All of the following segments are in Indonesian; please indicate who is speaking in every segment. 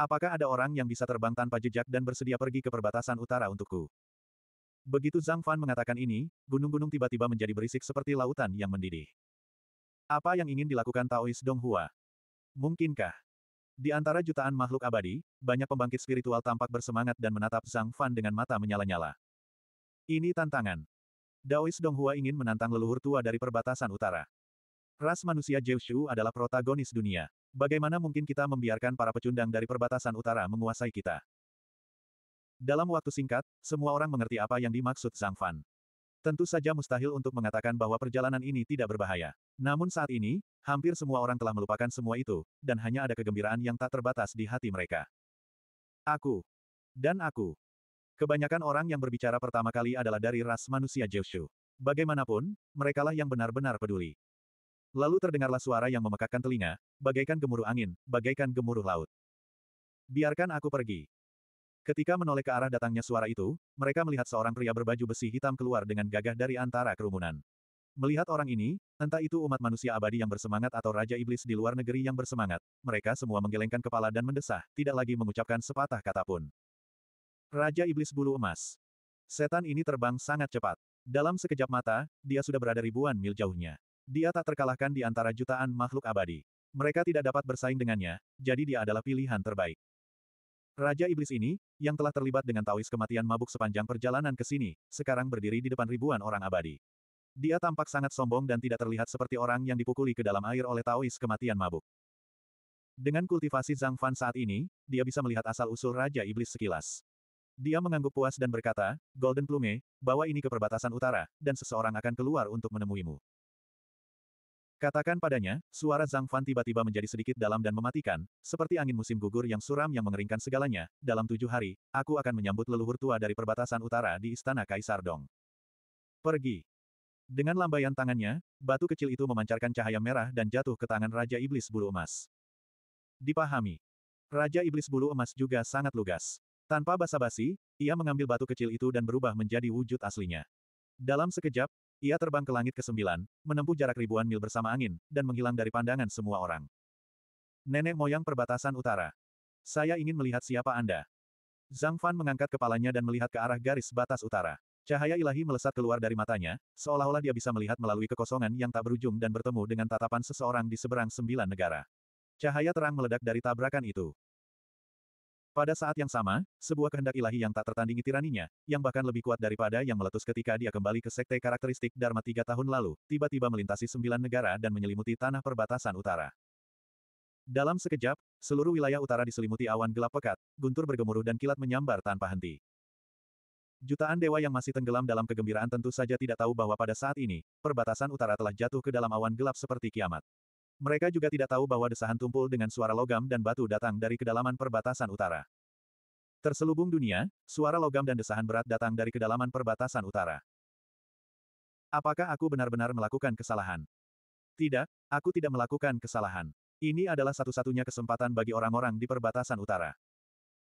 Speaker 1: Apakah ada orang yang bisa terbang tanpa jejak dan bersedia pergi ke perbatasan utara untukku? Begitu Zhang Fan mengatakan ini, gunung-gunung tiba-tiba menjadi berisik seperti lautan yang mendidih. Apa yang ingin dilakukan Taoist Dong Hua? Mungkinkah? Di antara jutaan makhluk abadi, banyak pembangkit spiritual tampak bersemangat dan menatap Zhang Fan dengan mata menyala-nyala. Ini tantangan. Daois Hua ingin menantang leluhur tua dari perbatasan utara. Ras manusia Jiu Shu adalah protagonis dunia. Bagaimana mungkin kita membiarkan para pecundang dari perbatasan utara menguasai kita? Dalam waktu singkat, semua orang mengerti apa yang dimaksud Zhang Fan. Tentu saja mustahil untuk mengatakan bahwa perjalanan ini tidak berbahaya. Namun saat ini, hampir semua orang telah melupakan semua itu, dan hanya ada kegembiraan yang tak terbatas di hati mereka. Aku. Dan aku. Kebanyakan orang yang berbicara pertama kali adalah dari ras manusia Jiushu. Bagaimanapun, merekalah yang benar-benar peduli. Lalu terdengarlah suara yang memekakkan telinga, bagaikan gemuruh angin, bagaikan gemuruh laut. Biarkan aku pergi. Ketika menoleh ke arah datangnya suara itu, mereka melihat seorang pria berbaju besi hitam keluar dengan gagah dari antara kerumunan. Melihat orang ini, entah itu umat manusia abadi yang bersemangat atau raja iblis di luar negeri yang bersemangat, mereka semua menggelengkan kepala dan mendesah, tidak lagi mengucapkan sepatah kata pun. Raja Iblis Bulu Emas. Setan ini terbang sangat cepat. Dalam sekejap mata, dia sudah berada ribuan mil jauhnya. Dia tak terkalahkan di antara jutaan makhluk abadi. Mereka tidak dapat bersaing dengannya, jadi dia adalah pilihan terbaik. Raja Iblis ini, yang telah terlibat dengan tawis kematian mabuk sepanjang perjalanan ke sini, sekarang berdiri di depan ribuan orang abadi. Dia tampak sangat sombong dan tidak terlihat seperti orang yang dipukuli ke dalam air oleh tawis kematian mabuk. Dengan kultivasi Zhang Fan saat ini, dia bisa melihat asal-usul Raja Iblis sekilas. Dia mengangguk puas dan berkata, Golden Plume, bawa ini ke perbatasan utara, dan seseorang akan keluar untuk menemuimu. Katakan padanya, suara Zhang Fan tiba-tiba menjadi sedikit dalam dan mematikan, seperti angin musim gugur yang suram yang mengeringkan segalanya, dalam tujuh hari, aku akan menyambut leluhur tua dari perbatasan utara di Istana Kaisar Dong. Pergi. Dengan lambaian tangannya, batu kecil itu memancarkan cahaya merah dan jatuh ke tangan Raja Iblis Bulu Emas. Dipahami. Raja Iblis Bulu Emas juga sangat lugas. Tanpa basa-basi, ia mengambil batu kecil itu dan berubah menjadi wujud aslinya. Dalam sekejap, ia terbang ke langit ke-9, menempuh jarak ribuan mil bersama angin, dan menghilang dari pandangan semua orang. Nenek moyang perbatasan utara. Saya ingin melihat siapa Anda. Zhang Fan mengangkat kepalanya dan melihat ke arah garis batas utara. Cahaya ilahi melesat keluar dari matanya, seolah-olah dia bisa melihat melalui kekosongan yang tak berujung dan bertemu dengan tatapan seseorang di seberang sembilan negara. Cahaya terang meledak dari tabrakan itu. Pada saat yang sama, sebuah kehendak ilahi yang tak tertandingi tiraninya, yang bahkan lebih kuat daripada yang meletus ketika dia kembali ke sekte karakteristik Dharma tiga tahun lalu, tiba-tiba melintasi sembilan negara dan menyelimuti tanah perbatasan utara. Dalam sekejap, seluruh wilayah utara diselimuti awan gelap pekat, guntur bergemuruh dan kilat menyambar tanpa henti. Jutaan dewa yang masih tenggelam dalam kegembiraan tentu saja tidak tahu bahwa pada saat ini, perbatasan utara telah jatuh ke dalam awan gelap seperti kiamat. Mereka juga tidak tahu bahwa desahan tumpul dengan suara logam dan batu datang dari kedalaman perbatasan utara. Terselubung dunia, suara logam dan desahan berat datang dari kedalaman perbatasan utara. Apakah aku benar-benar melakukan kesalahan? Tidak, aku tidak melakukan kesalahan. Ini adalah satu-satunya kesempatan bagi orang-orang di perbatasan utara.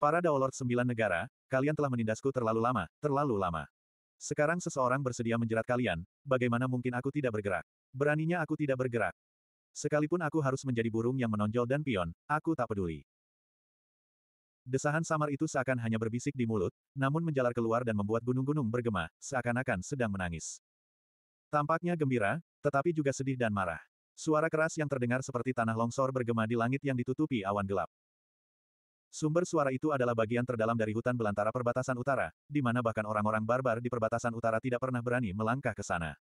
Speaker 1: Para Daolord Sembilan Negara, kalian telah menindasku terlalu lama, terlalu lama. Sekarang seseorang bersedia menjerat kalian, bagaimana mungkin aku tidak bergerak? Beraninya aku tidak bergerak. Sekalipun aku harus menjadi burung yang menonjol dan pion, aku tak peduli. Desahan samar itu seakan hanya berbisik di mulut, namun menjalar keluar dan membuat gunung-gunung bergema, seakan-akan sedang menangis. Tampaknya gembira, tetapi juga sedih dan marah. Suara keras yang terdengar seperti tanah longsor bergema di langit yang ditutupi awan gelap. Sumber suara itu adalah bagian terdalam dari hutan belantara perbatasan utara, di mana bahkan orang-orang barbar di perbatasan utara tidak pernah berani melangkah ke sana.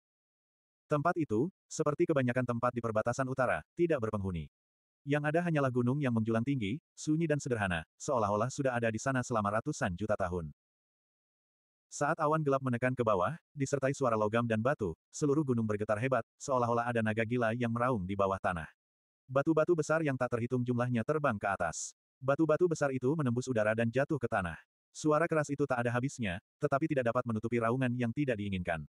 Speaker 1: Tempat itu, seperti kebanyakan tempat di perbatasan utara, tidak berpenghuni. Yang ada hanyalah gunung yang menjulang tinggi, sunyi dan sederhana, seolah-olah sudah ada di sana selama ratusan juta tahun. Saat awan gelap menekan ke bawah, disertai suara logam dan batu, seluruh gunung bergetar hebat, seolah-olah ada naga gila yang meraung di bawah tanah. Batu-batu besar yang tak terhitung jumlahnya terbang ke atas. Batu-batu besar itu menembus udara dan jatuh ke tanah. Suara keras itu tak ada habisnya, tetapi tidak dapat menutupi raungan yang tidak diinginkan.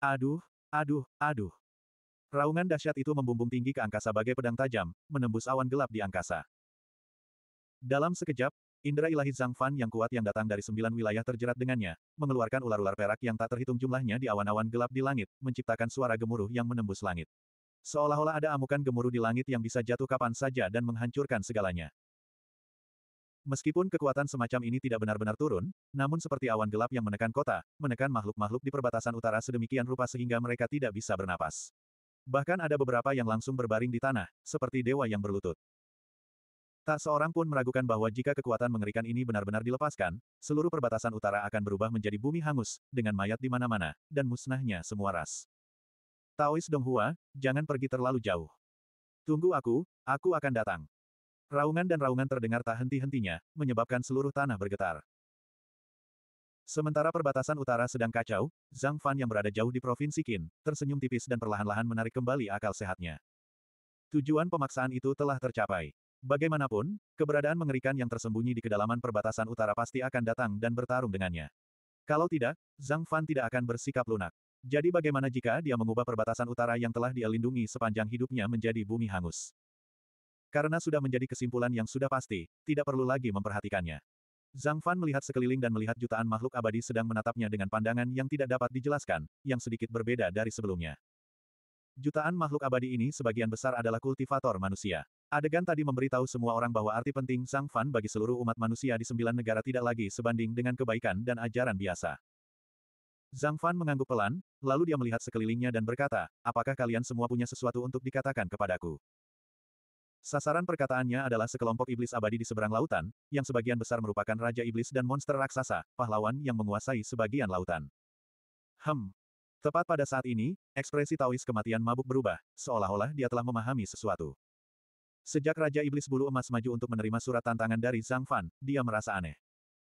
Speaker 1: Aduh, Aduh, aduh. Raungan dahsyat itu membumbung tinggi ke angkasa bagai pedang tajam, menembus awan gelap di angkasa. Dalam sekejap, indera ilahi Zhang Fan yang kuat yang datang dari sembilan wilayah terjerat dengannya, mengeluarkan ular-ular perak yang tak terhitung jumlahnya di awan-awan gelap di langit, menciptakan suara gemuruh yang menembus langit. Seolah-olah ada amukan gemuruh di langit yang bisa jatuh kapan saja dan menghancurkan segalanya. Meskipun kekuatan semacam ini tidak benar-benar turun, namun seperti awan gelap yang menekan kota, menekan makhluk-makhluk di perbatasan utara sedemikian rupa sehingga mereka tidak bisa bernapas. Bahkan ada beberapa yang langsung berbaring di tanah, seperti dewa yang berlutut. Tak seorang pun meragukan bahwa jika kekuatan mengerikan ini benar-benar dilepaskan, seluruh perbatasan utara akan berubah menjadi bumi hangus, dengan mayat di mana-mana, dan musnahnya semua ras. Taois Donghua, jangan pergi terlalu jauh. Tunggu aku, aku akan datang. Raungan dan raungan terdengar tak henti-hentinya, menyebabkan seluruh tanah bergetar. Sementara perbatasan utara sedang kacau, Zhang Fan yang berada jauh di Provinsi Qin, tersenyum tipis dan perlahan-lahan menarik kembali akal sehatnya. Tujuan pemaksaan itu telah tercapai. Bagaimanapun, keberadaan mengerikan yang tersembunyi di kedalaman perbatasan utara pasti akan datang dan bertarung dengannya. Kalau tidak, Zhang Fan tidak akan bersikap lunak. Jadi bagaimana jika dia mengubah perbatasan utara yang telah dia lindungi sepanjang hidupnya menjadi bumi hangus? Karena sudah menjadi kesimpulan yang sudah pasti, tidak perlu lagi memperhatikannya. Zhang Fan melihat sekeliling dan melihat jutaan makhluk abadi sedang menatapnya dengan pandangan yang tidak dapat dijelaskan, yang sedikit berbeda dari sebelumnya. Jutaan makhluk abadi ini sebagian besar adalah kultivator manusia. Adegan tadi memberitahu semua orang bahwa arti penting Zhang Fan bagi seluruh umat manusia di sembilan negara tidak lagi sebanding dengan kebaikan dan ajaran biasa. Zhang Fan mengangguk pelan, lalu dia melihat sekelilingnya dan berkata, apakah kalian semua punya sesuatu untuk dikatakan kepadaku? Sasaran perkataannya adalah sekelompok iblis abadi di seberang lautan, yang sebagian besar merupakan raja iblis dan monster raksasa, pahlawan yang menguasai sebagian lautan. Hem. Tepat pada saat ini, ekspresi Taois kematian mabuk berubah, seolah-olah dia telah memahami sesuatu. Sejak Raja Iblis Bulu Emas maju untuk menerima surat tantangan dari Zhang Fan, dia merasa aneh.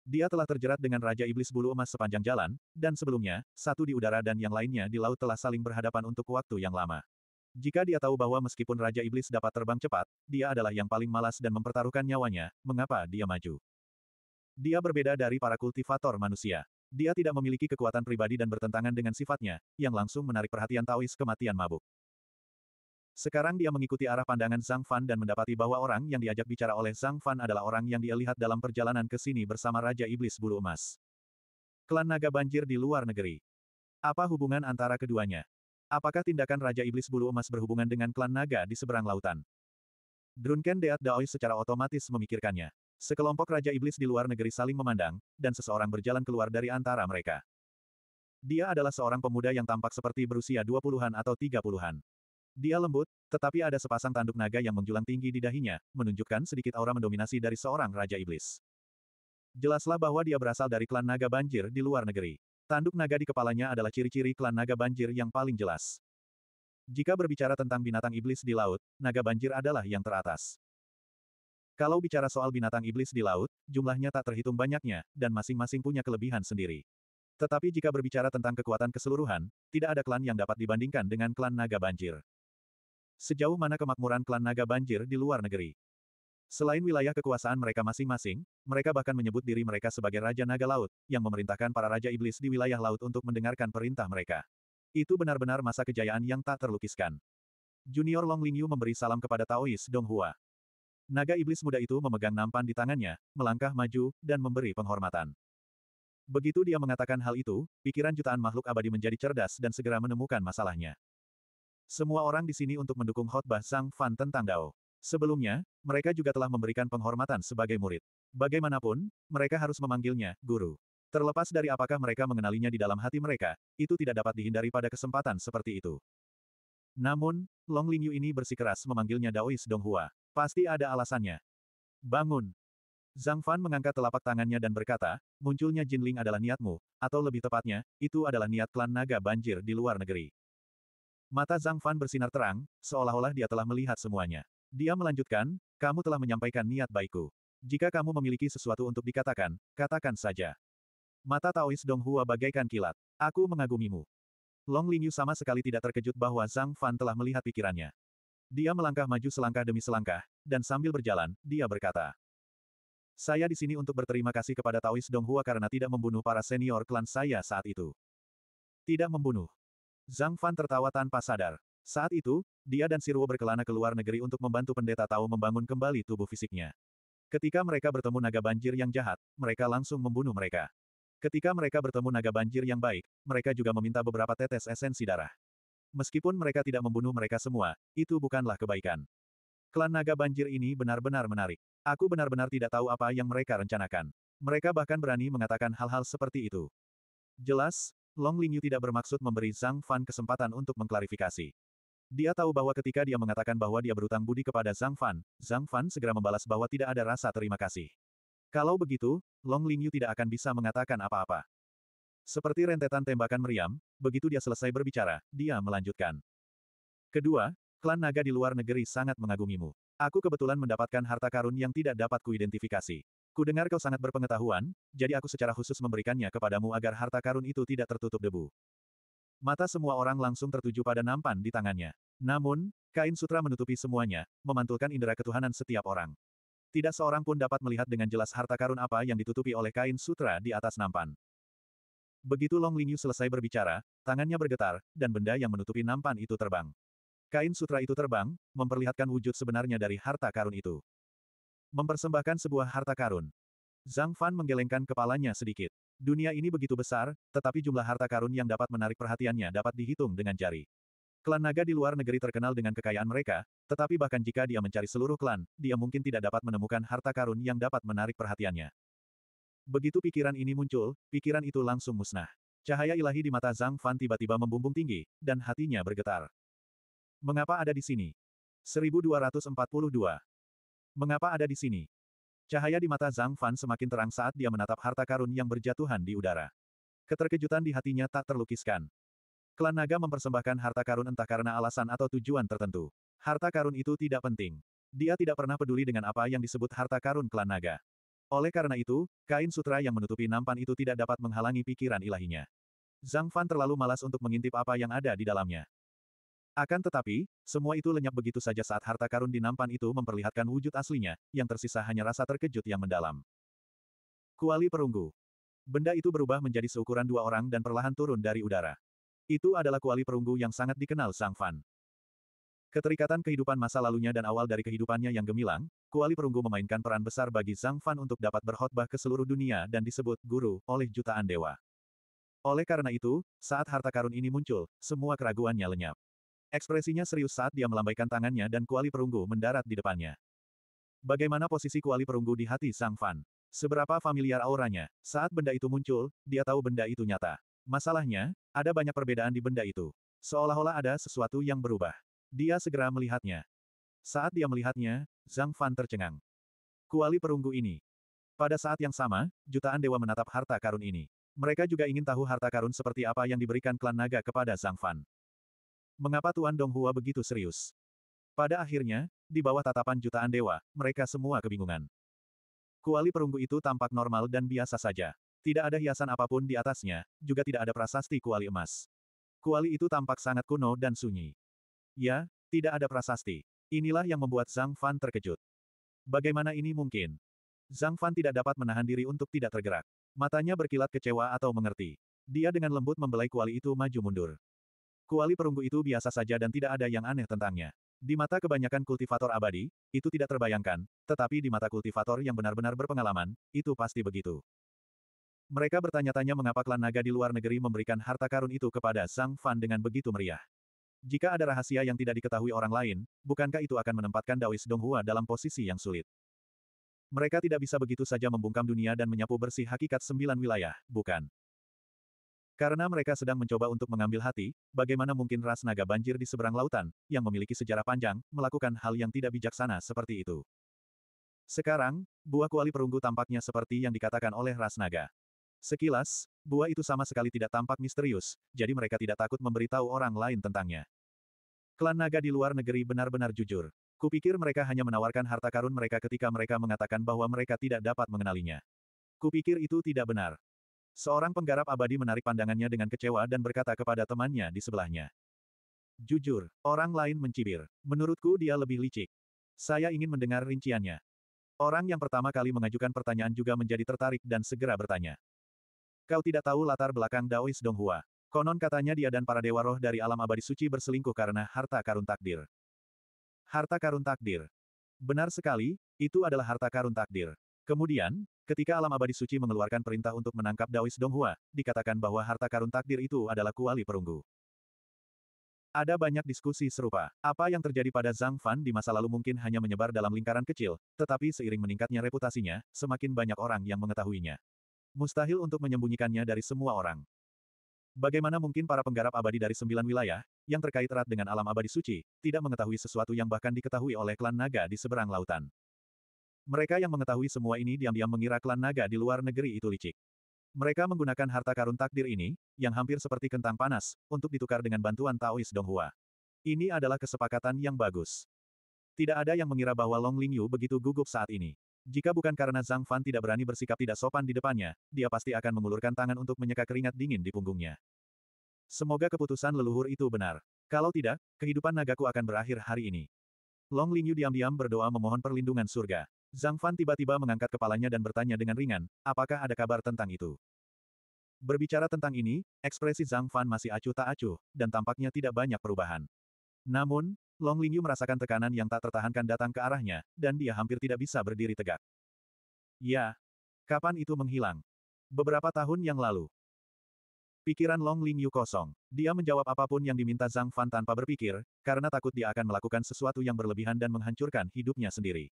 Speaker 1: Dia telah terjerat dengan Raja Iblis Bulu Emas sepanjang jalan, dan sebelumnya, satu di udara dan yang lainnya di laut telah saling berhadapan untuk waktu yang lama. Jika dia tahu bahwa meskipun Raja Iblis dapat terbang cepat, dia adalah yang paling malas dan mempertaruhkan nyawanya, mengapa dia maju? Dia berbeda dari para kultivator manusia. Dia tidak memiliki kekuatan pribadi dan bertentangan dengan sifatnya, yang langsung menarik perhatian Taois kematian mabuk. Sekarang dia mengikuti arah pandangan Zhang Fan dan mendapati bahwa orang yang diajak bicara oleh Zhang Fan adalah orang yang dia lihat dalam perjalanan ke sini bersama Raja Iblis Bulu Emas. Klan Naga Banjir di luar negeri. Apa hubungan antara keduanya? Apakah tindakan Raja Iblis Bulu Emas berhubungan dengan klan naga di seberang lautan? Drunken Deat Daois secara otomatis memikirkannya. Sekelompok Raja Iblis di luar negeri saling memandang, dan seseorang berjalan keluar dari antara mereka. Dia adalah seorang pemuda yang tampak seperti berusia 20-an atau 30-an. Dia lembut, tetapi ada sepasang tanduk naga yang menjulang tinggi di dahinya, menunjukkan sedikit aura mendominasi dari seorang Raja Iblis. Jelaslah bahwa dia berasal dari klan naga banjir di luar negeri. Tanduk naga di kepalanya adalah ciri-ciri klan naga banjir yang paling jelas. Jika berbicara tentang binatang iblis di laut, naga banjir adalah yang teratas. Kalau bicara soal binatang iblis di laut, jumlahnya tak terhitung banyaknya, dan masing-masing punya kelebihan sendiri. Tetapi jika berbicara tentang kekuatan keseluruhan, tidak ada klan yang dapat dibandingkan dengan klan naga banjir. Sejauh mana kemakmuran klan naga banjir di luar negeri? Selain wilayah kekuasaan mereka masing-masing, mereka bahkan menyebut diri mereka sebagai Raja Naga Laut, yang memerintahkan para Raja Iblis di wilayah laut untuk mendengarkan perintah mereka. Itu benar-benar masa kejayaan yang tak terlukiskan. Junior Long Lingyu memberi salam kepada Taois Dong Hua. Naga Iblis muda itu memegang nampan di tangannya, melangkah maju, dan memberi penghormatan. Begitu dia mengatakan hal itu, pikiran jutaan makhluk abadi menjadi cerdas dan segera menemukan masalahnya. Semua orang di sini untuk mendukung khotbah Sang Fan tentang Dao. Sebelumnya, mereka juga telah memberikan penghormatan sebagai murid. Bagaimanapun, mereka harus memanggilnya, guru. Terlepas dari apakah mereka mengenalinya di dalam hati mereka, itu tidak dapat dihindari pada kesempatan seperti itu. Namun, Long Lingyu ini bersikeras memanggilnya Daois Donghua. Pasti ada alasannya. Bangun! Zhang Fan mengangkat telapak tangannya dan berkata, munculnya Jin Ling adalah niatmu, atau lebih tepatnya, itu adalah niat klan naga banjir di luar negeri. Mata Zhang Fan bersinar terang, seolah-olah dia telah melihat semuanya. Dia melanjutkan, kamu telah menyampaikan niat baikku. Jika kamu memiliki sesuatu untuk dikatakan, katakan saja. Mata Taois Donghua bagaikan kilat. Aku mengagumimu. Long Lingyu sama sekali tidak terkejut bahwa Zhang Fan telah melihat pikirannya. Dia melangkah maju selangkah demi selangkah, dan sambil berjalan, dia berkata. Saya di sini untuk berterima kasih kepada Taois Donghua karena tidak membunuh para senior klan saya saat itu. Tidak membunuh. Zhang Fan tertawa tanpa sadar. Saat itu, dia dan Sirwo berkelana ke luar negeri untuk membantu pendeta Tao membangun kembali tubuh fisiknya. Ketika mereka bertemu naga banjir yang jahat, mereka langsung membunuh mereka. Ketika mereka bertemu naga banjir yang baik, mereka juga meminta beberapa tetes esensi darah. Meskipun mereka tidak membunuh mereka semua, itu bukanlah kebaikan. Klan naga banjir ini benar-benar menarik. Aku benar-benar tidak tahu apa yang mereka rencanakan. Mereka bahkan berani mengatakan hal-hal seperti itu. Jelas, Long Lingyu tidak bermaksud memberi Zhang Fan kesempatan untuk mengklarifikasi. Dia tahu bahwa ketika dia mengatakan bahwa dia berutang budi kepada Zhang Fan, Zhang Fan segera membalas bahwa tidak ada rasa terima kasih. Kalau begitu, Long Lingyu tidak akan bisa mengatakan apa-apa. Seperti rentetan tembakan meriam, begitu dia selesai berbicara, dia melanjutkan. Kedua, klan naga di luar negeri sangat mengagumimu. Aku kebetulan mendapatkan harta karun yang tidak dapat kuidentifikasi. Kudengar kau sangat berpengetahuan, jadi aku secara khusus memberikannya kepadamu agar harta karun itu tidak tertutup debu. Mata semua orang langsung tertuju pada nampan di tangannya. Namun, kain sutra menutupi semuanya, memantulkan indera ketuhanan setiap orang. Tidak seorang pun dapat melihat dengan jelas harta karun apa yang ditutupi oleh kain sutra di atas nampan. Begitu Long Lingyu selesai berbicara, tangannya bergetar, dan benda yang menutupi nampan itu terbang. Kain sutra itu terbang, memperlihatkan wujud sebenarnya dari harta karun itu. Mempersembahkan sebuah harta karun. Zhang Fan menggelengkan kepalanya sedikit. Dunia ini begitu besar, tetapi jumlah harta karun yang dapat menarik perhatiannya dapat dihitung dengan jari. Klan naga di luar negeri terkenal dengan kekayaan mereka, tetapi bahkan jika dia mencari seluruh klan, dia mungkin tidak dapat menemukan harta karun yang dapat menarik perhatiannya. Begitu pikiran ini muncul, pikiran itu langsung musnah. Cahaya ilahi di mata Zhang Fan tiba-tiba membumbung tinggi, dan hatinya bergetar. Mengapa ada di sini? 1242. Mengapa ada di sini? Cahaya di mata Zhang Fan semakin terang saat dia menatap harta karun yang berjatuhan di udara. Keterkejutan di hatinya tak terlukiskan. Klan naga mempersembahkan harta karun entah karena alasan atau tujuan tertentu. Harta karun itu tidak penting. Dia tidak pernah peduli dengan apa yang disebut harta karun klan naga. Oleh karena itu, kain sutra yang menutupi nampan itu tidak dapat menghalangi pikiran ilahinya. Zhang Fan terlalu malas untuk mengintip apa yang ada di dalamnya. Akan tetapi, semua itu lenyap begitu saja saat harta karun di nampan itu memperlihatkan wujud aslinya, yang tersisa hanya rasa terkejut yang mendalam. Kuali perunggu. Benda itu berubah menjadi seukuran dua orang dan perlahan turun dari udara. Itu adalah kuali perunggu yang sangat dikenal Sang Fan. Keterikatan kehidupan masa lalunya dan awal dari kehidupannya yang gemilang, kuali perunggu memainkan peran besar bagi Sang Fan untuk dapat berkhotbah ke seluruh dunia dan disebut guru oleh jutaan dewa. Oleh karena itu, saat harta karun ini muncul, semua keraguannya lenyap. Ekspresinya serius saat dia melambaikan tangannya dan kuali perunggu mendarat di depannya. Bagaimana posisi kuali perunggu di hati Sang Fan? Seberapa familiar auranya? Saat benda itu muncul, dia tahu benda itu nyata. Masalahnya, ada banyak perbedaan di benda itu. Seolah-olah ada sesuatu yang berubah. Dia segera melihatnya. Saat dia melihatnya, Zhang Fan tercengang. Kuali perunggu ini. Pada saat yang sama, jutaan dewa menatap harta karun ini. Mereka juga ingin tahu harta karun seperti apa yang diberikan klan naga kepada Zhang Fan. Mengapa Tuan Dong Hua begitu serius? Pada akhirnya, di bawah tatapan jutaan dewa, mereka semua kebingungan. Kuali perunggu itu tampak normal dan biasa saja. Tidak ada hiasan apapun di atasnya, juga tidak ada prasasti kuali emas. Kuali itu tampak sangat kuno dan sunyi. Ya, tidak ada prasasti. Inilah yang membuat Zhang Fan terkejut. Bagaimana ini mungkin? Zhang Fan tidak dapat menahan diri untuk tidak tergerak. Matanya berkilat kecewa atau mengerti. Dia dengan lembut membelai kuali itu maju mundur. Kuali perunggu itu biasa saja dan tidak ada yang aneh tentangnya. Di mata kebanyakan kultivator abadi, itu tidak terbayangkan, tetapi di mata kultivator yang benar-benar berpengalaman, itu pasti begitu. Mereka bertanya-tanya mengapa klan naga di luar negeri memberikan harta karun itu kepada Sang Fan dengan begitu meriah. Jika ada rahasia yang tidak diketahui orang lain, bukankah itu akan menempatkan Dawis Donghua dalam posisi yang sulit? Mereka tidak bisa begitu saja membungkam dunia dan menyapu bersih hakikat sembilan wilayah, bukan? Karena mereka sedang mencoba untuk mengambil hati, bagaimana mungkin ras naga banjir di seberang lautan, yang memiliki sejarah panjang, melakukan hal yang tidak bijaksana seperti itu. Sekarang, buah kuali perunggu tampaknya seperti yang dikatakan oleh ras naga. Sekilas, buah itu sama sekali tidak tampak misterius, jadi mereka tidak takut memberitahu orang lain tentangnya. Klan naga di luar negeri benar-benar jujur. Kupikir mereka hanya menawarkan harta karun mereka ketika mereka mengatakan bahwa mereka tidak dapat mengenalinya. Kupikir itu tidak benar. Seorang penggarap abadi menarik pandangannya dengan kecewa dan berkata kepada temannya di sebelahnya. Jujur, orang lain mencibir. Menurutku dia lebih licik. Saya ingin mendengar rinciannya. Orang yang pertama kali mengajukan pertanyaan juga menjadi tertarik dan segera bertanya. Kau tidak tahu latar belakang Daois Donghua. Konon katanya dia dan para dewa roh dari alam abadi suci berselingkuh karena harta karun takdir. Harta karun takdir. Benar sekali, itu adalah harta karun takdir. Kemudian, ketika alam abadi suci mengeluarkan perintah untuk menangkap Daois Donghua, dikatakan bahwa harta karun takdir itu adalah kuali perunggu. Ada banyak diskusi serupa. Apa yang terjadi pada Zhang Fan di masa lalu mungkin hanya menyebar dalam lingkaran kecil, tetapi seiring meningkatnya reputasinya, semakin banyak orang yang mengetahuinya. Mustahil untuk menyembunyikannya dari semua orang. Bagaimana mungkin para penggarap abadi dari sembilan wilayah, yang terkait erat dengan alam abadi suci, tidak mengetahui sesuatu yang bahkan diketahui oleh klan naga di seberang lautan. Mereka yang mengetahui semua ini diam-diam mengira klan naga di luar negeri itu licik. Mereka menggunakan harta karun takdir ini, yang hampir seperti kentang panas, untuk ditukar dengan bantuan Taois Donghua. Ini adalah kesepakatan yang bagus. Tidak ada yang mengira bahwa Long Lingyu begitu gugup saat ini. Jika bukan karena Zhang Fan tidak berani bersikap tidak sopan di depannya, dia pasti akan mengulurkan tangan untuk menyeka keringat dingin di punggungnya. Semoga keputusan leluhur itu benar. Kalau tidak, kehidupan nagaku akan berakhir hari ini. Long Lingyu diam-diam berdoa memohon perlindungan surga. Zhang Fan tiba-tiba mengangkat kepalanya dan bertanya dengan ringan, apakah ada kabar tentang itu? Berbicara tentang ini, ekspresi Zhang Fan masih acuh tak acuh, dan tampaknya tidak banyak perubahan. Namun, Long Lingyu merasakan tekanan yang tak tertahankan datang ke arahnya, dan dia hampir tidak bisa berdiri tegak. Ya. Kapan itu menghilang? Beberapa tahun yang lalu. Pikiran Long Lingyu kosong. Dia menjawab apapun yang diminta Zhang Fan tanpa berpikir, karena takut dia akan melakukan sesuatu yang berlebihan dan menghancurkan hidupnya sendiri.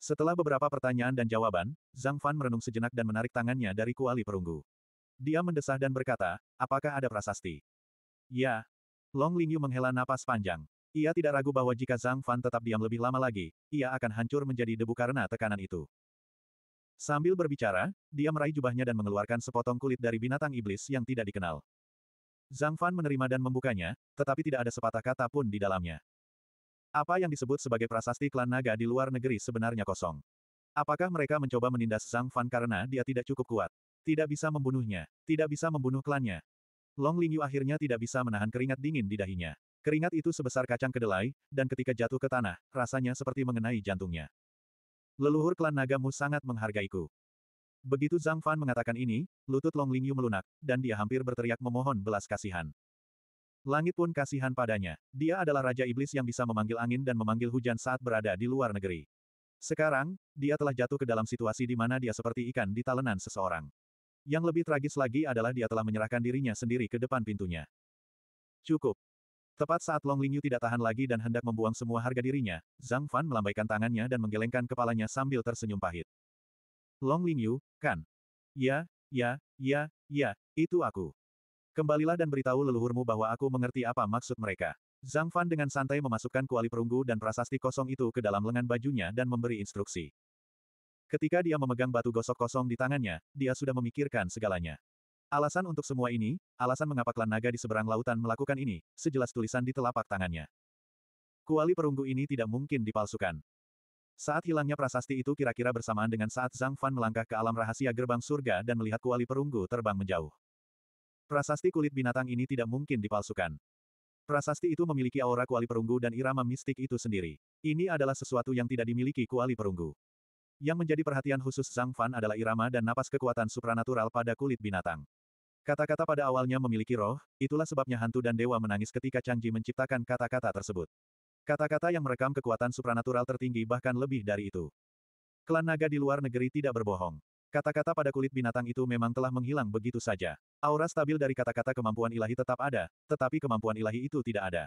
Speaker 1: Setelah beberapa pertanyaan dan jawaban, Zhang Fan merenung sejenak dan menarik tangannya dari kuali perunggu. Dia mendesah dan berkata, apakah ada prasasti? Ya. Long Lingyu menghela napas panjang. Ia tidak ragu bahwa jika Zhang Fan tetap diam lebih lama lagi, ia akan hancur menjadi debu karena tekanan itu. Sambil berbicara, dia meraih jubahnya dan mengeluarkan sepotong kulit dari binatang iblis yang tidak dikenal. Zhang Fan menerima dan membukanya, tetapi tidak ada sepatah kata pun di dalamnya. Apa yang disebut sebagai prasasti klan naga di luar negeri sebenarnya kosong. Apakah mereka mencoba menindas Zhang Fan karena dia tidak cukup kuat? Tidak bisa membunuhnya. Tidak bisa membunuh klannya. Long Lingyu akhirnya tidak bisa menahan keringat dingin di dahinya. Keringat itu sebesar kacang kedelai, dan ketika jatuh ke tanah, rasanya seperti mengenai jantungnya. Leluhur klan Naga nagamu sangat menghargaiku. Begitu Zhang Fan mengatakan ini, lutut Long Lingyu melunak, dan dia hampir berteriak memohon belas kasihan. Langit pun kasihan padanya. Dia adalah Raja Iblis yang bisa memanggil angin dan memanggil hujan saat berada di luar negeri. Sekarang, dia telah jatuh ke dalam situasi di mana dia seperti ikan di talenan seseorang. Yang lebih tragis lagi adalah dia telah menyerahkan dirinya sendiri ke depan pintunya. Cukup. Tepat saat Long Lingyu tidak tahan lagi dan hendak membuang semua harga dirinya, Zhang Fan melambaikan tangannya dan menggelengkan kepalanya sambil tersenyum pahit. Long Lingyu, kan? Ya, ya, ya, ya, itu aku. Kembalilah dan beritahu leluhurmu bahwa aku mengerti apa maksud mereka. Zhang Fan dengan santai memasukkan kuali perunggu dan prasasti kosong itu ke dalam lengan bajunya dan memberi instruksi. Ketika dia memegang batu gosok kosong di tangannya, dia sudah memikirkan segalanya. Alasan untuk semua ini, alasan mengapa klan naga di seberang lautan melakukan ini, sejelas tulisan di telapak tangannya. Kuali perunggu ini tidak mungkin dipalsukan. Saat hilangnya prasasti itu kira-kira bersamaan dengan saat Zhang Fan melangkah ke alam rahasia gerbang surga dan melihat kuali perunggu terbang menjauh. Prasasti kulit binatang ini tidak mungkin dipalsukan. Prasasti itu memiliki aura kuali perunggu dan irama mistik itu sendiri. Ini adalah sesuatu yang tidak dimiliki kuali perunggu. Yang menjadi perhatian khusus Zhang Fan adalah irama dan napas kekuatan supranatural pada kulit binatang. Kata-kata pada awalnya memiliki roh, itulah sebabnya hantu dan dewa menangis ketika Changji menciptakan kata-kata tersebut. Kata-kata yang merekam kekuatan supranatural tertinggi bahkan lebih dari itu. Klan naga di luar negeri tidak berbohong. Kata-kata pada kulit binatang itu memang telah menghilang begitu saja. Aura stabil dari kata-kata kemampuan ilahi tetap ada, tetapi kemampuan ilahi itu tidak ada.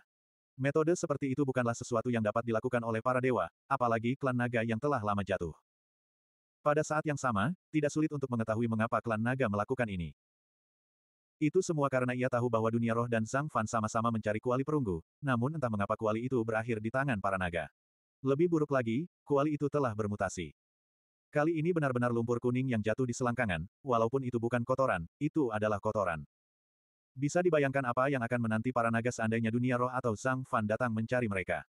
Speaker 1: Metode seperti itu bukanlah sesuatu yang dapat dilakukan oleh para dewa, apalagi klan naga yang telah lama jatuh. Pada saat yang sama, tidak sulit untuk mengetahui mengapa klan naga melakukan ini. Itu semua karena ia tahu bahwa dunia roh dan Zhang Fan sama-sama mencari kuali perunggu, namun entah mengapa kuali itu berakhir di tangan para naga. Lebih buruk lagi, kuali itu telah bermutasi. Kali ini benar-benar lumpur kuning yang jatuh di selangkangan, walaupun itu bukan kotoran, itu adalah kotoran. Bisa dibayangkan apa yang akan menanti para naga seandainya dunia roh atau Sang Fan datang mencari mereka.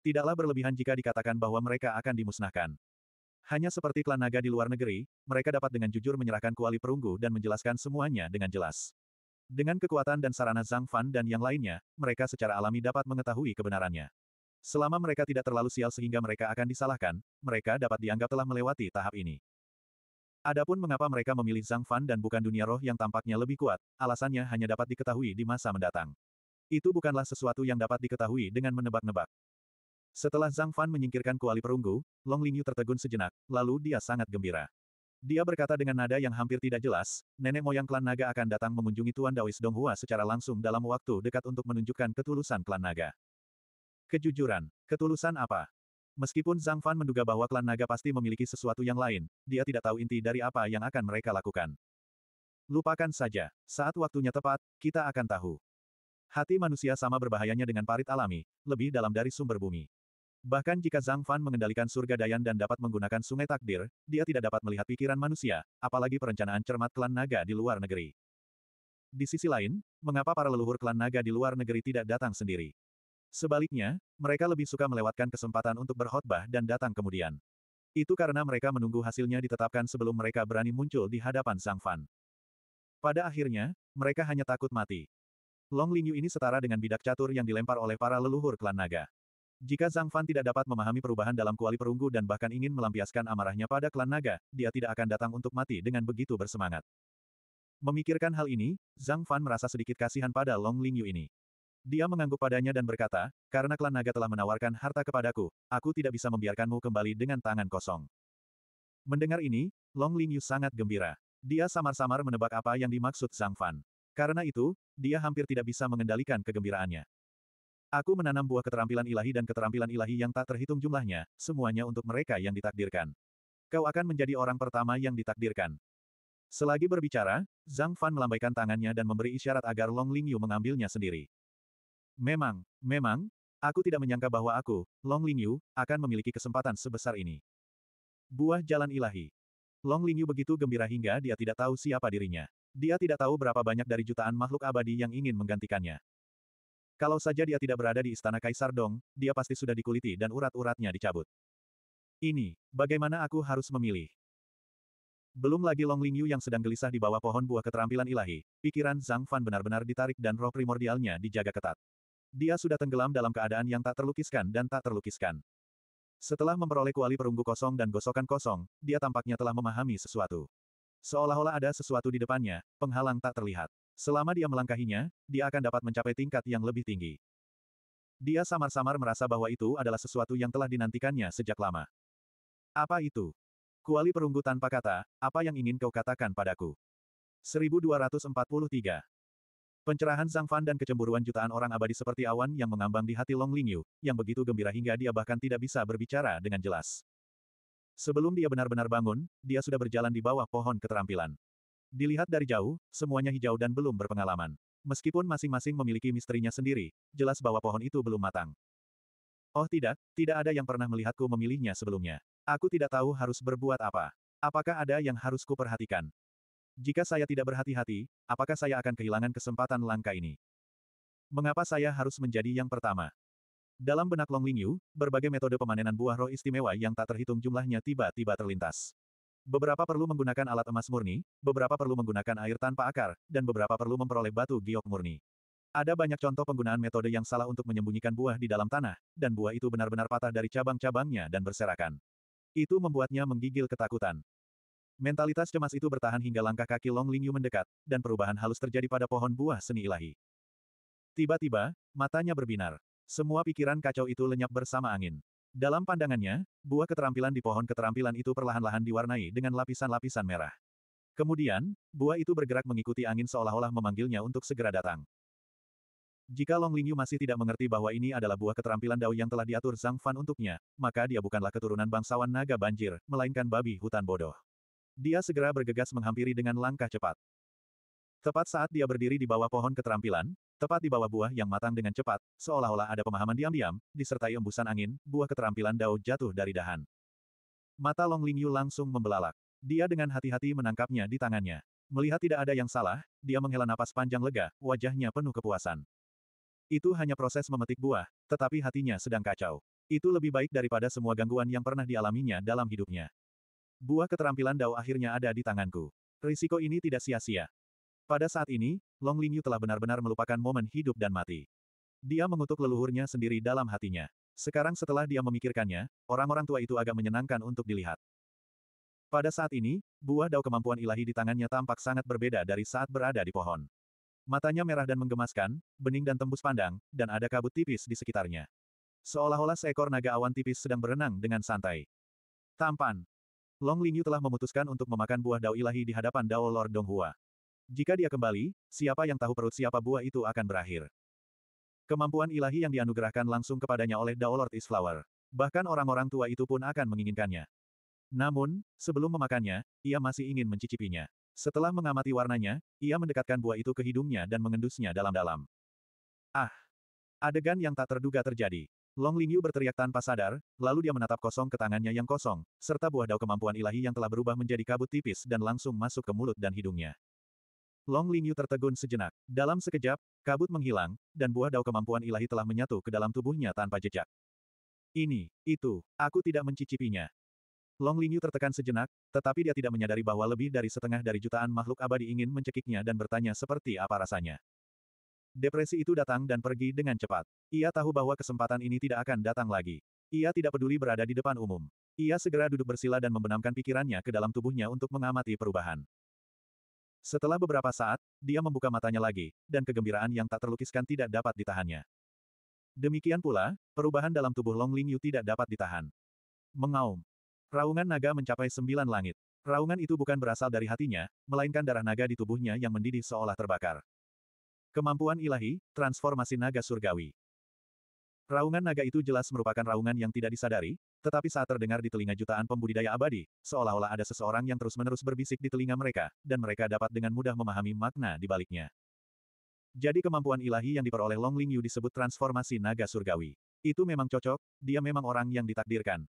Speaker 1: Tidaklah berlebihan jika dikatakan bahwa mereka akan dimusnahkan. Hanya seperti klan naga di luar negeri, mereka dapat dengan jujur menyerahkan kuali perunggu dan menjelaskan semuanya dengan jelas. Dengan kekuatan dan sarana Zhang Fan dan yang lainnya, mereka secara alami dapat mengetahui kebenarannya. Selama mereka tidak terlalu sial sehingga mereka akan disalahkan, mereka dapat dianggap telah melewati tahap ini. Adapun mengapa mereka memilih Zhang Fan dan bukan dunia roh yang tampaknya lebih kuat, alasannya hanya dapat diketahui di masa mendatang. Itu bukanlah sesuatu yang dapat diketahui dengan menebak-nebak. Setelah Zhang Fan menyingkirkan kuali perunggu, Long Lingyu tertegun sejenak, lalu dia sangat gembira. Dia berkata dengan nada yang hampir tidak jelas, nenek moyang klan naga akan datang mengunjungi Tuan Daois Donghua secara langsung dalam waktu dekat untuk menunjukkan ketulusan klan naga. Kejujuran, ketulusan apa? Meskipun Zhang Fan menduga bahwa klan naga pasti memiliki sesuatu yang lain, dia tidak tahu inti dari apa yang akan mereka lakukan. Lupakan saja, saat waktunya tepat, kita akan tahu. Hati manusia sama berbahayanya dengan parit alami, lebih dalam dari sumber bumi. Bahkan jika Zhang Fan mengendalikan surga Dayan dan dapat menggunakan sungai takdir, dia tidak dapat melihat pikiran manusia, apalagi perencanaan cermat klan naga di luar negeri. Di sisi lain, mengapa para leluhur klan naga di luar negeri tidak datang sendiri? Sebaliknya, mereka lebih suka melewatkan kesempatan untuk berkhotbah dan datang kemudian. Itu karena mereka menunggu hasilnya ditetapkan sebelum mereka berani muncul di hadapan Sang Fan. Pada akhirnya, mereka hanya takut mati. Long Lingyu ini setara dengan bidak catur yang dilempar oleh para leluhur klan naga. Jika Zhang Fan tidak dapat memahami perubahan dalam kuali perunggu dan bahkan ingin melampiaskan amarahnya pada klan naga, dia tidak akan datang untuk mati dengan begitu bersemangat. Memikirkan hal ini, Zhang Fan merasa sedikit kasihan pada Long Lingyu ini. Dia mengangguk padanya dan berkata, karena klan naga telah menawarkan harta kepadaku, aku tidak bisa membiarkanmu kembali dengan tangan kosong. Mendengar ini, Long Ling Yu sangat gembira. Dia samar-samar menebak apa yang dimaksud Zhang Fan. Karena itu, dia hampir tidak bisa mengendalikan kegembiraannya. Aku menanam buah keterampilan ilahi dan keterampilan ilahi yang tak terhitung jumlahnya, semuanya untuk mereka yang ditakdirkan. Kau akan menjadi orang pertama yang ditakdirkan. Selagi berbicara, Zhang Fan melambaikan tangannya dan memberi isyarat agar Long Ling Yu mengambilnya sendiri. Memang, memang, aku tidak menyangka bahwa aku, Long Lingyu, akan memiliki kesempatan sebesar ini. Buah jalan ilahi. Long Lingyu begitu gembira hingga dia tidak tahu siapa dirinya. Dia tidak tahu berapa banyak dari jutaan makhluk abadi yang ingin menggantikannya. Kalau saja dia tidak berada di istana Kaisar Dong, dia pasti sudah dikuliti dan urat-uratnya dicabut. Ini, bagaimana aku harus memilih? Belum lagi Long Lingyu yang sedang gelisah di bawah pohon buah keterampilan ilahi, pikiran Zhang Fan benar-benar ditarik dan roh primordialnya dijaga ketat. Dia sudah tenggelam dalam keadaan yang tak terlukiskan dan tak terlukiskan. Setelah memperoleh kuali perunggu kosong dan gosokan kosong, dia tampaknya telah memahami sesuatu. Seolah-olah ada sesuatu di depannya, penghalang tak terlihat. Selama dia melangkahinya, dia akan dapat mencapai tingkat yang lebih tinggi. Dia samar-samar merasa bahwa itu adalah sesuatu yang telah dinantikannya sejak lama. Apa itu? Kuali perunggu tanpa kata, apa yang ingin kau katakan padaku? 1243 Pencerahan Zhang Fan dan kecemburuan jutaan orang abadi seperti awan yang mengambang di hati Long Lingyu, yang begitu gembira hingga dia bahkan tidak bisa berbicara dengan jelas. Sebelum dia benar-benar bangun, dia sudah berjalan di bawah pohon keterampilan. Dilihat dari jauh, semuanya hijau dan belum berpengalaman. Meskipun masing-masing memiliki misterinya sendiri, jelas bahwa pohon itu belum matang. Oh tidak, tidak ada yang pernah melihatku memilihnya sebelumnya. Aku tidak tahu harus berbuat apa. Apakah ada yang harus kuperhatikan? Jika saya tidak berhati-hati, apakah saya akan kehilangan kesempatan langka ini? Mengapa saya harus menjadi yang pertama? Dalam benak Long Lingyu, berbagai metode pemanenan buah roh istimewa yang tak terhitung jumlahnya tiba-tiba terlintas. Beberapa perlu menggunakan alat emas murni, beberapa perlu menggunakan air tanpa akar, dan beberapa perlu memperoleh batu giok murni. Ada banyak contoh penggunaan metode yang salah untuk menyembunyikan buah di dalam tanah, dan buah itu benar-benar patah dari cabang-cabangnya dan berserakan. Itu membuatnya menggigil ketakutan. Mentalitas cemas itu bertahan hingga langkah kaki Long Lingyu mendekat, dan perubahan halus terjadi pada pohon buah seni ilahi. Tiba-tiba, matanya berbinar. Semua pikiran kacau itu lenyap bersama angin. Dalam pandangannya, buah keterampilan di pohon keterampilan itu perlahan-lahan diwarnai dengan lapisan-lapisan merah. Kemudian, buah itu bergerak mengikuti angin seolah-olah memanggilnya untuk segera datang. Jika Long Lingyu masih tidak mengerti bahwa ini adalah buah keterampilan dao yang telah diatur Zhang Fan untuknya, maka dia bukanlah keturunan bangsawan naga banjir, melainkan babi hutan bodoh. Dia segera bergegas menghampiri dengan langkah cepat. Tepat saat dia berdiri di bawah pohon keterampilan, tepat di bawah buah yang matang dengan cepat, seolah-olah ada pemahaman diam-diam, disertai embusan angin, buah keterampilan Dao jatuh dari dahan. Mata Long Yu langsung membelalak. Dia dengan hati-hati menangkapnya di tangannya. Melihat tidak ada yang salah, dia menghela napas panjang lega, wajahnya penuh kepuasan. Itu hanya proses memetik buah, tetapi hatinya sedang kacau. Itu lebih baik daripada semua gangguan yang pernah dialaminya dalam hidupnya. Buah keterampilan Dao akhirnya ada di tanganku. Risiko ini tidak sia-sia. Pada saat ini, Long Yu telah benar-benar melupakan momen hidup dan mati. Dia mengutuk leluhurnya sendiri dalam hatinya. Sekarang setelah dia memikirkannya, orang-orang tua itu agak menyenangkan untuk dilihat. Pada saat ini, buah dao kemampuan ilahi di tangannya tampak sangat berbeda dari saat berada di pohon. Matanya merah dan menggemaskan, bening dan tembus pandang, dan ada kabut tipis di sekitarnya. Seolah-olah seekor naga awan tipis sedang berenang dengan santai. Tampan, Long Lingyu telah memutuskan untuk memakan buah dao ilahi di hadapan dao Lord Donghua. Jika dia kembali, siapa yang tahu perut siapa buah itu akan berakhir. Kemampuan ilahi yang dianugerahkan langsung kepadanya oleh Dao Lord Flower, Bahkan orang-orang tua itu pun akan menginginkannya. Namun, sebelum memakannya, ia masih ingin mencicipinya. Setelah mengamati warnanya, ia mendekatkan buah itu ke hidungnya dan mengendusnya dalam-dalam. Ah! Adegan yang tak terduga terjadi. Long Yu berteriak tanpa sadar, lalu dia menatap kosong ke tangannya yang kosong, serta buah dao kemampuan ilahi yang telah berubah menjadi kabut tipis dan langsung masuk ke mulut dan hidungnya. Long Ling Yu tertegun sejenak. Dalam sekejap, kabut menghilang, dan buah dao kemampuan ilahi telah menyatu ke dalam tubuhnya tanpa jejak. Ini, itu, aku tidak mencicipinya. Long Ling Yu tertekan sejenak, tetapi dia tidak menyadari bahwa lebih dari setengah dari jutaan makhluk abadi ingin mencekiknya dan bertanya seperti apa rasanya. Depresi itu datang dan pergi dengan cepat. Ia tahu bahwa kesempatan ini tidak akan datang lagi. Ia tidak peduli berada di depan umum. Ia segera duduk bersila dan membenamkan pikirannya ke dalam tubuhnya untuk mengamati perubahan. Setelah beberapa saat, dia membuka matanya lagi, dan kegembiraan yang tak terlukiskan tidak dapat ditahannya. Demikian pula, perubahan dalam tubuh Long Ling Yu tidak dapat ditahan. Mengaum. Raungan naga mencapai sembilan langit. Raungan itu bukan berasal dari hatinya, melainkan darah naga di tubuhnya yang mendidih seolah terbakar. Kemampuan ilahi, transformasi naga surgawi. Raungan naga itu jelas merupakan raungan yang tidak disadari, tetapi saat terdengar di telinga jutaan pembudidaya abadi, seolah-olah ada seseorang yang terus-menerus berbisik di telinga mereka, dan mereka dapat dengan mudah memahami makna di baliknya. Jadi kemampuan ilahi yang diperoleh Long Ling Yu disebut transformasi naga surgawi. Itu memang cocok, dia memang orang yang ditakdirkan.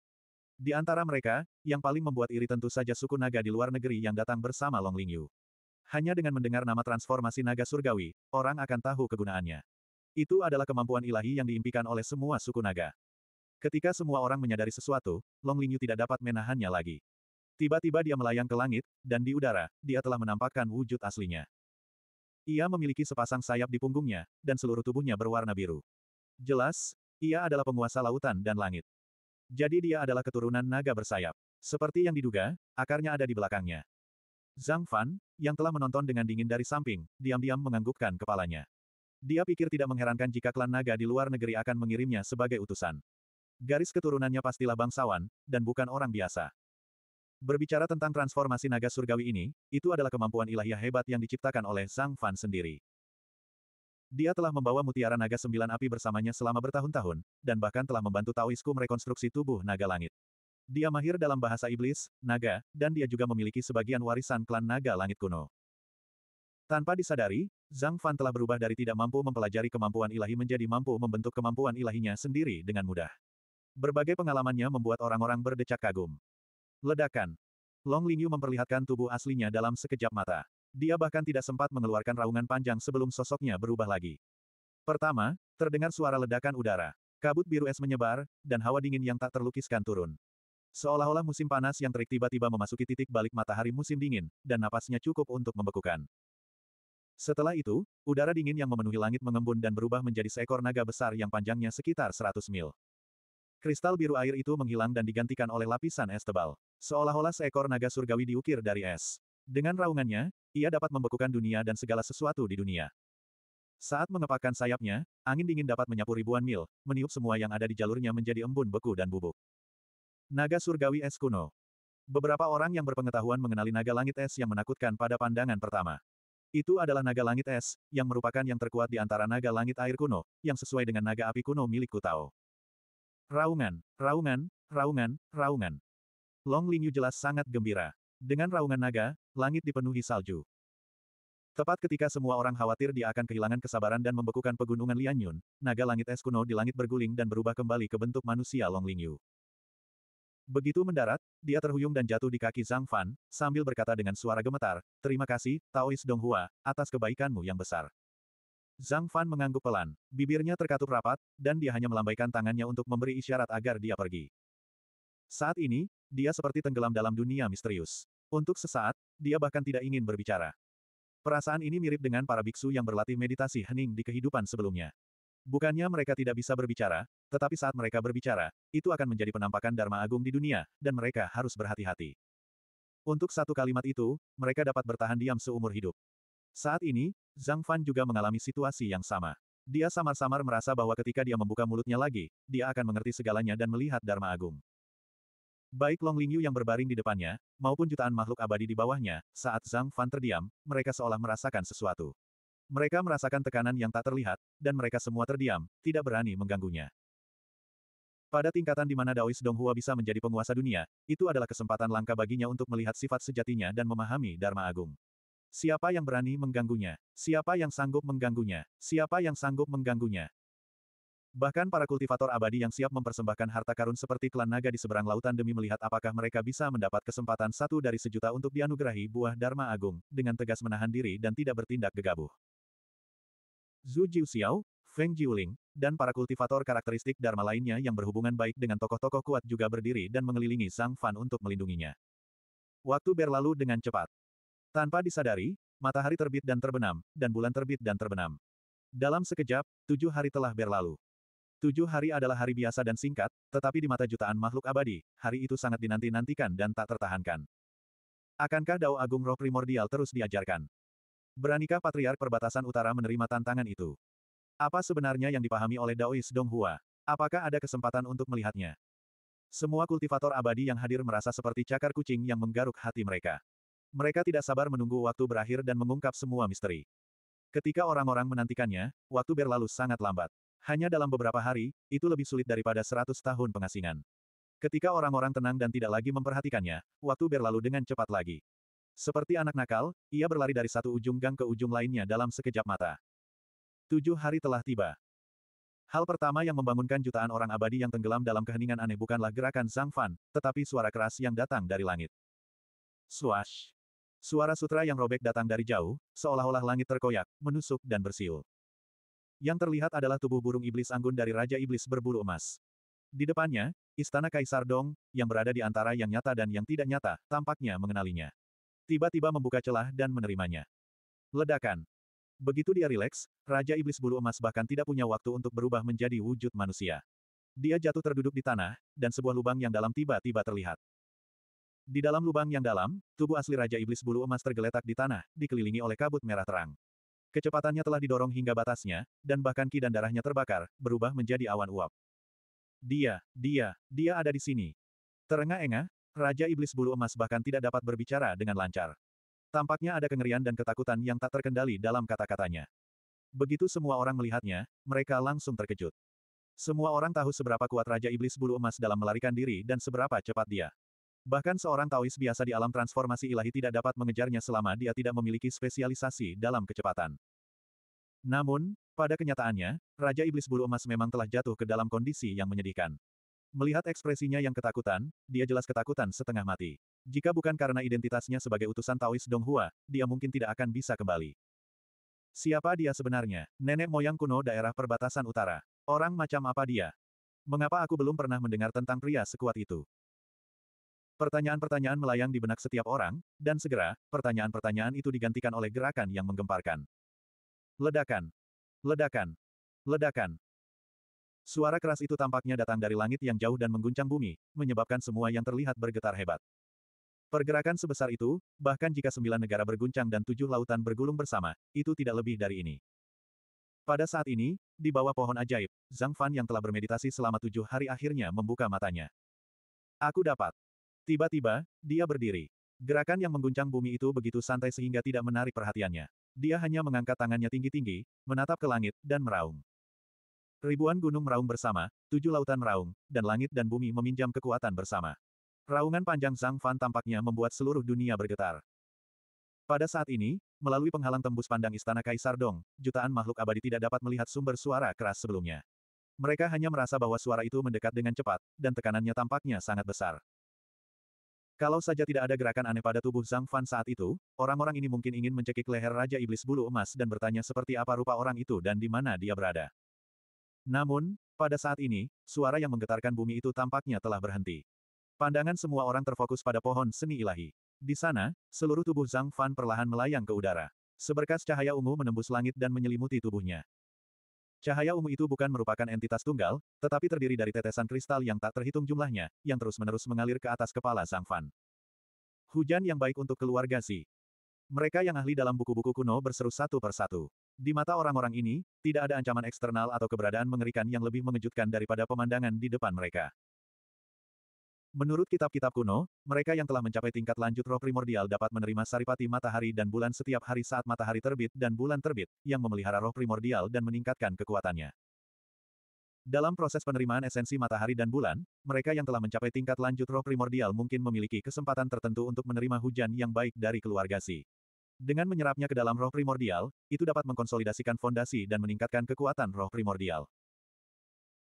Speaker 1: Di antara mereka, yang paling membuat iri tentu saja suku naga di luar negeri yang datang bersama Long Ling Yu. Hanya dengan mendengar nama transformasi naga surgawi, orang akan tahu kegunaannya. Itu adalah kemampuan ilahi yang diimpikan oleh semua suku naga. Ketika semua orang menyadari sesuatu, Long Lingyu tidak dapat menahannya lagi. Tiba-tiba dia melayang ke langit, dan di udara, dia telah menampakkan wujud aslinya. Ia memiliki sepasang sayap di punggungnya, dan seluruh tubuhnya berwarna biru. Jelas, ia adalah penguasa lautan dan langit. Jadi dia adalah keturunan naga bersayap. Seperti yang diduga, akarnya ada di belakangnya. Zhang Fan, yang telah menonton dengan dingin dari samping, diam-diam menganggukkan kepalanya. Dia pikir tidak mengherankan jika klan naga di luar negeri akan mengirimnya sebagai utusan. Garis keturunannya pastilah bangsawan, dan bukan orang biasa. Berbicara tentang transformasi naga surgawi ini, itu adalah kemampuan ilahiyah hebat yang diciptakan oleh Zhang Fan sendiri. Dia telah membawa mutiara naga sembilan api bersamanya selama bertahun-tahun, dan bahkan telah membantu Taoisku merekonstruksi tubuh naga langit. Dia mahir dalam bahasa iblis, naga, dan dia juga memiliki sebagian warisan klan naga langit kuno. Tanpa disadari, Zhang Fan telah berubah dari tidak mampu mempelajari kemampuan ilahi menjadi mampu membentuk kemampuan ilahinya sendiri dengan mudah. Berbagai pengalamannya membuat orang-orang berdecak kagum. Ledakan. Long Lingyu memperlihatkan tubuh aslinya dalam sekejap mata. Dia bahkan tidak sempat mengeluarkan raungan panjang sebelum sosoknya berubah lagi. Pertama, terdengar suara ledakan udara. Kabut biru es menyebar, dan hawa dingin yang tak terlukiskan turun. Seolah-olah musim panas yang terik tiba-tiba memasuki titik balik matahari musim dingin, dan napasnya cukup untuk membekukan. Setelah itu, udara dingin yang memenuhi langit mengembun dan berubah menjadi seekor naga besar yang panjangnya sekitar 100 mil. Kristal biru air itu menghilang dan digantikan oleh lapisan es tebal. Seolah-olah seekor naga surgawi diukir dari es. Dengan raungannya, ia dapat membekukan dunia dan segala sesuatu di dunia. Saat mengepakkan sayapnya, angin dingin dapat menyapu ribuan mil, meniup semua yang ada di jalurnya menjadi embun beku dan bubuk. Naga Surgawi Es Kuno Beberapa orang yang berpengetahuan mengenali naga langit es yang menakutkan pada pandangan pertama. Itu adalah naga langit es, yang merupakan yang terkuat di antara naga langit air kuno, yang sesuai dengan naga api kuno milik Kutao. Raungan, raungan, raungan, raungan. Long Lingyu jelas sangat gembira. Dengan raungan naga, langit dipenuhi salju. Tepat ketika semua orang khawatir dia akan kehilangan kesabaran dan membekukan pegunungan Lianyun, naga langit es kuno di langit berguling dan berubah kembali ke bentuk manusia Long Lingyu. Begitu mendarat, dia terhuyung dan jatuh di kaki Zhang Fan, sambil berkata dengan suara gemetar, Terima kasih, Taois Donghua, atas kebaikanmu yang besar. Zhang Fan mengangguk pelan, bibirnya terkatup rapat, dan dia hanya melambaikan tangannya untuk memberi isyarat agar dia pergi. Saat ini, dia seperti tenggelam dalam dunia misterius. Untuk sesaat, dia bahkan tidak ingin berbicara. Perasaan ini mirip dengan para biksu yang berlatih meditasi hening di kehidupan sebelumnya. Bukannya mereka tidak bisa berbicara, tetapi saat mereka berbicara, itu akan menjadi penampakan Dharma Agung di dunia, dan mereka harus berhati-hati. Untuk satu kalimat itu, mereka dapat bertahan diam seumur hidup. Saat ini, Zhang Fan juga mengalami situasi yang sama. Dia samar-samar merasa bahwa ketika dia membuka mulutnya lagi, dia akan mengerti segalanya dan melihat Dharma Agung. Baik Long Lingyu yang berbaring di depannya, maupun jutaan makhluk abadi di bawahnya, saat Zhang Fan terdiam, mereka seolah merasakan sesuatu. Mereka merasakan tekanan yang tak terlihat, dan mereka semua terdiam, tidak berani mengganggunya. Pada tingkatan di mana Daois Donghua bisa menjadi penguasa dunia, itu adalah kesempatan langka baginya untuk melihat sifat sejatinya dan memahami Dharma Agung. Siapa yang berani mengganggunya? Siapa yang sanggup mengganggunya? Siapa yang sanggup mengganggunya? Bahkan para kultivator abadi yang siap mempersembahkan harta karun seperti klan naga di seberang lautan demi melihat apakah mereka bisa mendapat kesempatan satu dari sejuta untuk dianugerahi buah Dharma Agung, dengan tegas menahan diri dan tidak bertindak gegabah. Zhu Jiuxiao, Feng Jiuling, dan para kultivator karakteristik Dharma lainnya yang berhubungan baik dengan tokoh-tokoh kuat juga berdiri dan mengelilingi Sang Fan untuk melindunginya. Waktu berlalu dengan cepat. Tanpa disadari, matahari terbit dan terbenam, dan bulan terbit dan terbenam. Dalam sekejap, tujuh hari telah berlalu. Tujuh hari adalah hari biasa dan singkat, tetapi di mata jutaan makhluk abadi, hari itu sangat dinanti-nantikan dan tak tertahankan. Akankah Dao Agung Roh Primordial terus diajarkan? Beranikah Patriark Perbatasan Utara menerima tantangan itu? Apa sebenarnya yang dipahami oleh Daois Donghua? Apakah ada kesempatan untuk melihatnya? Semua kultivator abadi yang hadir merasa seperti cakar kucing yang menggaruk hati mereka. Mereka tidak sabar menunggu waktu berakhir dan mengungkap semua misteri. Ketika orang-orang menantikannya, waktu berlalu sangat lambat. Hanya dalam beberapa hari, itu lebih sulit daripada 100 tahun pengasingan. Ketika orang-orang tenang dan tidak lagi memperhatikannya, waktu berlalu dengan cepat lagi. Seperti anak nakal, ia berlari dari satu ujung gang ke ujung lainnya dalam sekejap mata. Tujuh hari telah tiba. Hal pertama yang membangunkan jutaan orang abadi yang tenggelam dalam keheningan aneh bukanlah gerakan Zhang Fan, tetapi suara keras yang datang dari langit. Swash! Suara sutra yang robek datang dari jauh, seolah-olah langit terkoyak, menusuk dan bersiul. Yang terlihat adalah tubuh burung iblis anggun dari Raja Iblis berbulu emas. Di depannya, Istana Kaisar Dong, yang berada di antara yang nyata dan yang tidak nyata, tampaknya mengenalinya tiba-tiba membuka celah dan menerimanya. Ledakan. Begitu dia rileks, Raja Iblis Bulu Emas bahkan tidak punya waktu untuk berubah menjadi wujud manusia. Dia jatuh terduduk di tanah, dan sebuah lubang yang dalam tiba-tiba terlihat. Di dalam lubang yang dalam, tubuh asli Raja Iblis Bulu Emas tergeletak di tanah, dikelilingi oleh kabut merah terang. Kecepatannya telah didorong hingga batasnya, dan bahkan ki dan darahnya terbakar, berubah menjadi awan uap. Dia, dia, dia ada di sini. Terengah-engah, Raja Iblis Bulu Emas bahkan tidak dapat berbicara dengan lancar. Tampaknya ada kengerian dan ketakutan yang tak terkendali dalam kata-katanya. Begitu semua orang melihatnya, mereka langsung terkejut. Semua orang tahu seberapa kuat Raja Iblis Bulu Emas dalam melarikan diri dan seberapa cepat dia. Bahkan seorang Taois biasa di alam transformasi ilahi tidak dapat mengejarnya selama dia tidak memiliki spesialisasi dalam kecepatan. Namun, pada kenyataannya, Raja Iblis Bulu Emas memang telah jatuh ke dalam kondisi yang menyedihkan. Melihat ekspresinya yang ketakutan, dia jelas ketakutan setengah mati. Jika bukan karena identitasnya sebagai utusan Taois Donghua, dia mungkin tidak akan bisa kembali. Siapa dia sebenarnya? Nenek moyang kuno daerah perbatasan utara. Orang macam apa dia? Mengapa aku belum pernah mendengar tentang pria sekuat itu? Pertanyaan-pertanyaan melayang di benak setiap orang, dan segera, pertanyaan-pertanyaan itu digantikan oleh gerakan yang menggemparkan. Ledakan. Ledakan. Ledakan. Suara keras itu tampaknya datang dari langit yang jauh dan mengguncang bumi, menyebabkan semua yang terlihat bergetar hebat. Pergerakan sebesar itu, bahkan jika sembilan negara berguncang dan tujuh lautan bergulung bersama, itu tidak lebih dari ini. Pada saat ini, di bawah pohon ajaib, Zhang Fan yang telah bermeditasi selama tujuh hari akhirnya membuka matanya. Aku dapat. Tiba-tiba, dia berdiri. Gerakan yang mengguncang bumi itu begitu santai sehingga tidak menarik perhatiannya. Dia hanya mengangkat tangannya tinggi-tinggi, menatap ke langit, dan meraung. Ribuan gunung meraung bersama, tujuh lautan meraung, dan langit dan bumi meminjam kekuatan bersama. Raungan panjang Zhang Fan tampaknya membuat seluruh dunia bergetar. Pada saat ini, melalui penghalang tembus pandang Istana Kaisar Dong, jutaan makhluk abadi tidak dapat melihat sumber suara keras sebelumnya. Mereka hanya merasa bahwa suara itu mendekat dengan cepat, dan tekanannya tampaknya sangat besar. Kalau saja tidak ada gerakan aneh pada tubuh Zhang Fan saat itu, orang-orang ini mungkin ingin mencekik leher Raja Iblis Bulu Emas dan bertanya seperti apa rupa orang itu dan di mana dia berada. Namun, pada saat ini, suara yang menggetarkan bumi itu tampaknya telah berhenti. Pandangan semua orang terfokus pada pohon seni ilahi. Di sana, seluruh tubuh Zhang Fan perlahan melayang ke udara. Seberkas cahaya ungu menembus langit dan menyelimuti tubuhnya. Cahaya ungu itu bukan merupakan entitas tunggal, tetapi terdiri dari tetesan kristal yang tak terhitung jumlahnya, yang terus-menerus mengalir ke atas kepala Zhang Fan. Hujan yang baik untuk keluarga Si. Mereka yang ahli dalam buku-buku kuno berseru satu persatu. Di mata orang-orang ini, tidak ada ancaman eksternal atau keberadaan mengerikan yang lebih mengejutkan daripada pemandangan di depan mereka. Menurut kitab-kitab kuno, mereka yang telah mencapai tingkat lanjut roh primordial dapat menerima saripati matahari dan bulan setiap hari saat matahari terbit dan bulan terbit, yang memelihara roh primordial dan meningkatkan kekuatannya. Dalam proses penerimaan esensi matahari dan bulan, mereka yang telah mencapai tingkat lanjut roh primordial mungkin memiliki kesempatan tertentu untuk menerima hujan yang baik dari keluarga Si. Dengan menyerapnya ke dalam roh primordial, itu dapat mengkonsolidasikan fondasi dan meningkatkan kekuatan roh primordial.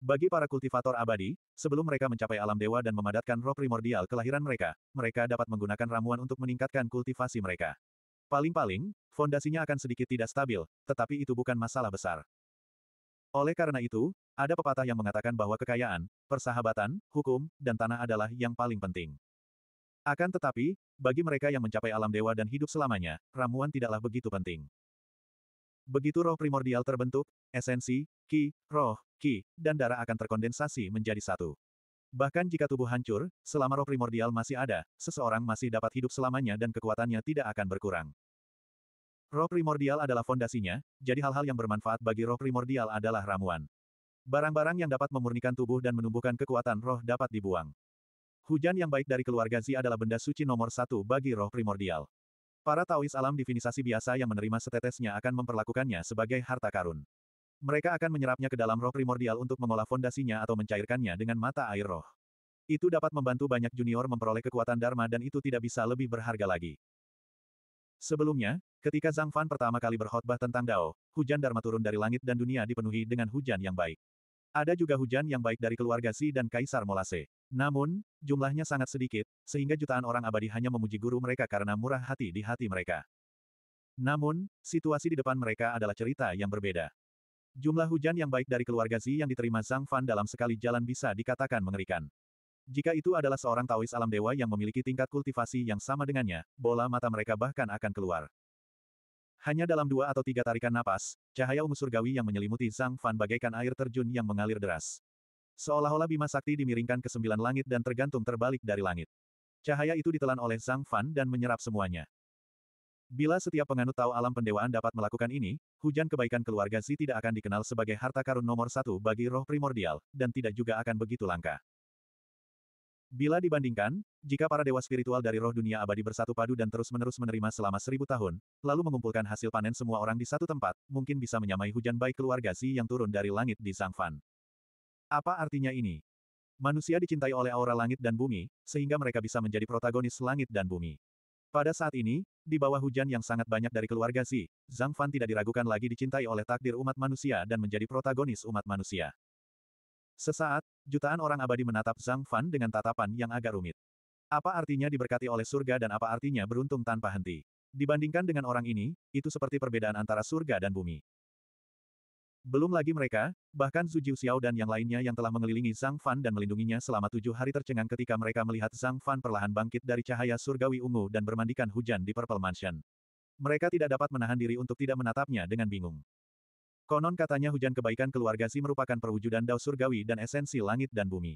Speaker 1: Bagi para kultivator abadi, sebelum mereka mencapai alam dewa dan memadatkan roh primordial kelahiran mereka, mereka dapat menggunakan ramuan untuk meningkatkan kultivasi mereka. Paling-paling, fondasinya akan sedikit tidak stabil, tetapi itu bukan masalah besar. Oleh karena itu, ada pepatah yang mengatakan bahwa kekayaan, persahabatan, hukum, dan tanah adalah yang paling penting. Akan tetapi, bagi mereka yang mencapai alam dewa dan hidup selamanya, ramuan tidaklah begitu penting. Begitu roh primordial terbentuk, esensi, ki, roh, ki, dan darah akan terkondensasi menjadi satu. Bahkan jika tubuh hancur, selama roh primordial masih ada, seseorang masih dapat hidup selamanya dan kekuatannya tidak akan berkurang. Roh primordial adalah fondasinya, jadi hal-hal yang bermanfaat bagi roh primordial adalah ramuan. Barang-barang yang dapat memurnikan tubuh dan menumbuhkan kekuatan roh dapat dibuang. Hujan yang baik dari keluarga Zi adalah benda suci nomor satu bagi roh primordial. Para Taois alam definisasi biasa yang menerima setetesnya akan memperlakukannya sebagai harta karun. Mereka akan menyerapnya ke dalam roh primordial untuk mengolah fondasinya atau mencairkannya dengan mata air roh. Itu dapat membantu banyak junior memperoleh kekuatan Dharma dan itu tidak bisa lebih berharga lagi. Sebelumnya, ketika Zhang Fan pertama kali berkhotbah tentang Dao, hujan Dharma turun dari langit dan dunia dipenuhi dengan hujan yang baik. Ada juga hujan yang baik dari keluarga Si dan Kaisar Molase. Namun, jumlahnya sangat sedikit, sehingga jutaan orang abadi hanya memuji guru mereka karena murah hati di hati mereka. Namun, situasi di depan mereka adalah cerita yang berbeda. Jumlah hujan yang baik dari keluarga Si yang diterima Zhang Fan dalam sekali jalan bisa dikatakan mengerikan. Jika itu adalah seorang Taois alam dewa yang memiliki tingkat kultivasi yang sama dengannya, bola mata mereka bahkan akan keluar. Hanya dalam dua atau tiga tarikan napas, cahaya ungu surgawi yang menyelimuti Zhang Fan bagaikan air terjun yang mengalir deras. Seolah-olah Bima Sakti dimiringkan ke sembilan langit dan tergantung terbalik dari langit. Cahaya itu ditelan oleh Zhang Fan dan menyerap semuanya. Bila setiap penganut tahu alam pendewaan dapat melakukan ini, hujan kebaikan keluarga Zi tidak akan dikenal sebagai harta karun nomor satu bagi roh primordial, dan tidak juga akan begitu langka. Bila dibandingkan, jika para dewa spiritual dari roh dunia abadi bersatu padu dan terus-menerus menerima selama seribu tahun, lalu mengumpulkan hasil panen semua orang di satu tempat, mungkin bisa menyamai hujan baik keluarga Si yang turun dari langit di Fan. Apa artinya ini? Manusia dicintai oleh aura langit dan bumi, sehingga mereka bisa menjadi protagonis langit dan bumi. Pada saat ini, di bawah hujan yang sangat banyak dari keluarga Si, Zhang Fan tidak diragukan lagi dicintai oleh takdir umat manusia dan menjadi protagonis umat manusia. Sesaat, jutaan orang abadi menatap Zhang Fan dengan tatapan yang agak rumit. Apa artinya diberkati oleh surga dan apa artinya beruntung tanpa henti? Dibandingkan dengan orang ini, itu seperti perbedaan antara surga dan bumi. Belum lagi mereka, bahkan Zhu Xiao dan yang lainnya yang telah mengelilingi Zhang Fan dan melindunginya selama tujuh hari tercengang ketika mereka melihat Zhang Fan perlahan bangkit dari cahaya surgawi ungu dan bermandikan hujan di Purple Mansion. Mereka tidak dapat menahan diri untuk tidak menatapnya dengan bingung. Konon katanya hujan kebaikan keluarga Si merupakan perwujudan dao surgawi dan esensi langit dan bumi.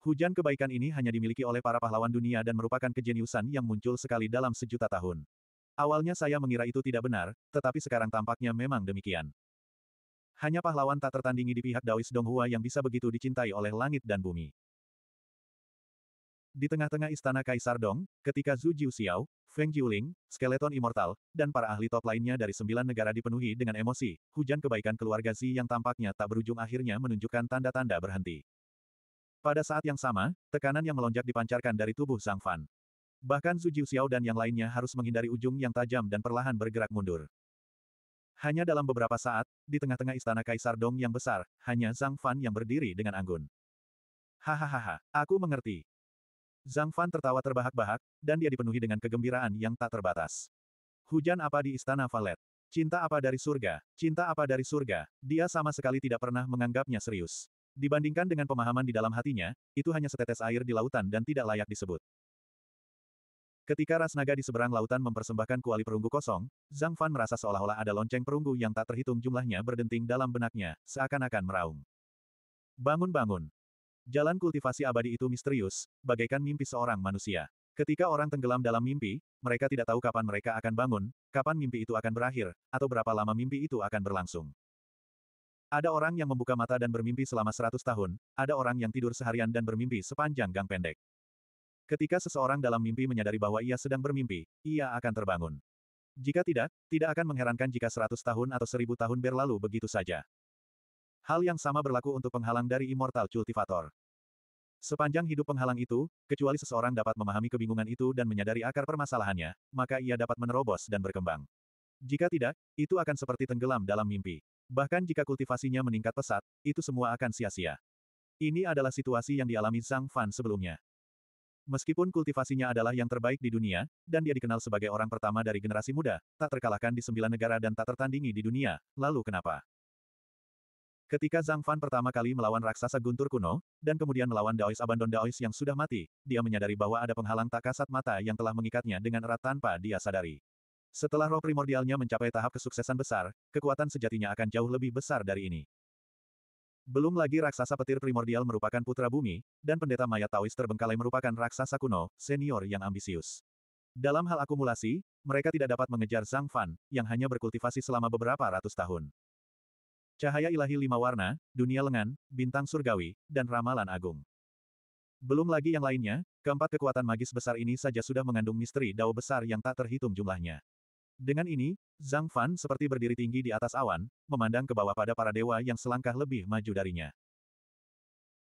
Speaker 1: Hujan kebaikan ini hanya dimiliki oleh para pahlawan dunia dan merupakan kejeniusan yang muncul sekali dalam sejuta tahun. Awalnya saya mengira itu tidak benar, tetapi sekarang tampaknya memang demikian. Hanya pahlawan tak tertandingi di pihak Daois Donghua yang bisa begitu dicintai oleh langit dan bumi. Di tengah-tengah istana Kaisar Dong, ketika Zhu Xiao, Feng Jiuling, skeleton immortal, dan para ahli top lainnya dari sembilan negara dipenuhi dengan emosi, hujan kebaikan keluarga Zi yang tampaknya tak berujung akhirnya menunjukkan tanda-tanda berhenti. Pada saat yang sama, tekanan yang melonjak dipancarkan dari tubuh Zhang Fan. Bahkan Zhu Xiao dan yang lainnya harus menghindari ujung yang tajam dan perlahan bergerak mundur. Hanya dalam beberapa saat, di tengah-tengah istana Kaisar Dong yang besar, hanya Zhang Fan yang berdiri dengan anggun. Hahaha, aku mengerti. Zhang Fan tertawa terbahak-bahak, dan dia dipenuhi dengan kegembiraan yang tak terbatas. Hujan apa di Istana Valet? Cinta apa dari surga? Cinta apa dari surga? Dia sama sekali tidak pernah menganggapnya serius. Dibandingkan dengan pemahaman di dalam hatinya, itu hanya setetes air di lautan dan tidak layak disebut. Ketika ras naga di seberang lautan mempersembahkan kuali perunggu kosong, Zhang Fan merasa seolah-olah ada lonceng perunggu yang tak terhitung jumlahnya berdenting dalam benaknya, seakan-akan meraung. Bangun-bangun, Jalan kultivasi abadi itu misterius, bagaikan mimpi seorang manusia. Ketika orang tenggelam dalam mimpi, mereka tidak tahu kapan mereka akan bangun, kapan mimpi itu akan berakhir, atau berapa lama mimpi itu akan berlangsung. Ada orang yang membuka mata dan bermimpi selama seratus tahun, ada orang yang tidur seharian dan bermimpi sepanjang gang pendek. Ketika seseorang dalam mimpi menyadari bahwa ia sedang bermimpi, ia akan terbangun. Jika tidak, tidak akan mengherankan jika seratus tahun atau seribu tahun berlalu begitu saja. Hal yang sama berlaku untuk penghalang dari Immortal Cultivator. Sepanjang hidup penghalang itu, kecuali seseorang dapat memahami kebingungan itu dan menyadari akar permasalahannya, maka ia dapat menerobos dan berkembang. Jika tidak, itu akan seperti tenggelam dalam mimpi. Bahkan jika kultivasinya meningkat pesat, itu semua akan sia-sia. Ini adalah situasi yang dialami Zhang Fan sebelumnya. Meskipun kultivasinya adalah yang terbaik di dunia, dan dia dikenal sebagai orang pertama dari generasi muda, tak terkalahkan di sembilan negara dan tak tertandingi di dunia, lalu kenapa? Ketika Zhang Fan pertama kali melawan raksasa guntur kuno, dan kemudian melawan Daois Abandon Daois yang sudah mati, dia menyadari bahwa ada penghalang tak kasat mata yang telah mengikatnya dengan erat tanpa dia sadari. Setelah roh primordialnya mencapai tahap kesuksesan besar, kekuatan sejatinya akan jauh lebih besar dari ini. Belum lagi raksasa petir primordial merupakan putra bumi, dan pendeta mayat Taois terbengkalai merupakan raksasa kuno, senior yang ambisius. Dalam hal akumulasi, mereka tidak dapat mengejar Zhang Fan, yang hanya berkultivasi selama beberapa ratus tahun. Cahaya ilahi lima warna, dunia lengan, bintang surgawi, dan ramalan agung. Belum lagi yang lainnya, keempat kekuatan magis besar ini saja sudah mengandung misteri dao besar yang tak terhitung jumlahnya. Dengan ini, Zhang Fan seperti berdiri tinggi di atas awan, memandang ke bawah pada para dewa yang selangkah lebih maju darinya.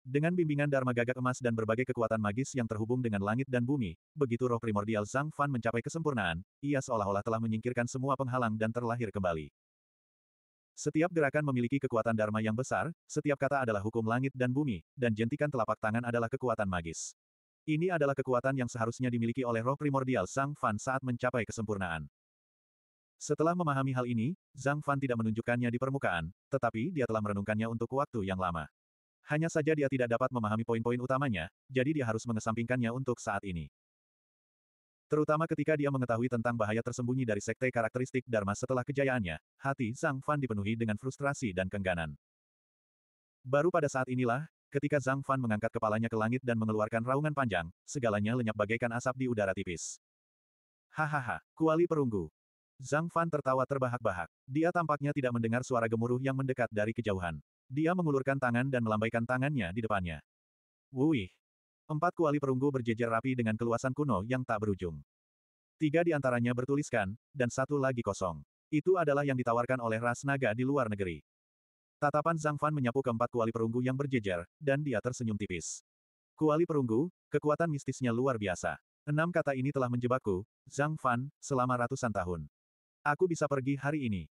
Speaker 1: Dengan bimbingan Dharma Gagak Emas dan berbagai kekuatan magis yang terhubung dengan langit dan bumi, begitu roh primordial Zhang Fan mencapai kesempurnaan, ia seolah-olah telah menyingkirkan semua penghalang dan terlahir kembali. Setiap gerakan memiliki kekuatan dharma yang besar, setiap kata adalah hukum langit dan bumi, dan jentikan telapak tangan adalah kekuatan magis. Ini adalah kekuatan yang seharusnya dimiliki oleh roh primordial Sang Fan saat mencapai kesempurnaan. Setelah memahami hal ini, Zhang Fan tidak menunjukkannya di permukaan, tetapi dia telah merenungkannya untuk waktu yang lama. Hanya saja dia tidak dapat memahami poin-poin utamanya, jadi dia harus mengesampingkannya untuk saat ini. Terutama ketika dia mengetahui tentang bahaya tersembunyi dari sekte karakteristik Dharma setelah kejayaannya, hati Zhang Fan dipenuhi dengan frustrasi dan kengganan. Baru pada saat inilah, ketika Zhang Fan mengangkat kepalanya ke langit dan mengeluarkan raungan panjang, segalanya lenyap bagaikan asap di udara tipis. Hahaha, kuali perunggu. Zhang Fan tertawa terbahak-bahak. Dia tampaknya tidak mendengar suara gemuruh yang mendekat dari kejauhan. Dia mengulurkan tangan dan melambaikan tangannya di depannya. Wuih, Empat kuali perunggu berjejer rapi dengan keluasan kuno yang tak berujung. Tiga di antaranya bertuliskan, dan satu lagi kosong. Itu adalah yang ditawarkan oleh ras naga di luar negeri. Tatapan Zhang Fan menyapu keempat empat kuali perunggu yang berjejer, dan dia tersenyum tipis. Kuali perunggu, kekuatan mistisnya luar biasa. Enam kata ini telah menjebakku, Zhang Fan, selama ratusan tahun. Aku bisa pergi hari ini.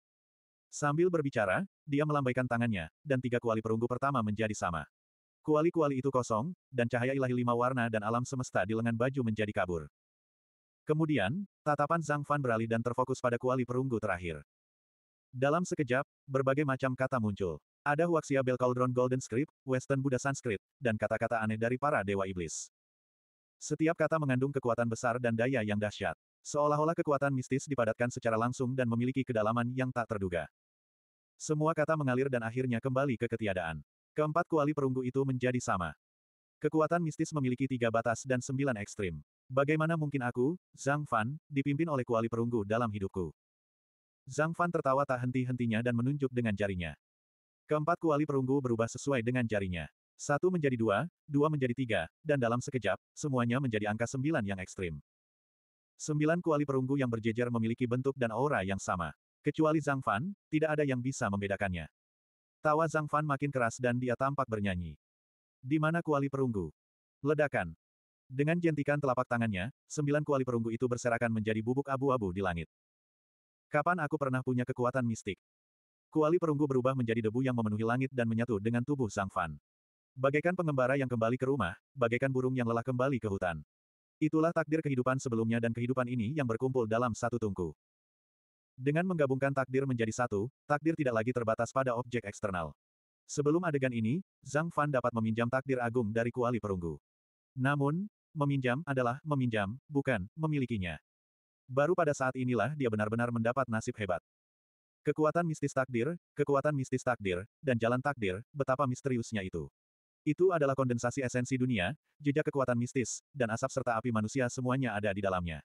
Speaker 1: Sambil berbicara, dia melambaikan tangannya, dan tiga kuali perunggu pertama menjadi sama. Kuali-kuali itu kosong, dan cahaya ilahi lima warna dan alam semesta di lengan baju menjadi kabur. Kemudian, tatapan Zhang Fan beralih dan terfokus pada kuali perunggu terakhir. Dalam sekejap, berbagai macam kata muncul. Ada Huaxia Bell Cauldron Golden Script, Western Buddha Sanskrit, dan kata-kata aneh dari para dewa iblis. Setiap kata mengandung kekuatan besar dan daya yang dahsyat. Seolah-olah kekuatan mistis dipadatkan secara langsung dan memiliki kedalaman yang tak terduga. Semua kata mengalir dan akhirnya kembali ke ketiadaan. Keempat kuali perunggu itu menjadi sama. Kekuatan mistis memiliki tiga batas dan sembilan ekstrim. Bagaimana mungkin aku, Zhang Fan, dipimpin oleh kuali perunggu dalam hidupku? Zhang Fan tertawa tak henti-hentinya dan menunjuk dengan jarinya. Keempat kuali perunggu berubah sesuai dengan jarinya. Satu menjadi dua, dua menjadi tiga, dan dalam sekejap, semuanya menjadi angka sembilan yang ekstrim. Sembilan kuali perunggu yang berjejer memiliki bentuk dan aura yang sama. Kecuali Zhang Fan, tidak ada yang bisa membedakannya. Tawa Zhang Fan makin keras dan dia tampak bernyanyi. Di mana kuali perunggu? Ledakan. Dengan jentikan telapak tangannya, sembilan kuali perunggu itu berserakan menjadi bubuk abu-abu di langit. Kapan aku pernah punya kekuatan mistik? Kuali perunggu berubah menjadi debu yang memenuhi langit dan menyatu dengan tubuh Zhang Fan. Bagaikan pengembara yang kembali ke rumah, bagaikan burung yang lelah kembali ke hutan. Itulah takdir kehidupan sebelumnya dan kehidupan ini yang berkumpul dalam satu tungku. Dengan menggabungkan takdir menjadi satu, takdir tidak lagi terbatas pada objek eksternal. Sebelum adegan ini, Zhang Fan dapat meminjam takdir agung dari kuali perunggu. Namun, meminjam adalah meminjam, bukan memilikinya. Baru pada saat inilah dia benar-benar mendapat nasib hebat. Kekuatan mistis takdir, kekuatan mistis takdir, dan jalan takdir, betapa misteriusnya itu. Itu adalah kondensasi esensi dunia, jejak kekuatan mistis, dan asap serta api manusia semuanya ada di dalamnya.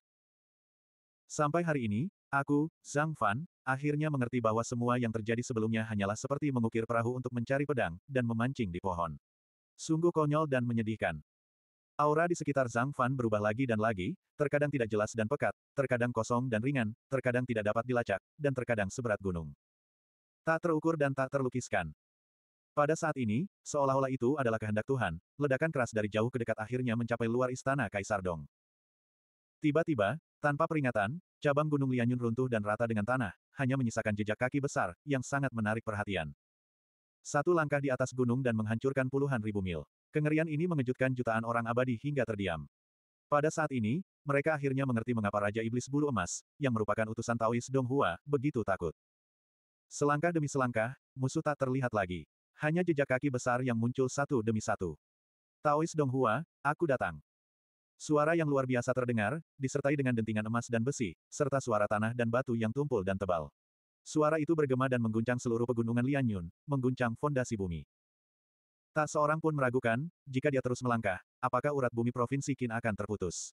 Speaker 1: Sampai hari ini, aku, Zhang Fan, akhirnya mengerti bahwa semua yang terjadi sebelumnya hanyalah seperti mengukir perahu untuk mencari pedang, dan memancing di pohon. Sungguh konyol dan menyedihkan. Aura di sekitar Zhang Fan berubah lagi dan lagi, terkadang tidak jelas dan pekat, terkadang kosong dan ringan, terkadang tidak dapat dilacak, dan terkadang seberat gunung. Tak terukur dan tak terlukiskan. Pada saat ini, seolah-olah itu adalah kehendak Tuhan, ledakan keras dari jauh ke dekat akhirnya mencapai luar istana Kaisar Dong. Tiba-tiba, tanpa peringatan, cabang Gunung Lianyun runtuh dan rata dengan tanah, hanya menyisakan jejak kaki besar, yang sangat menarik perhatian. Satu langkah di atas gunung dan menghancurkan puluhan ribu mil. Kengerian ini mengejutkan jutaan orang abadi hingga terdiam. Pada saat ini, mereka akhirnya mengerti mengapa Raja Iblis Bulu Emas, yang merupakan utusan Taois Donghua, begitu takut. Selangkah demi selangkah, musuh tak terlihat lagi. Hanya jejak kaki besar yang muncul satu demi satu. Taois Donghua, aku datang. Suara yang luar biasa terdengar, disertai dengan dentingan emas dan besi, serta suara tanah dan batu yang tumpul dan tebal. Suara itu bergema dan mengguncang seluruh pegunungan Lianyun, mengguncang fondasi bumi. Tak seorang pun meragukan, jika dia terus melangkah, apakah urat bumi Provinsi Qin akan terputus.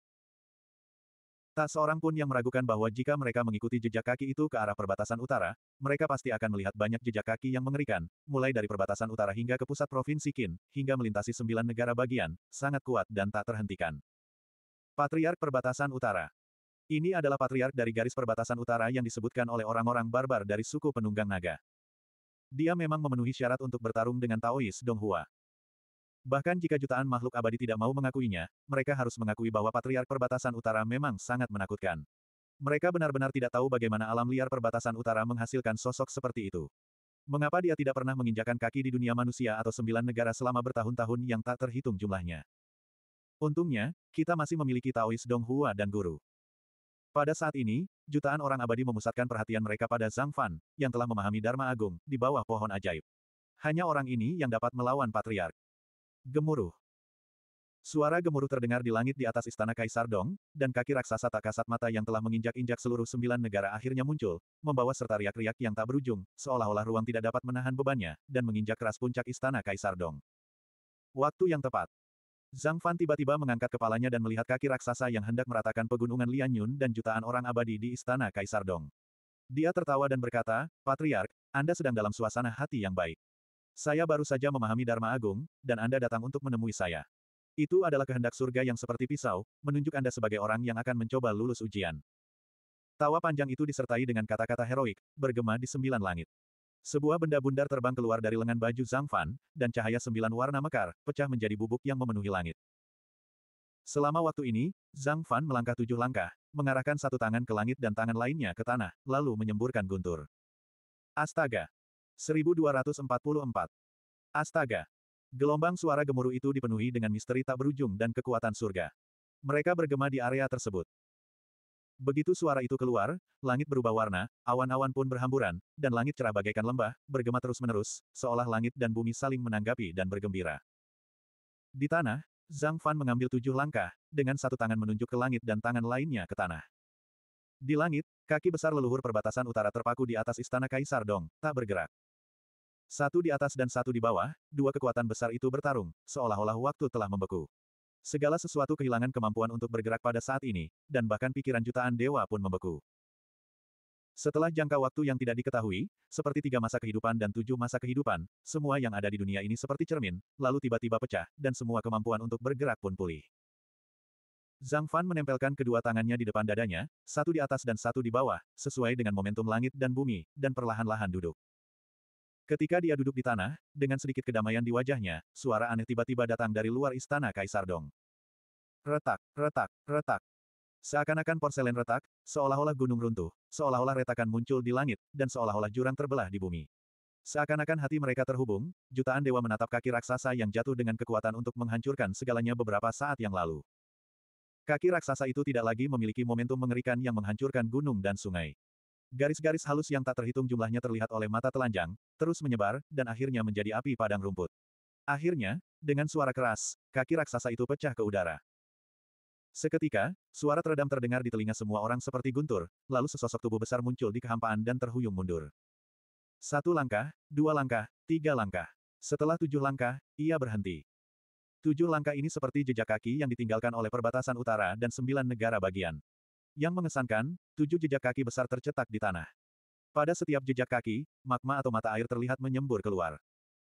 Speaker 1: Tak seorang pun yang meragukan bahwa jika mereka mengikuti jejak kaki itu ke arah perbatasan utara, mereka pasti akan melihat banyak jejak kaki yang mengerikan, mulai dari perbatasan utara hingga ke pusat provinsi Qin, hingga melintasi sembilan negara bagian, sangat kuat dan tak terhentikan. Patriark Perbatasan Utara Ini adalah patriark dari garis perbatasan utara yang disebutkan oleh orang-orang barbar dari suku penunggang naga. Dia memang memenuhi syarat untuk bertarung dengan Taois Donghua. Bahkan jika jutaan makhluk abadi tidak mau mengakuinya, mereka harus mengakui bahwa patriark perbatasan utara memang sangat menakutkan. Mereka benar-benar tidak tahu bagaimana alam liar perbatasan utara menghasilkan sosok seperti itu. Mengapa dia tidak pernah menginjakan kaki di dunia manusia atau sembilan negara selama bertahun-tahun yang tak terhitung jumlahnya? Untungnya, kita masih memiliki Taois Donghua dan guru. Pada saat ini, jutaan orang abadi memusatkan perhatian mereka pada Zhang Fan, yang telah memahami Dharma Agung, di bawah pohon ajaib. Hanya orang ini yang dapat melawan Patriark. Gemuruh. Suara gemuruh terdengar di langit di atas istana Kaisar Dong, dan kaki raksasa tak kasat mata yang telah menginjak-injak seluruh sembilan negara akhirnya muncul, membawa serta riak-riak yang tak berujung, seolah-olah ruang tidak dapat menahan bebannya, dan menginjak keras puncak istana Kaisar Dong. Waktu yang tepat. Zhang Fan tiba-tiba mengangkat kepalanya dan melihat kaki raksasa yang hendak meratakan pegunungan Lian Yun dan jutaan orang abadi di istana Kaisar Dong. Dia tertawa dan berkata, Patriark, Anda sedang dalam suasana hati yang baik. Saya baru saja memahami Dharma Agung, dan Anda datang untuk menemui saya. Itu adalah kehendak surga yang seperti pisau, menunjuk Anda sebagai orang yang akan mencoba lulus ujian. Tawa panjang itu disertai dengan kata-kata heroik, bergema di sembilan langit. Sebuah benda bundar terbang keluar dari lengan baju Zhang Fan, dan cahaya sembilan warna mekar, pecah menjadi bubuk yang memenuhi langit. Selama waktu ini, Zhang Fan melangkah tujuh langkah, mengarahkan satu tangan ke langit dan tangan lainnya ke tanah, lalu menyemburkan guntur. Astaga! 1244. Astaga! Gelombang suara gemuruh itu dipenuhi dengan misteri tak berujung dan kekuatan surga. Mereka bergema di area tersebut. Begitu suara itu keluar, langit berubah warna, awan-awan pun berhamburan, dan langit cerah bagaikan lembah, bergema terus-menerus, seolah langit dan bumi saling menanggapi dan bergembira. Di tanah, Zhang Fan mengambil tujuh langkah, dengan satu tangan menunjuk ke langit dan tangan lainnya ke tanah. Di langit, kaki besar leluhur perbatasan utara terpaku di atas istana Kaisar Dong, tak bergerak. Satu di atas dan satu di bawah, dua kekuatan besar itu bertarung, seolah-olah waktu telah membeku. Segala sesuatu kehilangan kemampuan untuk bergerak pada saat ini, dan bahkan pikiran jutaan dewa pun membeku. Setelah jangka waktu yang tidak diketahui, seperti tiga masa kehidupan dan tujuh masa kehidupan, semua yang ada di dunia ini seperti cermin, lalu tiba-tiba pecah, dan semua kemampuan untuk bergerak pun pulih. Zhang Fan menempelkan kedua tangannya di depan dadanya, satu di atas dan satu di bawah, sesuai dengan momentum langit dan bumi, dan perlahan-lahan duduk. Ketika dia duduk di tanah, dengan sedikit kedamaian di wajahnya, suara aneh tiba-tiba datang dari luar istana Kaisar Dong. Retak, retak, retak. Seakan-akan porselen retak, seolah-olah gunung runtuh, seolah-olah retakan muncul di langit, dan seolah-olah jurang terbelah di bumi. Seakan-akan hati mereka terhubung, jutaan dewa menatap kaki raksasa yang jatuh dengan kekuatan untuk menghancurkan segalanya beberapa saat yang lalu. Kaki raksasa itu tidak lagi memiliki momentum mengerikan yang menghancurkan gunung dan sungai. Garis-garis halus yang tak terhitung jumlahnya terlihat oleh mata telanjang, terus menyebar, dan akhirnya menjadi api padang rumput. Akhirnya, dengan suara keras, kaki raksasa itu pecah ke udara. Seketika, suara teredam terdengar di telinga semua orang seperti guntur, lalu sesosok tubuh besar muncul di kehampaan dan terhuyung mundur. Satu langkah, dua langkah, tiga langkah. Setelah tujuh langkah, ia berhenti. Tujuh langkah ini seperti jejak kaki yang ditinggalkan oleh perbatasan utara dan sembilan negara bagian. Yang mengesankan, tujuh jejak kaki besar tercetak di tanah. Pada setiap jejak kaki, magma atau mata air terlihat menyembur keluar.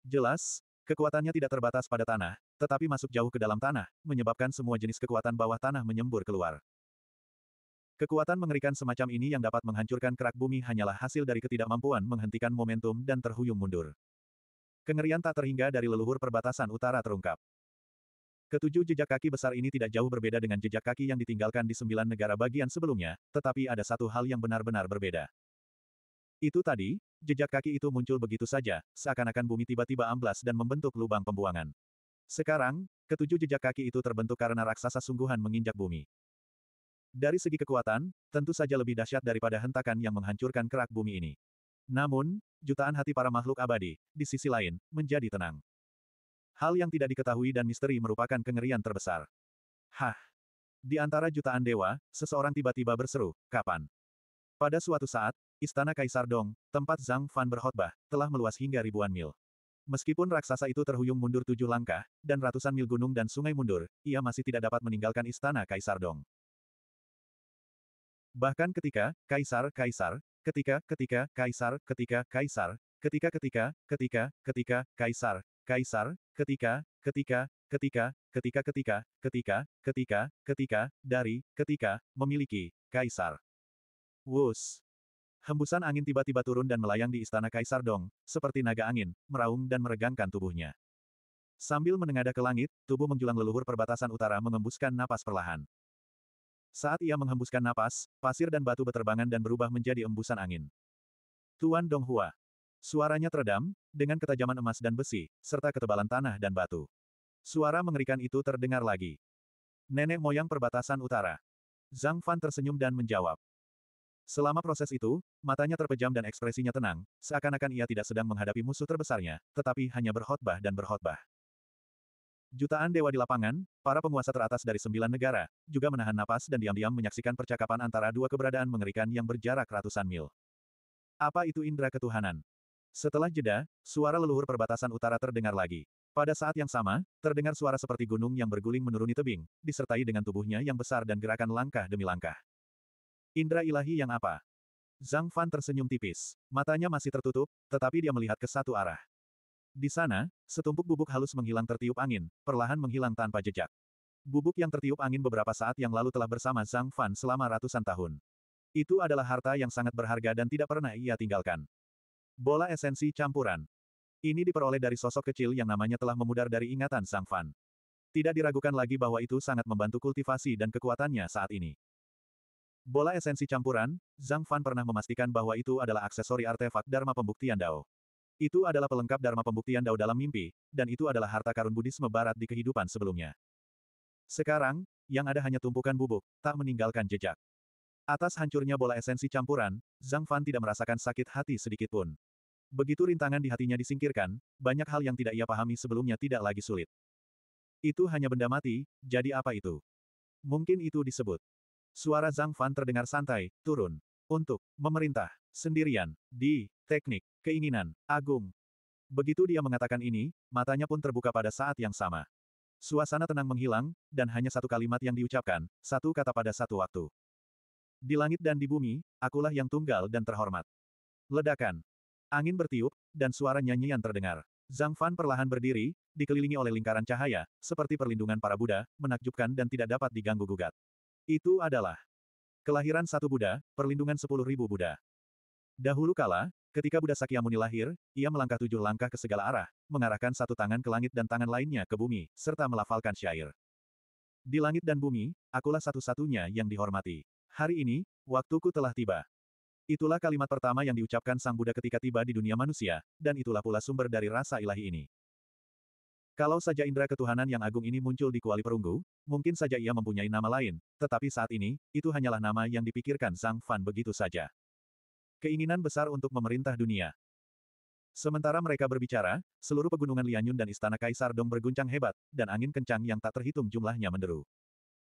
Speaker 1: Jelas, kekuatannya tidak terbatas pada tanah, tetapi masuk jauh ke dalam tanah, menyebabkan semua jenis kekuatan bawah tanah menyembur keluar. Kekuatan mengerikan semacam ini yang dapat menghancurkan kerak bumi hanyalah hasil dari ketidakmampuan menghentikan momentum dan terhuyung mundur. Kengerian tak terhingga dari leluhur perbatasan utara terungkap. Ketujuh jejak kaki besar ini tidak jauh berbeda dengan jejak kaki yang ditinggalkan di sembilan negara bagian sebelumnya, tetapi ada satu hal yang benar-benar berbeda. Itu tadi, jejak kaki itu muncul begitu saja, seakan-akan bumi tiba-tiba amblas dan membentuk lubang pembuangan. Sekarang, ketujuh jejak kaki itu terbentuk karena raksasa sungguhan menginjak bumi. Dari segi kekuatan, tentu saja lebih dahsyat daripada hentakan yang menghancurkan kerak bumi ini. Namun, jutaan hati para makhluk abadi, di sisi lain, menjadi tenang. Hal yang tidak diketahui dan misteri merupakan kengerian terbesar. Hah! Di antara jutaan dewa, seseorang tiba-tiba berseru, kapan? Pada suatu saat, Istana Kaisar Dong, tempat Zhang Fan berkhotbah, telah meluas hingga ribuan mil. Meskipun raksasa itu terhuyung mundur tujuh langkah, dan ratusan mil gunung dan sungai mundur, ia masih tidak dapat meninggalkan istana Kaisar Dong. Bahkan ketika, Kaisar, Kaisar, ketika, ketika, Kaisar, ketika, Kaisar, ketika, ketika, ketika, ketika, Kaisar, Kaisar, ketika, ketika, ketika, ketika, ketika, ketika, ketika, ketika, dari, ketika, memiliki, Kaisar. Wus. Hembusan angin tiba-tiba turun dan melayang di istana Kaisar Dong, seperti naga angin, meraung dan meregangkan tubuhnya. Sambil menengadah ke langit, tubuh menjulang leluhur perbatasan utara mengembuskan napas perlahan. Saat ia menghembuskan napas, pasir dan batu beterbangan dan berubah menjadi embusan angin. Tuan Donghua. Suaranya teredam, dengan ketajaman emas dan besi, serta ketebalan tanah dan batu. Suara mengerikan itu terdengar lagi. Nenek moyang perbatasan utara. Zhang Fan tersenyum dan menjawab. Selama proses itu, matanya terpejam dan ekspresinya tenang, seakan-akan ia tidak sedang menghadapi musuh terbesarnya, tetapi hanya berkhotbah dan berkhotbah. Jutaan dewa di lapangan, para penguasa teratas dari sembilan negara, juga menahan napas dan diam-diam menyaksikan percakapan antara dua keberadaan mengerikan yang berjarak ratusan mil. Apa itu indera ketuhanan? Setelah jeda, suara leluhur perbatasan utara terdengar lagi. Pada saat yang sama, terdengar suara seperti gunung yang berguling menuruni tebing, disertai dengan tubuhnya yang besar dan gerakan langkah demi langkah. Indra ilahi yang apa? Zhang Fan tersenyum tipis. Matanya masih tertutup, tetapi dia melihat ke satu arah. Di sana, setumpuk bubuk halus menghilang tertiup angin, perlahan menghilang tanpa jejak. Bubuk yang tertiup angin beberapa saat yang lalu telah bersama Zhang Fan selama ratusan tahun. Itu adalah harta yang sangat berharga dan tidak pernah ia tinggalkan. Bola esensi campuran. Ini diperoleh dari sosok kecil yang namanya telah memudar dari ingatan Sang Fan. Tidak diragukan lagi bahwa itu sangat membantu kultivasi dan kekuatannya saat ini. Bola esensi campuran, Zhang Fan pernah memastikan bahwa itu adalah aksesori artefak Dharma Pembuktian Dao. Itu adalah pelengkap Dharma Pembuktian Dao dalam mimpi, dan itu adalah harta karun Buddhisme Barat di kehidupan sebelumnya. Sekarang, yang ada hanya tumpukan bubuk, tak meninggalkan jejak. Atas hancurnya bola esensi campuran, Zhang Fan tidak merasakan sakit hati sedikitpun. Begitu rintangan di hatinya disingkirkan, banyak hal yang tidak ia pahami sebelumnya tidak lagi sulit. Itu hanya benda mati, jadi apa itu? Mungkin itu disebut. Suara Zhang Fan terdengar santai, turun. Untuk memerintah, sendirian, di, teknik, keinginan, agung. Begitu dia mengatakan ini, matanya pun terbuka pada saat yang sama. Suasana tenang menghilang, dan hanya satu kalimat yang diucapkan, satu kata pada satu waktu. Di langit dan di bumi, akulah yang tunggal dan terhormat. Ledakan. Angin bertiup, dan suara nyanyian terdengar. Zhang Fan perlahan berdiri, dikelilingi oleh lingkaran cahaya, seperti perlindungan para Buddha, menakjubkan dan tidak dapat diganggu-gugat. Itu adalah kelahiran satu Buddha, perlindungan sepuluh ribu Buddha. Dahulu kala, ketika Buddha Sakyamuni lahir, ia melangkah tujuh langkah ke segala arah, mengarahkan satu tangan ke langit dan tangan lainnya ke bumi, serta melafalkan syair. Di langit dan bumi, akulah satu-satunya yang dihormati. Hari ini, waktuku telah tiba. Itulah kalimat pertama yang diucapkan Sang Buddha ketika tiba di dunia manusia, dan itulah pula sumber dari rasa ilahi ini. Kalau saja indera ketuhanan yang agung ini muncul di kuali perunggu, mungkin saja ia mempunyai nama lain, tetapi saat ini, itu hanyalah nama yang dipikirkan Sang Fan begitu saja. Keinginan besar untuk memerintah dunia. Sementara mereka berbicara, seluruh pegunungan Lianyun dan istana Kaisar Dong berguncang hebat, dan angin kencang yang tak terhitung jumlahnya menderu.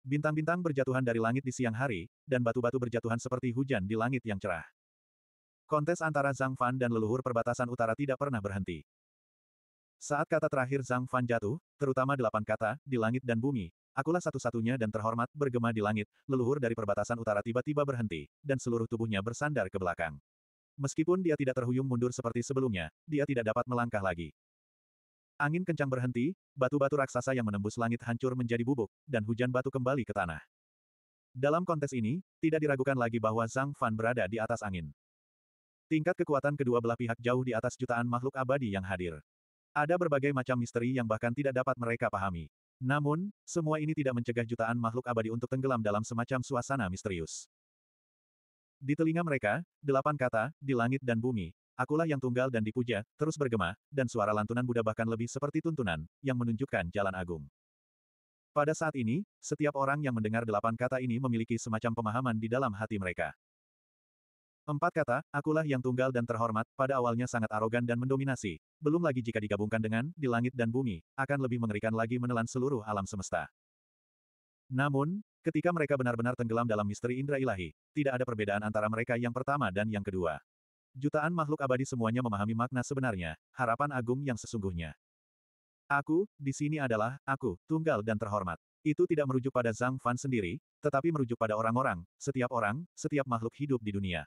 Speaker 1: Bintang-bintang berjatuhan dari langit di siang hari, dan batu-batu berjatuhan seperti hujan di langit yang cerah. Kontes antara Zhang Fan dan leluhur perbatasan utara tidak pernah berhenti. Saat kata terakhir Zhang Fan jatuh, terutama delapan kata, di langit dan bumi, akulah satu-satunya dan terhormat bergema di langit, leluhur dari perbatasan utara tiba-tiba berhenti, dan seluruh tubuhnya bersandar ke belakang. Meskipun dia tidak terhuyung mundur seperti sebelumnya, dia tidak dapat melangkah lagi. Angin kencang berhenti, batu-batu raksasa yang menembus langit hancur menjadi bubuk, dan hujan batu kembali ke tanah. Dalam kontes ini, tidak diragukan lagi bahwa Zhang Fan berada di atas angin. Tingkat kekuatan kedua belah pihak jauh di atas jutaan makhluk abadi yang hadir. Ada berbagai macam misteri yang bahkan tidak dapat mereka pahami. Namun, semua ini tidak mencegah jutaan makhluk abadi untuk tenggelam dalam semacam suasana misterius. Di telinga mereka, delapan kata, di langit dan bumi, akulah yang tunggal dan dipuja, terus bergema, dan suara lantunan Buddha bahkan lebih seperti tuntunan, yang menunjukkan jalan agung. Pada saat ini, setiap orang yang mendengar delapan kata ini memiliki semacam pemahaman di dalam hati mereka. Empat kata, akulah yang tunggal dan terhormat, pada awalnya sangat arogan dan mendominasi. Belum lagi jika digabungkan dengan, di langit dan bumi, akan lebih mengerikan lagi menelan seluruh alam semesta. Namun, ketika mereka benar-benar tenggelam dalam misteri indera ilahi, tidak ada perbedaan antara mereka yang pertama dan yang kedua. Jutaan makhluk abadi semuanya memahami makna sebenarnya, harapan agung yang sesungguhnya. Aku, di sini adalah, aku, tunggal dan terhormat. Itu tidak merujuk pada Zhang Fan sendiri, tetapi merujuk pada orang-orang, setiap orang, setiap makhluk hidup di dunia.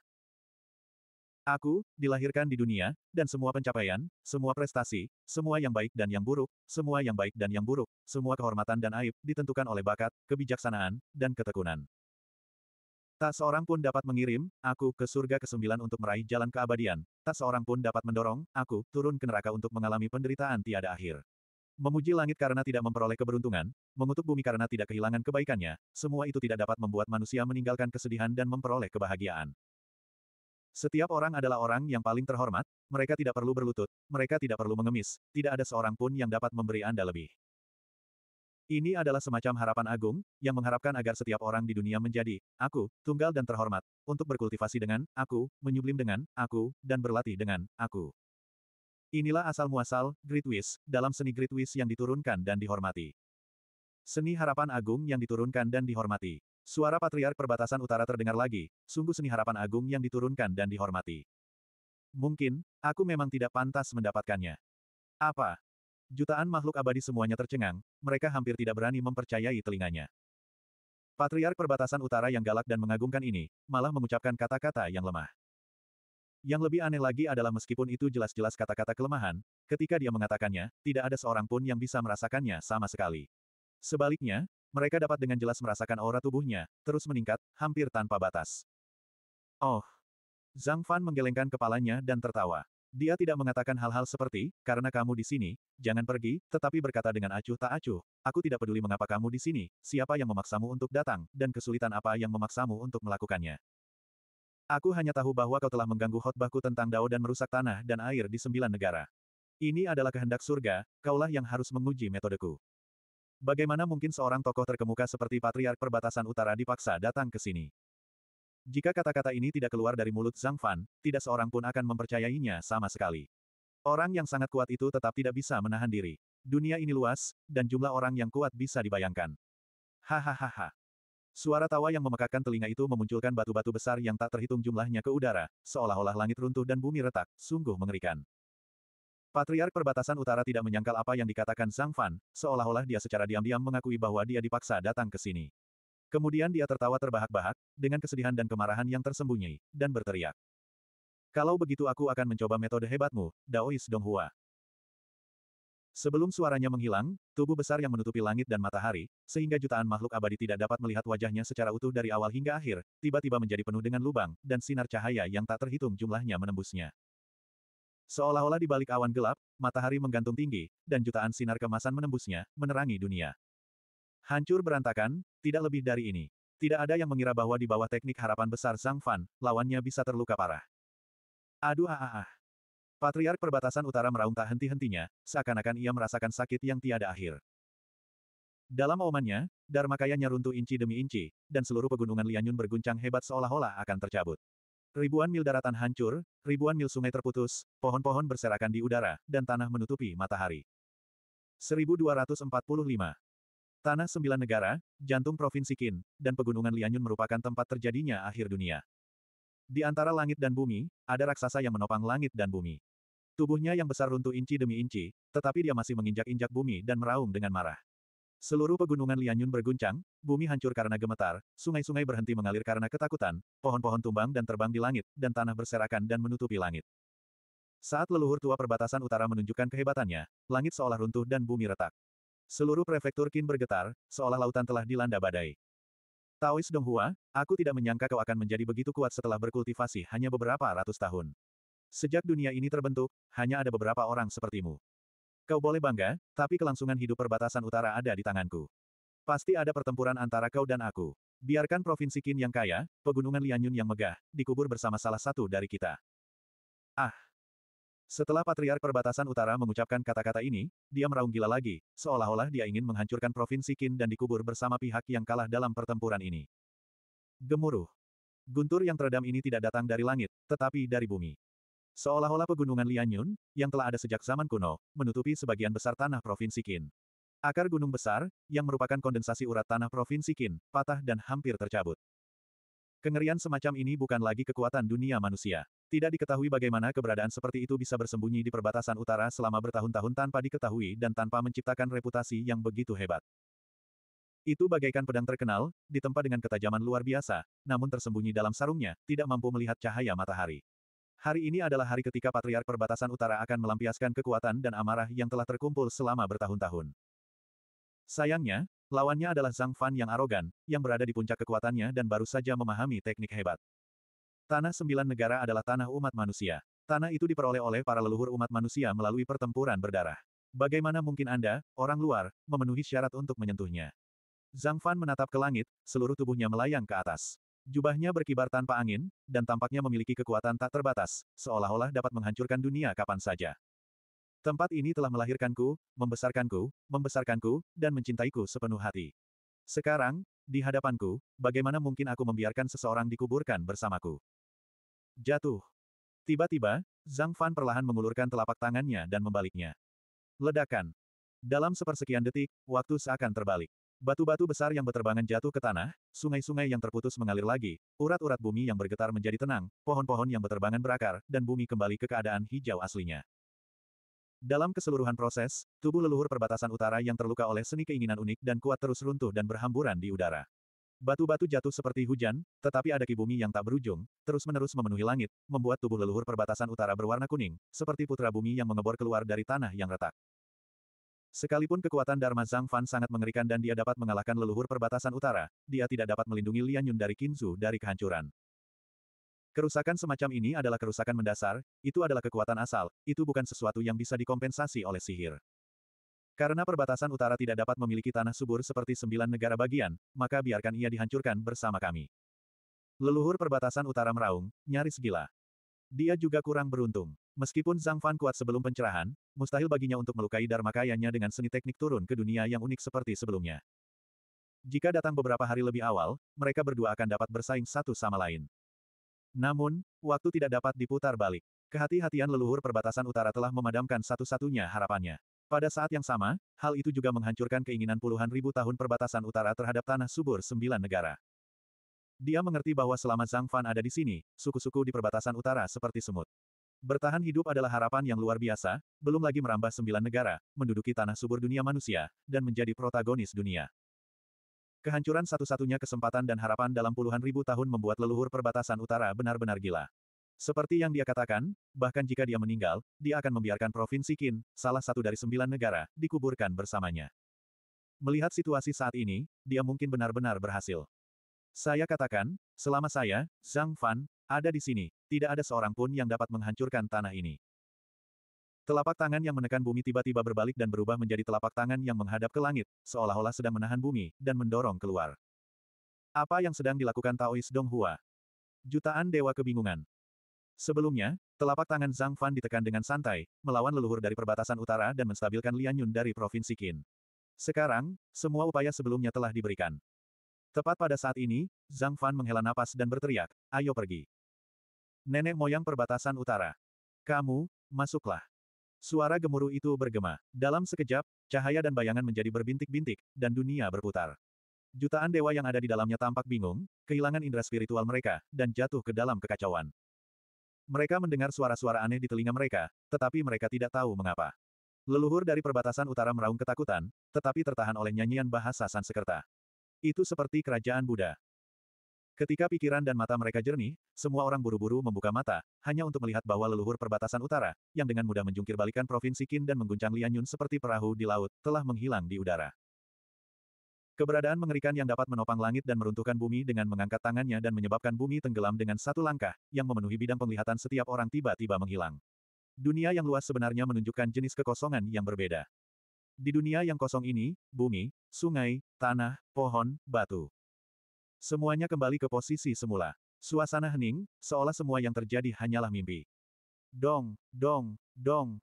Speaker 1: Aku, dilahirkan di dunia, dan semua pencapaian, semua prestasi, semua yang baik dan yang buruk, semua yang baik dan yang buruk, semua kehormatan dan aib, ditentukan oleh bakat, kebijaksanaan, dan ketekunan. Tak seorang pun dapat mengirim, aku, ke surga kesembilan untuk meraih jalan keabadian, tak seorang pun dapat mendorong, aku, turun ke neraka untuk mengalami penderitaan tiada akhir. Memuji langit karena tidak memperoleh keberuntungan, mengutuk bumi karena tidak kehilangan kebaikannya, semua itu tidak dapat membuat manusia meninggalkan kesedihan dan memperoleh kebahagiaan. Setiap orang adalah orang yang paling terhormat, mereka tidak perlu berlutut, mereka tidak perlu mengemis, tidak ada seorang pun yang dapat memberi Anda lebih. Ini adalah semacam harapan agung, yang mengharapkan agar setiap orang di dunia menjadi, aku, tunggal dan terhormat, untuk berkultivasi dengan, aku, menyublim dengan, aku, dan berlatih dengan, aku. Inilah asal-muasal, Great Wish, dalam seni Great Wish yang diturunkan dan dihormati. Seni harapan agung yang diturunkan dan dihormati. Suara Patriark Perbatasan Utara terdengar lagi, sungguh seni harapan agung yang diturunkan dan dihormati. Mungkin, aku memang tidak pantas mendapatkannya. Apa? Jutaan makhluk abadi semuanya tercengang, mereka hampir tidak berani mempercayai telinganya. Patriark Perbatasan Utara yang galak dan mengagumkan ini, malah mengucapkan kata-kata yang lemah. Yang lebih aneh lagi adalah meskipun itu jelas-jelas kata-kata kelemahan, ketika dia mengatakannya, tidak ada seorang pun yang bisa merasakannya sama sekali. Sebaliknya, mereka dapat dengan jelas merasakan aura tubuhnya, terus meningkat, hampir tanpa batas. Oh! Zhang Fan menggelengkan kepalanya dan tertawa. Dia tidak mengatakan hal-hal seperti, karena kamu di sini, jangan pergi, tetapi berkata dengan acuh tak acuh, aku tidak peduli mengapa kamu di sini, siapa yang memaksamu untuk datang, dan kesulitan apa yang memaksamu untuk melakukannya. Aku hanya tahu bahwa kau telah mengganggu khotbahku tentang dao dan merusak tanah dan air di sembilan negara. Ini adalah kehendak surga, kaulah yang harus menguji metodeku. Bagaimana mungkin seorang tokoh terkemuka seperti Patriark Perbatasan Utara dipaksa datang ke sini? Jika kata-kata ini tidak keluar dari mulut Zhang Fan, tidak seorang pun akan mempercayainya sama sekali. Orang yang sangat kuat itu tetap tidak bisa menahan diri. Dunia ini luas, dan jumlah orang yang kuat bisa dibayangkan. Hahaha. Suara tawa yang memekakkan telinga itu memunculkan batu-batu besar yang tak terhitung jumlahnya ke udara, seolah-olah langit runtuh dan bumi retak, sungguh mengerikan. Patriark Perbatasan Utara tidak menyangkal apa yang dikatakan Zhang Fan, seolah-olah dia secara diam-diam mengakui bahwa dia dipaksa datang ke sini. Kemudian dia tertawa terbahak-bahak, dengan kesedihan dan kemarahan yang tersembunyi, dan berteriak. Kalau begitu aku akan mencoba metode hebatmu, Daois Donghua. Sebelum suaranya menghilang, tubuh besar yang menutupi langit dan matahari, sehingga jutaan makhluk abadi tidak dapat melihat wajahnya secara utuh dari awal hingga akhir, tiba-tiba menjadi penuh dengan lubang, dan sinar cahaya yang tak terhitung jumlahnya menembusnya. Seolah-olah di balik awan gelap, matahari menggantung tinggi, dan jutaan sinar kemasan menembusnya, menerangi dunia. Hancur berantakan, tidak lebih dari ini. Tidak ada yang mengira bahwa di bawah teknik harapan besar Zhang Fan, lawannya bisa terluka parah. Aduh ah ah ah. Patriark perbatasan utara meraung tak henti-hentinya, seakan-akan ia merasakan sakit yang tiada akhir. Dalam omannya, kayanya runtuh inci demi inci, dan seluruh pegunungan Lianyun berguncang hebat seolah-olah akan tercabut. Ribuan mil daratan hancur, ribuan mil sungai terputus, pohon-pohon berserakan di udara, dan tanah menutupi matahari. 1245. Tanah sembilan negara, jantung provinsi Qin, dan pegunungan Lianyun merupakan tempat terjadinya akhir dunia. Di antara langit dan bumi, ada raksasa yang menopang langit dan bumi. Tubuhnya yang besar runtuh inci demi inci, tetapi dia masih menginjak-injak bumi dan meraung dengan marah. Seluruh pegunungan Lianyun berguncang, bumi hancur karena gemetar, sungai-sungai berhenti mengalir karena ketakutan, pohon-pohon tumbang dan terbang di langit, dan tanah berserakan dan menutupi langit. Saat leluhur tua perbatasan utara menunjukkan kehebatannya, langit seolah runtuh dan bumi retak. Seluruh prefektur Qin bergetar, seolah lautan telah dilanda badai. Taois Donghua, aku tidak menyangka kau akan menjadi begitu kuat setelah berkultivasi hanya beberapa ratus tahun. Sejak dunia ini terbentuk, hanya ada beberapa orang sepertimu. Kau boleh bangga, tapi kelangsungan hidup perbatasan utara ada di tanganku. Pasti ada pertempuran antara kau dan aku. Biarkan provinsi Qin yang kaya, pegunungan Lianyun yang megah, dikubur bersama salah satu dari kita. Ah! Setelah Patriark Perbatasan Utara mengucapkan kata-kata ini, dia meraung gila lagi, seolah-olah dia ingin menghancurkan provinsi Qin dan dikubur bersama pihak yang kalah dalam pertempuran ini. Gemuruh. Guntur yang teredam ini tidak datang dari langit, tetapi dari bumi. Seolah-olah pegunungan Lianyun, yang telah ada sejak zaman kuno, menutupi sebagian besar tanah Provinsi Qin. Akar gunung besar, yang merupakan kondensasi urat tanah Provinsi Qin, patah dan hampir tercabut. Kengerian semacam ini bukan lagi kekuatan dunia manusia. Tidak diketahui bagaimana keberadaan seperti itu bisa bersembunyi di perbatasan utara selama bertahun-tahun tanpa diketahui dan tanpa menciptakan reputasi yang begitu hebat. Itu bagaikan pedang terkenal, ditempa dengan ketajaman luar biasa, namun tersembunyi dalam sarungnya, tidak mampu melihat cahaya matahari. Hari ini adalah hari ketika Patriark Perbatasan Utara akan melampiaskan kekuatan dan amarah yang telah terkumpul selama bertahun-tahun. Sayangnya, lawannya adalah Zhang Fan yang arogan, yang berada di puncak kekuatannya dan baru saja memahami teknik hebat. Tanah sembilan negara adalah tanah umat manusia. Tanah itu diperoleh oleh para leluhur umat manusia melalui pertempuran berdarah. Bagaimana mungkin Anda, orang luar, memenuhi syarat untuk menyentuhnya? Zhang Fan menatap ke langit, seluruh tubuhnya melayang ke atas. Jubahnya berkibar tanpa angin, dan tampaknya memiliki kekuatan tak terbatas, seolah-olah dapat menghancurkan dunia kapan saja. Tempat ini telah melahirkanku, membesarkanku, membesarkanku, dan mencintaiku sepenuh hati. Sekarang, di hadapanku, bagaimana mungkin aku membiarkan seseorang dikuburkan bersamaku? Jatuh. Tiba-tiba, Zhang Fan perlahan mengulurkan telapak tangannya dan membaliknya. Ledakan. Dalam sepersekian detik, waktu seakan terbalik. Batu-batu besar yang berterbangan jatuh ke tanah, sungai-sungai yang terputus mengalir lagi, urat-urat bumi yang bergetar menjadi tenang, pohon-pohon yang berterbangan berakar, dan bumi kembali ke keadaan hijau aslinya. Dalam keseluruhan proses, tubuh leluhur perbatasan utara yang terluka oleh seni keinginan unik dan kuat terus runtuh dan berhamburan di udara. Batu-batu jatuh seperti hujan, tetapi ada ki bumi yang tak berujung, terus-menerus memenuhi langit, membuat tubuh leluhur perbatasan utara berwarna kuning, seperti putra bumi yang mengebor keluar dari tanah yang retak. Sekalipun kekuatan Dharma Zhang Fan sangat mengerikan dan dia dapat mengalahkan leluhur perbatasan utara, dia tidak dapat melindungi Lian Yun dari Kinzu dari kehancuran. Kerusakan semacam ini adalah kerusakan mendasar, itu adalah kekuatan asal, itu bukan sesuatu yang bisa dikompensasi oleh sihir. Karena perbatasan utara tidak dapat memiliki tanah subur seperti sembilan negara bagian, maka biarkan ia dihancurkan bersama kami. Leluhur perbatasan utara meraung, nyaris gila. Dia juga kurang beruntung. Meskipun Zhang Fan kuat sebelum pencerahan, mustahil baginya untuk melukai Dharma Kayanya dengan seni teknik turun ke dunia yang unik seperti sebelumnya. Jika datang beberapa hari lebih awal, mereka berdua akan dapat bersaing satu sama lain. Namun, waktu tidak dapat diputar balik. Kehati-hatian leluhur perbatasan utara telah memadamkan satu-satunya harapannya. Pada saat yang sama, hal itu juga menghancurkan keinginan puluhan ribu tahun perbatasan utara terhadap tanah subur sembilan negara. Dia mengerti bahwa selama Zhang Fan ada di sini, suku-suku di perbatasan utara seperti semut. Bertahan hidup adalah harapan yang luar biasa, belum lagi merambah sembilan negara, menduduki tanah subur dunia manusia, dan menjadi protagonis dunia. Kehancuran satu-satunya kesempatan dan harapan dalam puluhan ribu tahun membuat leluhur perbatasan utara benar-benar gila. Seperti yang dia katakan, bahkan jika dia meninggal, dia akan membiarkan Provinsi Qin, salah satu dari sembilan negara, dikuburkan bersamanya. Melihat situasi saat ini, dia mungkin benar-benar berhasil. Saya katakan, selama saya, Zhang Fan, ada di sini, tidak ada seorang pun yang dapat menghancurkan tanah ini. Telapak tangan yang menekan bumi tiba-tiba berbalik dan berubah menjadi telapak tangan yang menghadap ke langit, seolah-olah sedang menahan bumi, dan mendorong keluar. Apa yang sedang dilakukan Taois Hua? Jutaan dewa kebingungan. Sebelumnya, telapak tangan Zhang Fan ditekan dengan santai, melawan leluhur dari perbatasan utara dan menstabilkan Lian Yun dari Provinsi Qin. Sekarang, semua upaya sebelumnya telah diberikan. Tepat pada saat ini, Zhang Fan menghela napas dan berteriak, ayo pergi. Nenek moyang perbatasan utara. Kamu, masuklah. Suara gemuruh itu bergema. Dalam sekejap, cahaya dan bayangan menjadi berbintik-bintik, dan dunia berputar. Jutaan dewa yang ada di dalamnya tampak bingung, kehilangan indera spiritual mereka, dan jatuh ke dalam kekacauan. Mereka mendengar suara-suara aneh di telinga mereka, tetapi mereka tidak tahu mengapa. Leluhur dari perbatasan utara meraung ketakutan, tetapi tertahan oleh nyanyian bahasa Sansekerta. Itu seperti kerajaan Buddha. Ketika pikiran dan mata mereka jernih, semua orang buru-buru membuka mata, hanya untuk melihat bahwa leluhur perbatasan utara, yang dengan mudah menjungkirbalikan Provinsi Qin dan mengguncang Lianyun seperti perahu di laut, telah menghilang di udara. Keberadaan mengerikan yang dapat menopang langit dan meruntuhkan bumi dengan mengangkat tangannya dan menyebabkan bumi tenggelam dengan satu langkah, yang memenuhi bidang penglihatan setiap orang tiba-tiba menghilang. Dunia yang luas sebenarnya menunjukkan jenis kekosongan yang berbeda. Di dunia yang kosong ini, bumi, sungai, tanah, pohon, batu, Semuanya kembali ke posisi semula. Suasana hening, seolah semua yang terjadi hanyalah mimpi. Dong, dong, dong.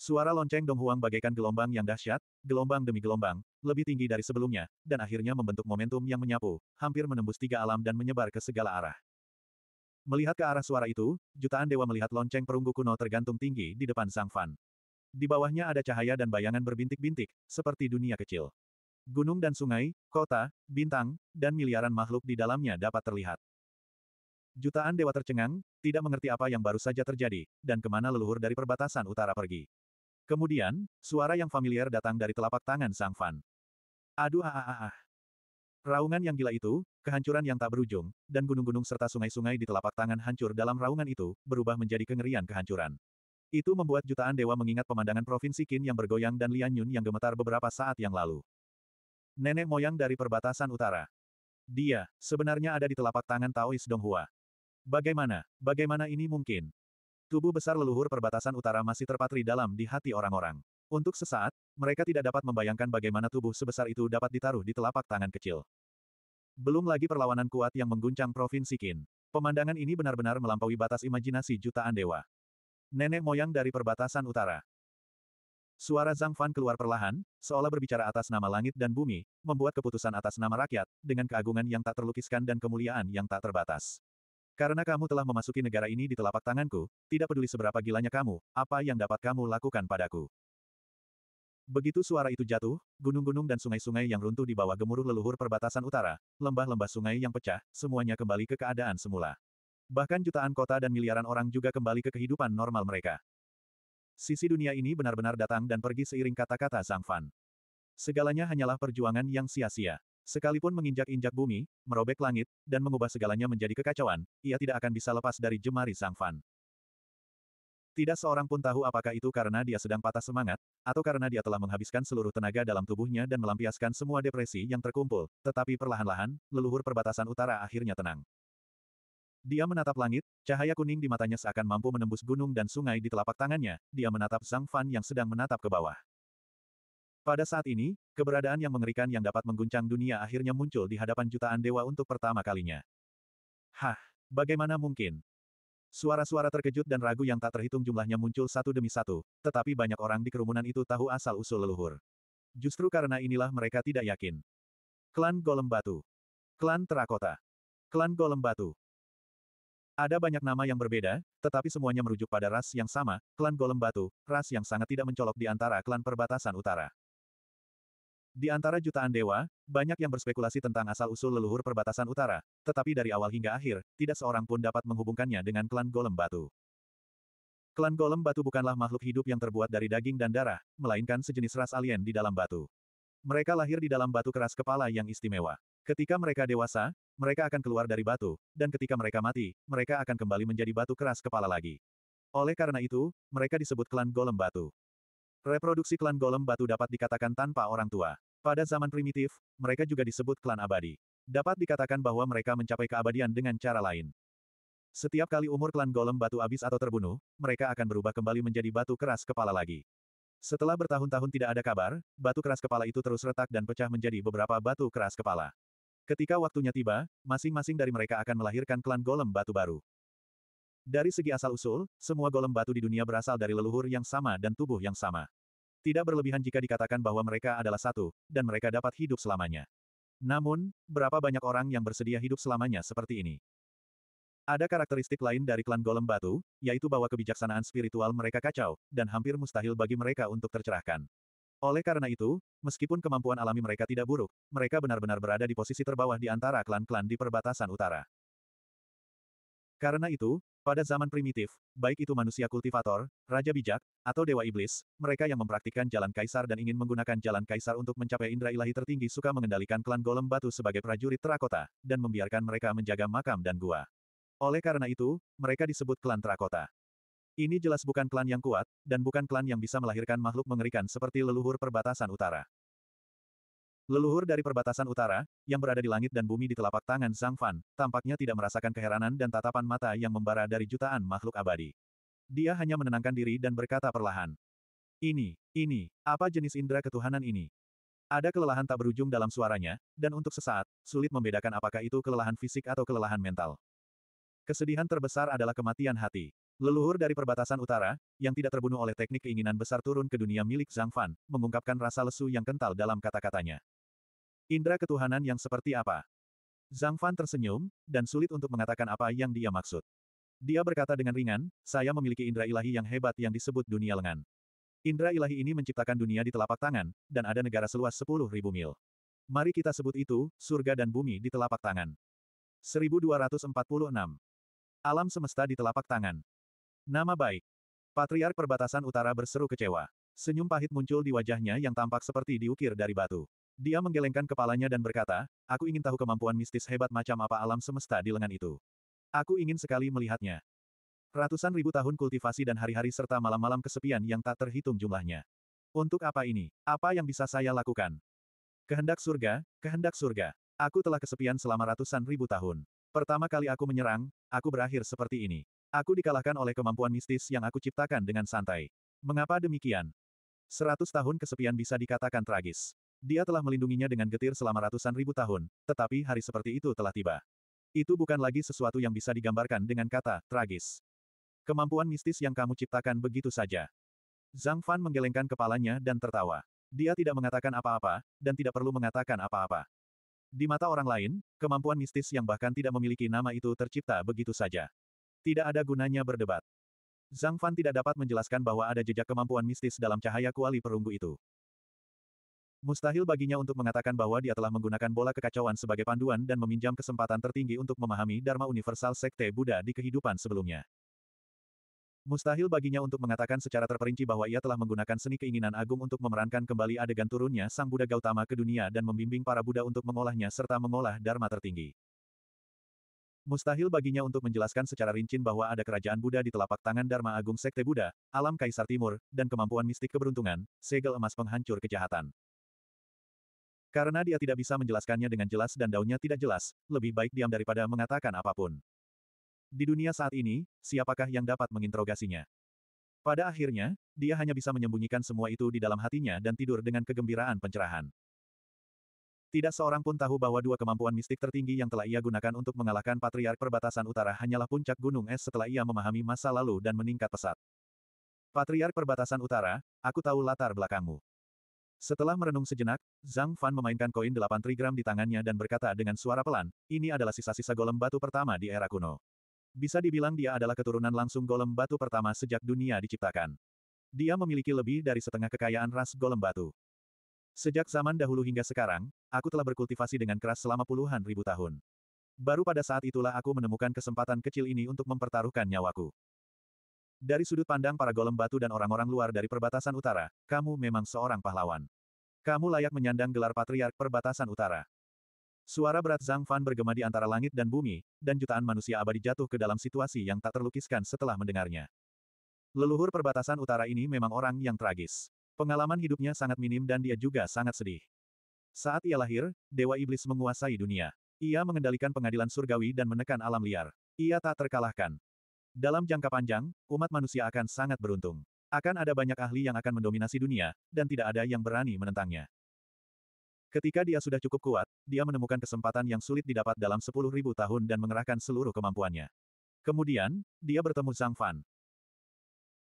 Speaker 1: Suara lonceng Dong Huang bagaikan gelombang yang dahsyat, gelombang demi gelombang, lebih tinggi dari sebelumnya, dan akhirnya membentuk momentum yang menyapu, hampir menembus tiga alam dan menyebar ke segala arah. Melihat ke arah suara itu, jutaan dewa melihat lonceng perunggu kuno tergantung tinggi di depan Sang Fan. Di bawahnya ada cahaya dan bayangan berbintik-bintik, seperti dunia kecil. Gunung dan sungai, kota, bintang, dan miliaran makhluk di dalamnya dapat terlihat. Jutaan dewa tercengang, tidak mengerti apa yang baru saja terjadi, dan kemana leluhur dari perbatasan utara pergi. Kemudian, suara yang familiar datang dari telapak tangan Sang Fan. Aduh ah ah ah. ah. Raungan yang gila itu, kehancuran yang tak berujung, dan gunung-gunung serta sungai-sungai di telapak tangan hancur dalam raungan itu, berubah menjadi kengerian kehancuran. Itu membuat jutaan dewa mengingat pemandangan Provinsi Qin yang bergoyang dan Lian Yun yang gemetar beberapa saat yang lalu nenek moyang dari perbatasan utara. Dia, sebenarnya ada di telapak tangan Taois Donghua. Bagaimana, bagaimana ini mungkin? Tubuh besar leluhur perbatasan utara masih terpatri dalam di hati orang-orang. Untuk sesaat, mereka tidak dapat membayangkan bagaimana tubuh sebesar itu dapat ditaruh di telapak tangan kecil. Belum lagi perlawanan kuat yang mengguncang Provinsi Qin. Pemandangan ini benar-benar melampaui batas imajinasi jutaan dewa. Nenek moyang dari perbatasan utara. Suara Zhang Fan keluar perlahan, seolah berbicara atas nama langit dan bumi, membuat keputusan atas nama rakyat, dengan keagungan yang tak terlukiskan dan kemuliaan yang tak terbatas. Karena kamu telah memasuki negara ini di telapak tanganku, tidak peduli seberapa gilanya kamu, apa yang dapat kamu lakukan padaku. Begitu suara itu jatuh, gunung-gunung dan sungai-sungai yang runtuh di bawah gemuruh leluhur perbatasan utara, lembah-lembah sungai yang pecah, semuanya kembali ke keadaan semula. Bahkan jutaan kota dan miliaran orang juga kembali ke kehidupan normal mereka. Sisi dunia ini benar-benar datang dan pergi seiring kata-kata Zhang Fan. Segalanya hanyalah perjuangan yang sia-sia. Sekalipun menginjak-injak bumi, merobek langit, dan mengubah segalanya menjadi kekacauan, ia tidak akan bisa lepas dari jemari Zhang Fan. Tidak seorang pun tahu apakah itu karena dia sedang patah semangat, atau karena dia telah menghabiskan seluruh tenaga dalam tubuhnya dan melampiaskan semua depresi yang terkumpul, tetapi perlahan-lahan, leluhur perbatasan utara akhirnya tenang. Dia menatap langit, cahaya kuning di matanya seakan mampu menembus gunung dan sungai di telapak tangannya, dia menatap Zhang Fan yang sedang menatap ke bawah. Pada saat ini, keberadaan yang mengerikan yang dapat mengguncang dunia akhirnya muncul di hadapan jutaan dewa untuk pertama kalinya. Hah, bagaimana mungkin? Suara-suara terkejut dan ragu yang tak terhitung jumlahnya muncul satu demi satu, tetapi banyak orang di kerumunan itu tahu asal-usul leluhur. Justru karena inilah mereka tidak yakin. Klan Golem Batu Klan Terakota Klan Golem Batu ada banyak nama yang berbeda, tetapi semuanya merujuk pada ras yang sama, klan Golem Batu, ras yang sangat tidak mencolok di antara klan perbatasan utara. Di antara jutaan dewa, banyak yang berspekulasi tentang asal-usul leluhur perbatasan utara, tetapi dari awal hingga akhir, tidak seorang pun dapat menghubungkannya dengan klan Golem Batu. Klan Golem Batu bukanlah makhluk hidup yang terbuat dari daging dan darah, melainkan sejenis ras alien di dalam batu. Mereka lahir di dalam batu keras kepala yang istimewa. Ketika mereka dewasa, mereka akan keluar dari batu, dan ketika mereka mati, mereka akan kembali menjadi batu keras kepala lagi. Oleh karena itu, mereka disebut klan golem batu. Reproduksi klan golem batu dapat dikatakan tanpa orang tua. Pada zaman primitif, mereka juga disebut klan abadi. Dapat dikatakan bahwa mereka mencapai keabadian dengan cara lain. Setiap kali umur klan golem batu habis atau terbunuh, mereka akan berubah kembali menjadi batu keras kepala lagi. Setelah bertahun-tahun tidak ada kabar, batu keras kepala itu terus retak dan pecah menjadi beberapa batu keras kepala. Ketika waktunya tiba, masing-masing dari mereka akan melahirkan klan golem batu baru. Dari segi asal-usul, semua golem batu di dunia berasal dari leluhur yang sama dan tubuh yang sama. Tidak berlebihan jika dikatakan bahwa mereka adalah satu, dan mereka dapat hidup selamanya. Namun, berapa banyak orang yang bersedia hidup selamanya seperti ini? Ada karakteristik lain dari klan golem batu, yaitu bahwa kebijaksanaan spiritual mereka kacau, dan hampir mustahil bagi mereka untuk tercerahkan. Oleh karena itu, meskipun kemampuan alami mereka tidak buruk, mereka benar-benar berada di posisi terbawah di antara klan-klan di perbatasan utara. Karena itu, pada zaman primitif, baik itu manusia kultivator, raja bijak, atau dewa iblis, mereka yang mempraktikkan jalan kaisar dan ingin menggunakan jalan kaisar untuk mencapai indra ilahi tertinggi suka mengendalikan klan golem batu sebagai prajurit terakota, dan membiarkan mereka menjaga makam dan gua. Oleh karena itu, mereka disebut klan terakota. Ini jelas bukan klan yang kuat, dan bukan klan yang bisa melahirkan makhluk mengerikan seperti leluhur perbatasan utara. Leluhur dari perbatasan utara, yang berada di langit dan bumi di telapak tangan Zhang Fan, tampaknya tidak merasakan keheranan dan tatapan mata yang membara dari jutaan makhluk abadi. Dia hanya menenangkan diri dan berkata perlahan. Ini, ini, apa jenis indera ketuhanan ini? Ada kelelahan tak berujung dalam suaranya, dan untuk sesaat, sulit membedakan apakah itu kelelahan fisik atau kelelahan mental. Kesedihan terbesar adalah kematian hati. Leluhur dari perbatasan utara, yang tidak terbunuh oleh teknik keinginan besar turun ke dunia milik Zhang Fan, mengungkapkan rasa lesu yang kental dalam kata-katanya. Indra ketuhanan yang seperti apa? Zhang Fan tersenyum, dan sulit untuk mengatakan apa yang dia maksud. Dia berkata dengan ringan, saya memiliki indra ilahi yang hebat yang disebut dunia lengan. Indra ilahi ini menciptakan dunia di telapak tangan, dan ada negara seluas 10.000 mil. Mari kita sebut itu, surga dan bumi di telapak tangan. 1246. Alam semesta di telapak tangan. Nama baik. Patriark perbatasan utara berseru kecewa. Senyum pahit muncul di wajahnya yang tampak seperti diukir dari batu. Dia menggelengkan kepalanya dan berkata, aku ingin tahu kemampuan mistis hebat macam apa alam semesta di lengan itu. Aku ingin sekali melihatnya. Ratusan ribu tahun kultivasi dan hari-hari serta malam-malam kesepian yang tak terhitung jumlahnya. Untuk apa ini? Apa yang bisa saya lakukan? Kehendak surga, kehendak surga. Aku telah kesepian selama ratusan ribu tahun. Pertama kali aku menyerang, aku berakhir seperti ini. Aku dikalahkan oleh kemampuan mistis yang aku ciptakan dengan santai. Mengapa demikian? Seratus tahun kesepian bisa dikatakan tragis. Dia telah melindunginya dengan getir selama ratusan ribu tahun, tetapi hari seperti itu telah tiba. Itu bukan lagi sesuatu yang bisa digambarkan dengan kata, tragis. Kemampuan mistis yang kamu ciptakan begitu saja. Zhang Fan menggelengkan kepalanya dan tertawa. Dia tidak mengatakan apa-apa, dan tidak perlu mengatakan apa-apa. Di mata orang lain, kemampuan mistis yang bahkan tidak memiliki nama itu tercipta begitu saja. Tidak ada gunanya berdebat. Zhang Fan tidak dapat menjelaskan bahwa ada jejak kemampuan mistis dalam cahaya kuali perunggu itu. Mustahil baginya untuk mengatakan bahwa dia telah menggunakan bola kekacauan sebagai panduan dan meminjam kesempatan tertinggi untuk memahami Dharma Universal Sekte Buddha di kehidupan sebelumnya. Mustahil baginya untuk mengatakan secara terperinci bahwa ia telah menggunakan seni keinginan agung untuk memerankan kembali adegan turunnya Sang Buddha Gautama ke dunia dan membimbing para Buddha untuk mengolahnya serta mengolah Dharma tertinggi. Mustahil baginya untuk menjelaskan secara rinci bahwa ada kerajaan Buddha di telapak tangan Dharma Agung Sekte Buddha, alam Kaisar Timur, dan kemampuan mistik keberuntungan, segel emas penghancur kejahatan. Karena dia tidak bisa menjelaskannya dengan jelas dan daunnya tidak jelas, lebih baik diam daripada mengatakan apapun. Di dunia saat ini, siapakah yang dapat menginterogasinya? Pada akhirnya, dia hanya bisa menyembunyikan semua itu di dalam hatinya dan tidur dengan kegembiraan pencerahan. Tidak seorang pun tahu bahwa dua kemampuan mistik tertinggi yang telah ia gunakan untuk mengalahkan Patriark Perbatasan Utara hanyalah puncak gunung es setelah ia memahami masa lalu dan meningkat pesat. Patriark Perbatasan Utara, aku tahu latar belakangmu. Setelah merenung sejenak, Zhang Fan memainkan koin delapan trigram di tangannya dan berkata dengan suara pelan, ini adalah sisa-sisa golem batu pertama di era kuno. Bisa dibilang dia adalah keturunan langsung golem batu pertama sejak dunia diciptakan. Dia memiliki lebih dari setengah kekayaan ras golem batu. Sejak zaman dahulu hingga sekarang, aku telah berkultivasi dengan keras selama puluhan ribu tahun. Baru pada saat itulah aku menemukan kesempatan kecil ini untuk mempertaruhkan nyawaku. Dari sudut pandang para golem batu dan orang-orang luar dari perbatasan utara, kamu memang seorang pahlawan. Kamu layak menyandang gelar patriark perbatasan utara. Suara berat Zhang Fan bergema di antara langit dan bumi, dan jutaan manusia abadi jatuh ke dalam situasi yang tak terlukiskan setelah mendengarnya. Leluhur perbatasan utara ini memang orang yang tragis. Pengalaman hidupnya sangat minim dan dia juga sangat sedih. Saat ia lahir, Dewa Iblis menguasai dunia. Ia mengendalikan pengadilan surgawi dan menekan alam liar. Ia tak terkalahkan. Dalam jangka panjang, umat manusia akan sangat beruntung. Akan ada banyak ahli yang akan mendominasi dunia, dan tidak ada yang berani menentangnya. Ketika dia sudah cukup kuat, dia menemukan kesempatan yang sulit didapat dalam 10.000 tahun dan mengerahkan seluruh kemampuannya. Kemudian, dia bertemu Zhang Fan.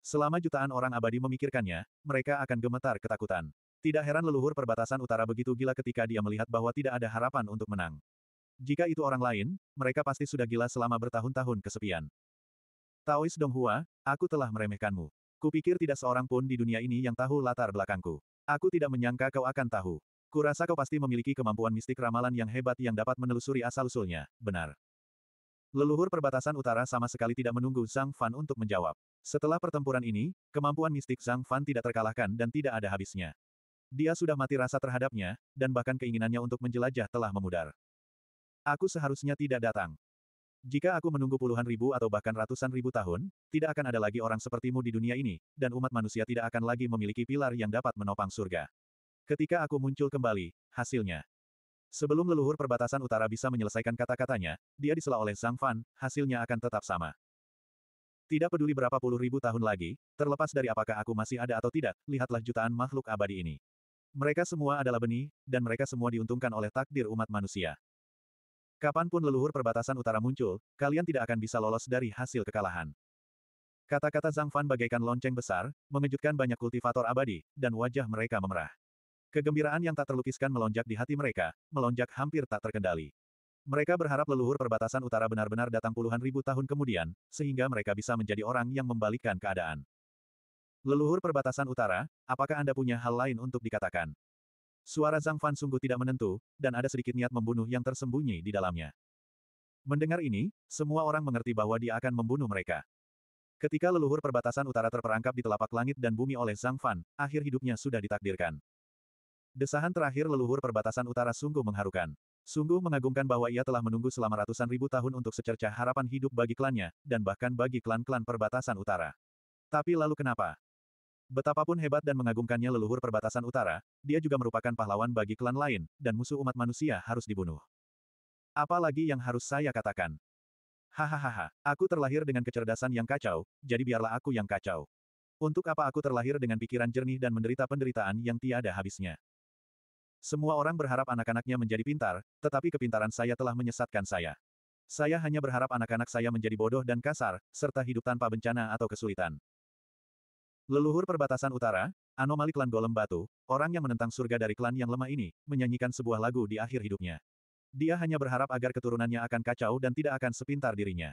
Speaker 1: Selama jutaan orang abadi memikirkannya, mereka akan gemetar ketakutan. Tidak heran leluhur perbatasan utara begitu gila ketika dia melihat bahwa tidak ada harapan untuk menang. Jika itu orang lain, mereka pasti sudah gila selama bertahun-tahun kesepian. Taois Donghua, aku telah meremehkanmu. Kupikir tidak seorang pun di dunia ini yang tahu latar belakangku. Aku tidak menyangka kau akan tahu. Kurasa kau pasti memiliki kemampuan mistik ramalan yang hebat yang dapat menelusuri asal-usulnya, benar. Leluhur perbatasan utara sama sekali tidak menunggu Zhang Fan untuk menjawab. Setelah pertempuran ini, kemampuan mistik Zhang Fan tidak terkalahkan dan tidak ada habisnya. Dia sudah mati rasa terhadapnya, dan bahkan keinginannya untuk menjelajah telah memudar. Aku seharusnya tidak datang. Jika aku menunggu puluhan ribu atau bahkan ratusan ribu tahun, tidak akan ada lagi orang sepertimu di dunia ini, dan umat manusia tidak akan lagi memiliki pilar yang dapat menopang surga. Ketika aku muncul kembali, hasilnya, Sebelum leluhur perbatasan utara bisa menyelesaikan kata-katanya, dia disela oleh Zhang Fan, hasilnya akan tetap sama. Tidak peduli berapa puluh ribu tahun lagi, terlepas dari apakah aku masih ada atau tidak, lihatlah jutaan makhluk abadi ini. Mereka semua adalah benih, dan mereka semua diuntungkan oleh takdir umat manusia. Kapanpun leluhur perbatasan utara muncul, kalian tidak akan bisa lolos dari hasil kekalahan. Kata-kata Zhang Fan bagaikan lonceng besar, mengejutkan banyak kultivator abadi, dan wajah mereka memerah. Kegembiraan yang tak terlukiskan melonjak di hati mereka, melonjak hampir tak terkendali. Mereka berharap leluhur perbatasan utara benar-benar datang puluhan ribu tahun kemudian, sehingga mereka bisa menjadi orang yang membalikkan keadaan. Leluhur perbatasan utara, apakah Anda punya hal lain untuk dikatakan? Suara Zhang Fan sungguh tidak menentu, dan ada sedikit niat membunuh yang tersembunyi di dalamnya. Mendengar ini, semua orang mengerti bahwa dia akan membunuh mereka. Ketika leluhur perbatasan utara terperangkap di telapak langit dan bumi oleh Zhang Fan, akhir hidupnya sudah ditakdirkan. Desahan terakhir leluhur perbatasan utara sungguh mengharukan. Sungguh mengagumkan bahwa ia telah menunggu selama ratusan ribu tahun untuk secercah harapan hidup bagi klannya, dan bahkan bagi klan-klan perbatasan utara. Tapi lalu kenapa? Betapapun hebat dan mengagumkannya leluhur perbatasan utara, dia juga merupakan pahlawan bagi klan lain, dan musuh umat manusia harus dibunuh. Apalagi yang harus saya katakan? Hahaha, aku terlahir dengan kecerdasan yang kacau, jadi biarlah aku yang kacau. Untuk apa aku terlahir dengan pikiran jernih dan menderita penderitaan yang tiada habisnya? Semua orang berharap anak-anaknya menjadi pintar, tetapi kepintaran saya telah menyesatkan saya. Saya hanya berharap anak-anak saya menjadi bodoh dan kasar, serta hidup tanpa bencana atau kesulitan. Leluhur perbatasan utara, anomali klan Golem Batu, orang yang menentang surga dari klan yang lemah ini, menyanyikan sebuah lagu di akhir hidupnya. Dia hanya berharap agar keturunannya akan kacau dan tidak akan sepintar dirinya.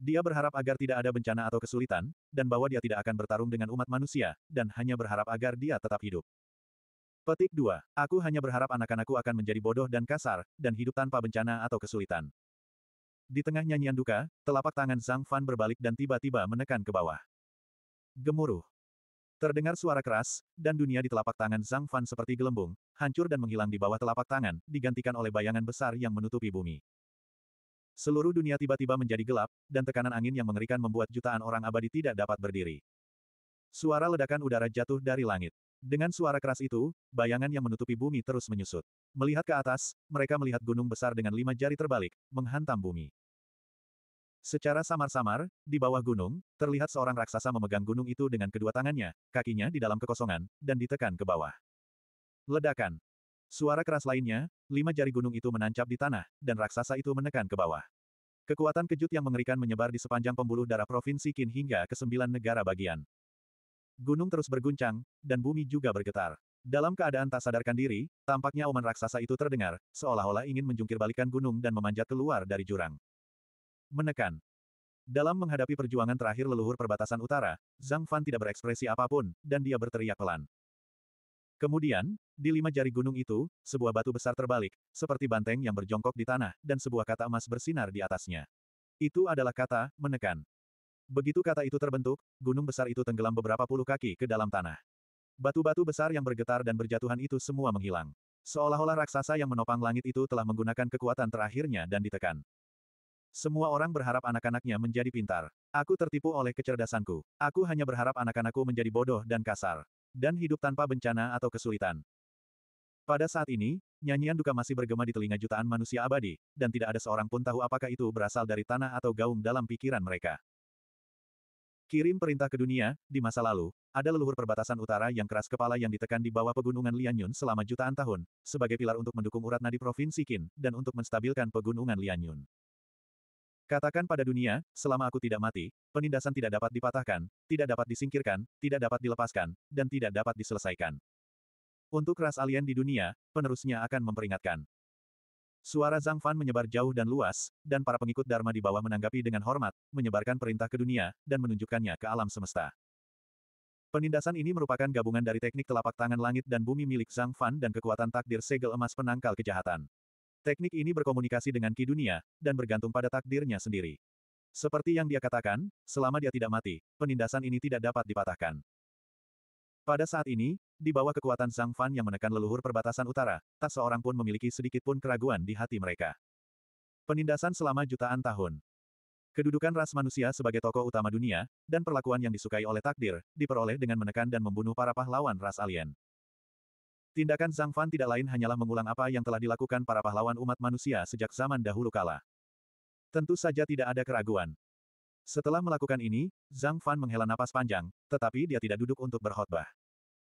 Speaker 1: Dia berharap agar tidak ada bencana atau kesulitan, dan bahwa dia tidak akan bertarung dengan umat manusia, dan hanya berharap agar dia tetap hidup. Petik 2. Aku hanya berharap anak-anakku akan menjadi bodoh dan kasar, dan hidup tanpa bencana atau kesulitan. Di tengah nyanyian duka, telapak tangan Zhang Fan berbalik dan tiba-tiba menekan ke bawah. Gemuruh. Terdengar suara keras, dan dunia di telapak tangan Zhang Fan seperti gelembung, hancur dan menghilang di bawah telapak tangan, digantikan oleh bayangan besar yang menutupi bumi. Seluruh dunia tiba-tiba menjadi gelap, dan tekanan angin yang mengerikan membuat jutaan orang abadi tidak dapat berdiri. Suara ledakan udara jatuh dari langit. Dengan suara keras itu, bayangan yang menutupi bumi terus menyusut. Melihat ke atas, mereka melihat gunung besar dengan lima jari terbalik, menghantam bumi. Secara samar-samar, di bawah gunung, terlihat seorang raksasa memegang gunung itu dengan kedua tangannya, kakinya di dalam kekosongan, dan ditekan ke bawah. Ledakan. Suara keras lainnya, lima jari gunung itu menancap di tanah, dan raksasa itu menekan ke bawah. Kekuatan kejut yang mengerikan menyebar di sepanjang pembuluh darah Provinsi Qin hingga ke sembilan negara bagian. Gunung terus berguncang, dan bumi juga bergetar. Dalam keadaan tak sadarkan diri, tampaknya oman raksasa itu terdengar, seolah-olah ingin menjungkir gunung dan memanjat keluar dari jurang. Menekan. Dalam menghadapi perjuangan terakhir leluhur perbatasan utara, Zhang Fan tidak berekspresi apapun, dan dia berteriak pelan. Kemudian, di lima jari gunung itu, sebuah batu besar terbalik, seperti banteng yang berjongkok di tanah, dan sebuah kata emas bersinar di atasnya. Itu adalah kata, menekan. Begitu kata itu terbentuk, gunung besar itu tenggelam beberapa puluh kaki ke dalam tanah. Batu-batu besar yang bergetar dan berjatuhan itu semua menghilang. Seolah-olah raksasa yang menopang langit itu telah menggunakan kekuatan terakhirnya dan ditekan. Semua orang berharap anak-anaknya menjadi pintar. Aku tertipu oleh kecerdasanku. Aku hanya berharap anak-anakku menjadi bodoh dan kasar. Dan hidup tanpa bencana atau kesulitan. Pada saat ini, nyanyian duka masih bergema di telinga jutaan manusia abadi, dan tidak ada seorang pun tahu apakah itu berasal dari tanah atau gaung dalam pikiran mereka. Kirim perintah ke dunia, di masa lalu, ada leluhur perbatasan utara yang keras kepala yang ditekan di bawah pegunungan Lianyun selama jutaan tahun, sebagai pilar untuk mendukung urat nadi Provinsi Qin, dan untuk menstabilkan pegunungan Lianyun. Katakan pada dunia, selama aku tidak mati, penindasan tidak dapat dipatahkan, tidak dapat disingkirkan, tidak dapat dilepaskan, dan tidak dapat diselesaikan. Untuk ras alien di dunia, penerusnya akan memperingatkan. Suara Zhang Fan menyebar jauh dan luas, dan para pengikut Dharma di bawah menanggapi dengan hormat, menyebarkan perintah ke dunia, dan menunjukkannya ke alam semesta. Penindasan ini merupakan gabungan dari teknik telapak tangan langit dan bumi milik Zhang Fan dan kekuatan takdir segel emas penangkal kejahatan. Teknik ini berkomunikasi dengan Ki Dunia, dan bergantung pada takdirnya sendiri. Seperti yang dia katakan, selama dia tidak mati, penindasan ini tidak dapat dipatahkan. Pada saat ini, di bawah kekuatan Zhang Fan yang menekan leluhur perbatasan utara, tak seorang pun memiliki sedikit pun keraguan di hati mereka. Penindasan selama jutaan tahun. Kedudukan ras manusia sebagai tokoh utama dunia, dan perlakuan yang disukai oleh takdir, diperoleh dengan menekan dan membunuh para pahlawan ras alien. Tindakan Zhang Fan tidak lain hanyalah mengulang apa yang telah dilakukan para pahlawan umat manusia sejak zaman dahulu kala. Tentu saja tidak ada keraguan. Setelah melakukan ini, Zhang Fan menghela napas panjang, tetapi dia tidak duduk untuk berkhotbah.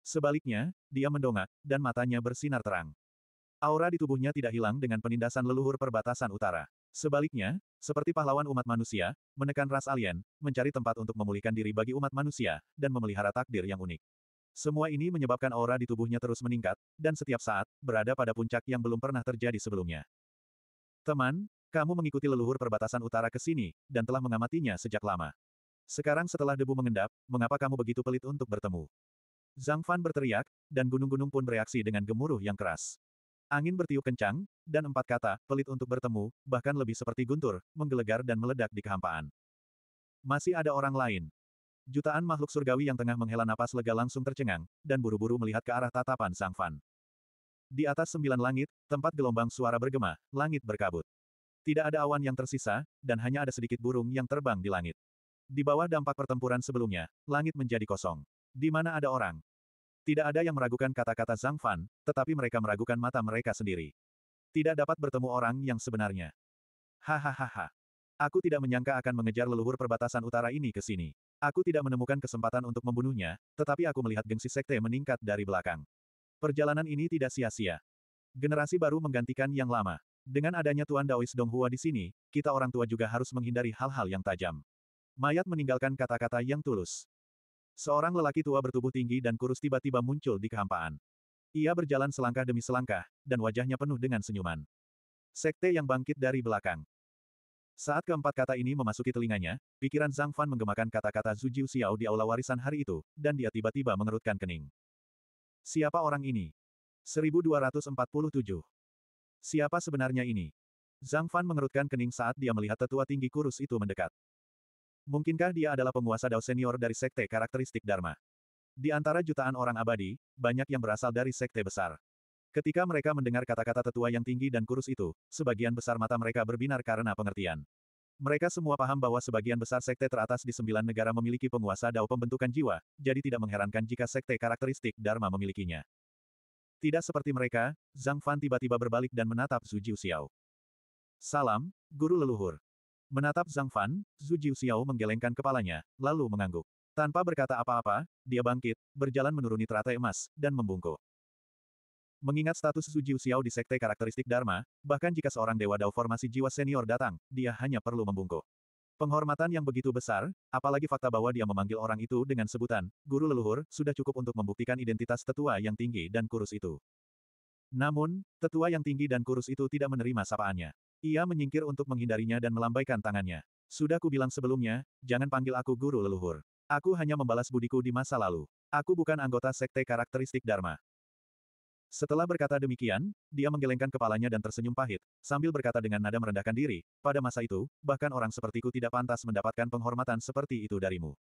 Speaker 1: Sebaliknya, dia mendongak, dan matanya bersinar terang. Aura di tubuhnya tidak hilang dengan penindasan leluhur perbatasan utara. Sebaliknya, seperti pahlawan umat manusia, menekan ras alien, mencari tempat untuk memulihkan diri bagi umat manusia, dan memelihara takdir yang unik. Semua ini menyebabkan aura di tubuhnya terus meningkat, dan setiap saat, berada pada puncak yang belum pernah terjadi sebelumnya. Teman, kamu mengikuti leluhur perbatasan utara ke sini, dan telah mengamatinya sejak lama. Sekarang setelah debu mengendap, mengapa kamu begitu pelit untuk bertemu? Zhang Fan berteriak, dan gunung-gunung pun bereaksi dengan gemuruh yang keras. Angin bertiup kencang, dan empat kata, pelit untuk bertemu, bahkan lebih seperti guntur, menggelegar dan meledak di kehampaan. Masih ada orang lain. Jutaan makhluk surgawi yang tengah menghela napas lega langsung tercengang, dan buru-buru melihat ke arah tatapan Zhang Fan. Di atas sembilan langit, tempat gelombang suara bergema, langit berkabut. Tidak ada awan yang tersisa, dan hanya ada sedikit burung yang terbang di langit. Di bawah dampak pertempuran sebelumnya, langit menjadi kosong. Di mana ada orang? Tidak ada yang meragukan kata-kata Zhang Fan, tetapi mereka meragukan mata mereka sendiri. Tidak dapat bertemu orang yang sebenarnya. Hahaha. Aku tidak menyangka akan mengejar leluhur perbatasan utara ini ke sini. Aku tidak menemukan kesempatan untuk membunuhnya, tetapi aku melihat gengsi sekte meningkat dari belakang. Perjalanan ini tidak sia-sia. Generasi baru menggantikan yang lama. Dengan adanya Tuan Daois Donghua di sini, kita orang tua juga harus menghindari hal-hal yang tajam. Mayat meninggalkan kata-kata yang tulus. Seorang lelaki tua bertubuh tinggi dan kurus tiba-tiba muncul di kehampaan. Ia berjalan selangkah demi selangkah, dan wajahnya penuh dengan senyuman. Sekte yang bangkit dari belakang. Saat keempat kata ini memasuki telinganya, pikiran Zhang Fan menggemakan kata-kata Zhu Jiu Xiao di aula warisan hari itu, dan dia tiba-tiba mengerutkan kening. Siapa orang ini? 1247 Siapa sebenarnya ini? Zhang Fan mengerutkan kening saat dia melihat tetua tinggi kurus itu mendekat. Mungkinkah dia adalah penguasa Dao senior dari sekte karakteristik Dharma? Di antara jutaan orang abadi, banyak yang berasal dari sekte besar. Ketika mereka mendengar kata-kata tetua yang tinggi dan kurus itu, sebagian besar mata mereka berbinar karena pengertian. Mereka semua paham bahwa sebagian besar sekte teratas di sembilan negara memiliki penguasa dao pembentukan jiwa, jadi tidak mengherankan jika sekte karakteristik Dharma memilikinya. Tidak seperti mereka, Zhang Fan tiba-tiba berbalik dan menatap Zhu Xiao. Salam, guru leluhur. Menatap Zhang Fan, Zhu Xiao menggelengkan kepalanya, lalu mengangguk. Tanpa berkata apa-apa, dia bangkit, berjalan menuruni teratai emas, dan membungkuk. Mengingat status Zhu Xiao di sekte karakteristik Dharma, bahkan jika seorang dewa dao formasi jiwa senior datang, dia hanya perlu membungkuk. Penghormatan yang begitu besar, apalagi fakta bahwa dia memanggil orang itu dengan sebutan, guru leluhur, sudah cukup untuk membuktikan identitas tetua yang tinggi dan kurus itu. Namun, tetua yang tinggi dan kurus itu tidak menerima sapaannya. Ia menyingkir untuk menghindarinya dan melambaikan tangannya. Sudah bilang sebelumnya, jangan panggil aku guru leluhur. Aku hanya membalas budiku di masa lalu. Aku bukan anggota sekte karakteristik Dharma. Setelah berkata demikian, dia menggelengkan kepalanya dan tersenyum pahit, sambil berkata dengan nada merendahkan diri, pada masa itu, bahkan orang sepertiku tidak pantas mendapatkan penghormatan seperti itu darimu.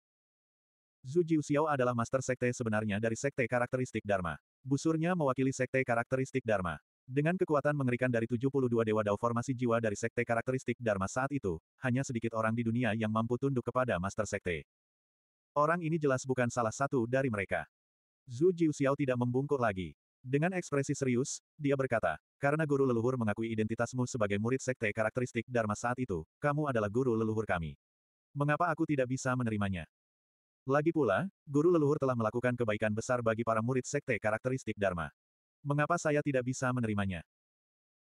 Speaker 1: Zhu Jiuxiao adalah master sekte sebenarnya dari sekte karakteristik Dharma. Busurnya mewakili sekte karakteristik Dharma. Dengan kekuatan mengerikan dari 72 dewa dao formasi jiwa dari sekte karakteristik Dharma saat itu, hanya sedikit orang di dunia yang mampu tunduk kepada master sekte. Orang ini jelas bukan salah satu dari mereka. Zhu Jiuxiao tidak membungkuk lagi. Dengan ekspresi serius, dia berkata, karena guru leluhur mengakui identitasmu sebagai murid sekte karakteristik Dharma saat itu, kamu adalah guru leluhur kami. Mengapa aku tidak bisa menerimanya? Lagi pula, guru leluhur telah melakukan kebaikan besar bagi para murid sekte karakteristik Dharma. Mengapa saya tidak bisa menerimanya?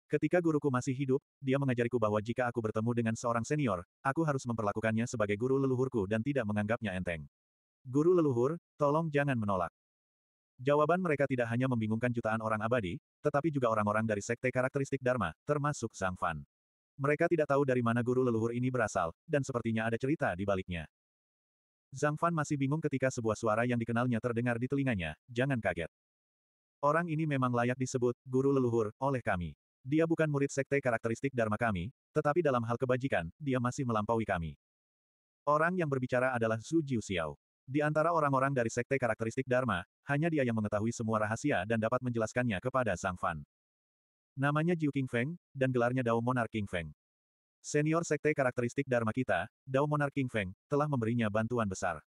Speaker 1: Ketika guruku masih hidup, dia mengajariku bahwa jika aku bertemu dengan seorang senior, aku harus memperlakukannya sebagai guru leluhurku dan tidak menganggapnya enteng. Guru leluhur, tolong jangan menolak. Jawaban mereka tidak hanya membingungkan jutaan orang abadi, tetapi juga orang-orang dari sekte karakteristik Dharma, termasuk Zhang Fan. Mereka tidak tahu dari mana guru leluhur ini berasal, dan sepertinya ada cerita di baliknya. Zhang Fan masih bingung ketika sebuah suara yang dikenalnya terdengar di telinganya, jangan kaget. Orang ini memang layak disebut, guru leluhur, oleh kami. Dia bukan murid sekte karakteristik Dharma kami, tetapi dalam hal kebajikan, dia masih melampaui kami. Orang yang berbicara adalah Su Jiu Xiao. Di antara orang-orang dari sekte karakteristik Dharma, hanya dia yang mengetahui semua rahasia dan dapat menjelaskannya kepada Sang Fan. Namanya Jiu King Feng, dan gelarnya Dao Monar King Feng. Senior sekte karakteristik Dharma kita, Dao Monar King Feng, telah memberinya bantuan besar.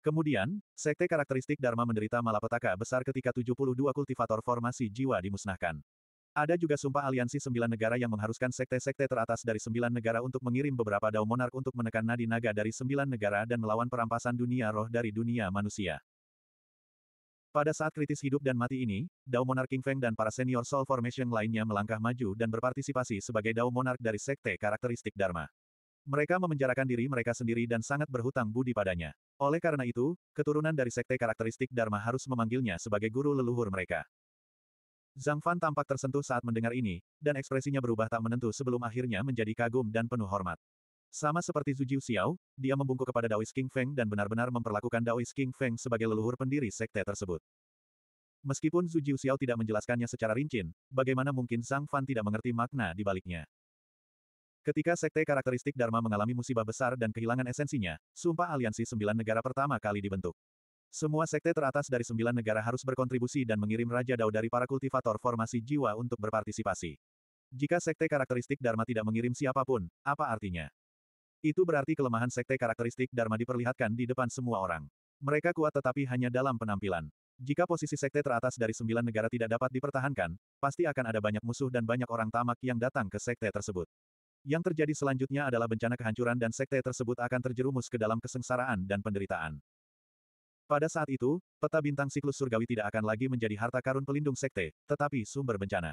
Speaker 1: Kemudian, sekte karakteristik Dharma menderita malapetaka besar ketika 72 kultivator formasi jiwa dimusnahkan. Ada juga sumpah aliansi sembilan negara yang mengharuskan sekte-sekte teratas dari sembilan negara untuk mengirim beberapa dao monark untuk menekan nadi naga dari sembilan negara dan melawan perampasan dunia roh dari dunia manusia. Pada saat kritis hidup dan mati ini, Dao monark King Feng dan para senior Soul Formation lainnya melangkah maju dan berpartisipasi sebagai Dao monark dari sekte karakteristik Dharma. Mereka memenjarakan diri mereka sendiri dan sangat berhutang budi padanya. Oleh karena itu, keturunan dari sekte karakteristik Dharma harus memanggilnya sebagai guru leluhur mereka. Zhang Fan tampak tersentuh saat mendengar ini, dan ekspresinya berubah tak menentu sebelum akhirnya menjadi kagum dan penuh hormat. Sama seperti Zhu Xiao, dia membungkuk kepada Daoist King Feng dan benar-benar memperlakukan Daoist King Feng sebagai leluhur pendiri sekte tersebut. Meskipun Zhu Xiao tidak menjelaskannya secara rinci, bagaimana mungkin Zhang Fan tidak mengerti makna di baliknya. Ketika sekte karakteristik Dharma mengalami musibah besar dan kehilangan esensinya, sumpah aliansi sembilan negara pertama kali dibentuk. Semua sekte teratas dari sembilan negara harus berkontribusi dan mengirim Raja Dao dari para kultivator formasi jiwa untuk berpartisipasi. Jika sekte karakteristik Dharma tidak mengirim siapapun, apa artinya? Itu berarti kelemahan sekte karakteristik Dharma diperlihatkan di depan semua orang. Mereka kuat tetapi hanya dalam penampilan. Jika posisi sekte teratas dari sembilan negara tidak dapat dipertahankan, pasti akan ada banyak musuh dan banyak orang tamak yang datang ke sekte tersebut. Yang terjadi selanjutnya adalah bencana kehancuran dan sekte tersebut akan terjerumus ke dalam kesengsaraan dan penderitaan. Pada saat itu, peta bintang siklus surgawi tidak akan lagi menjadi harta karun pelindung sekte, tetapi sumber bencana.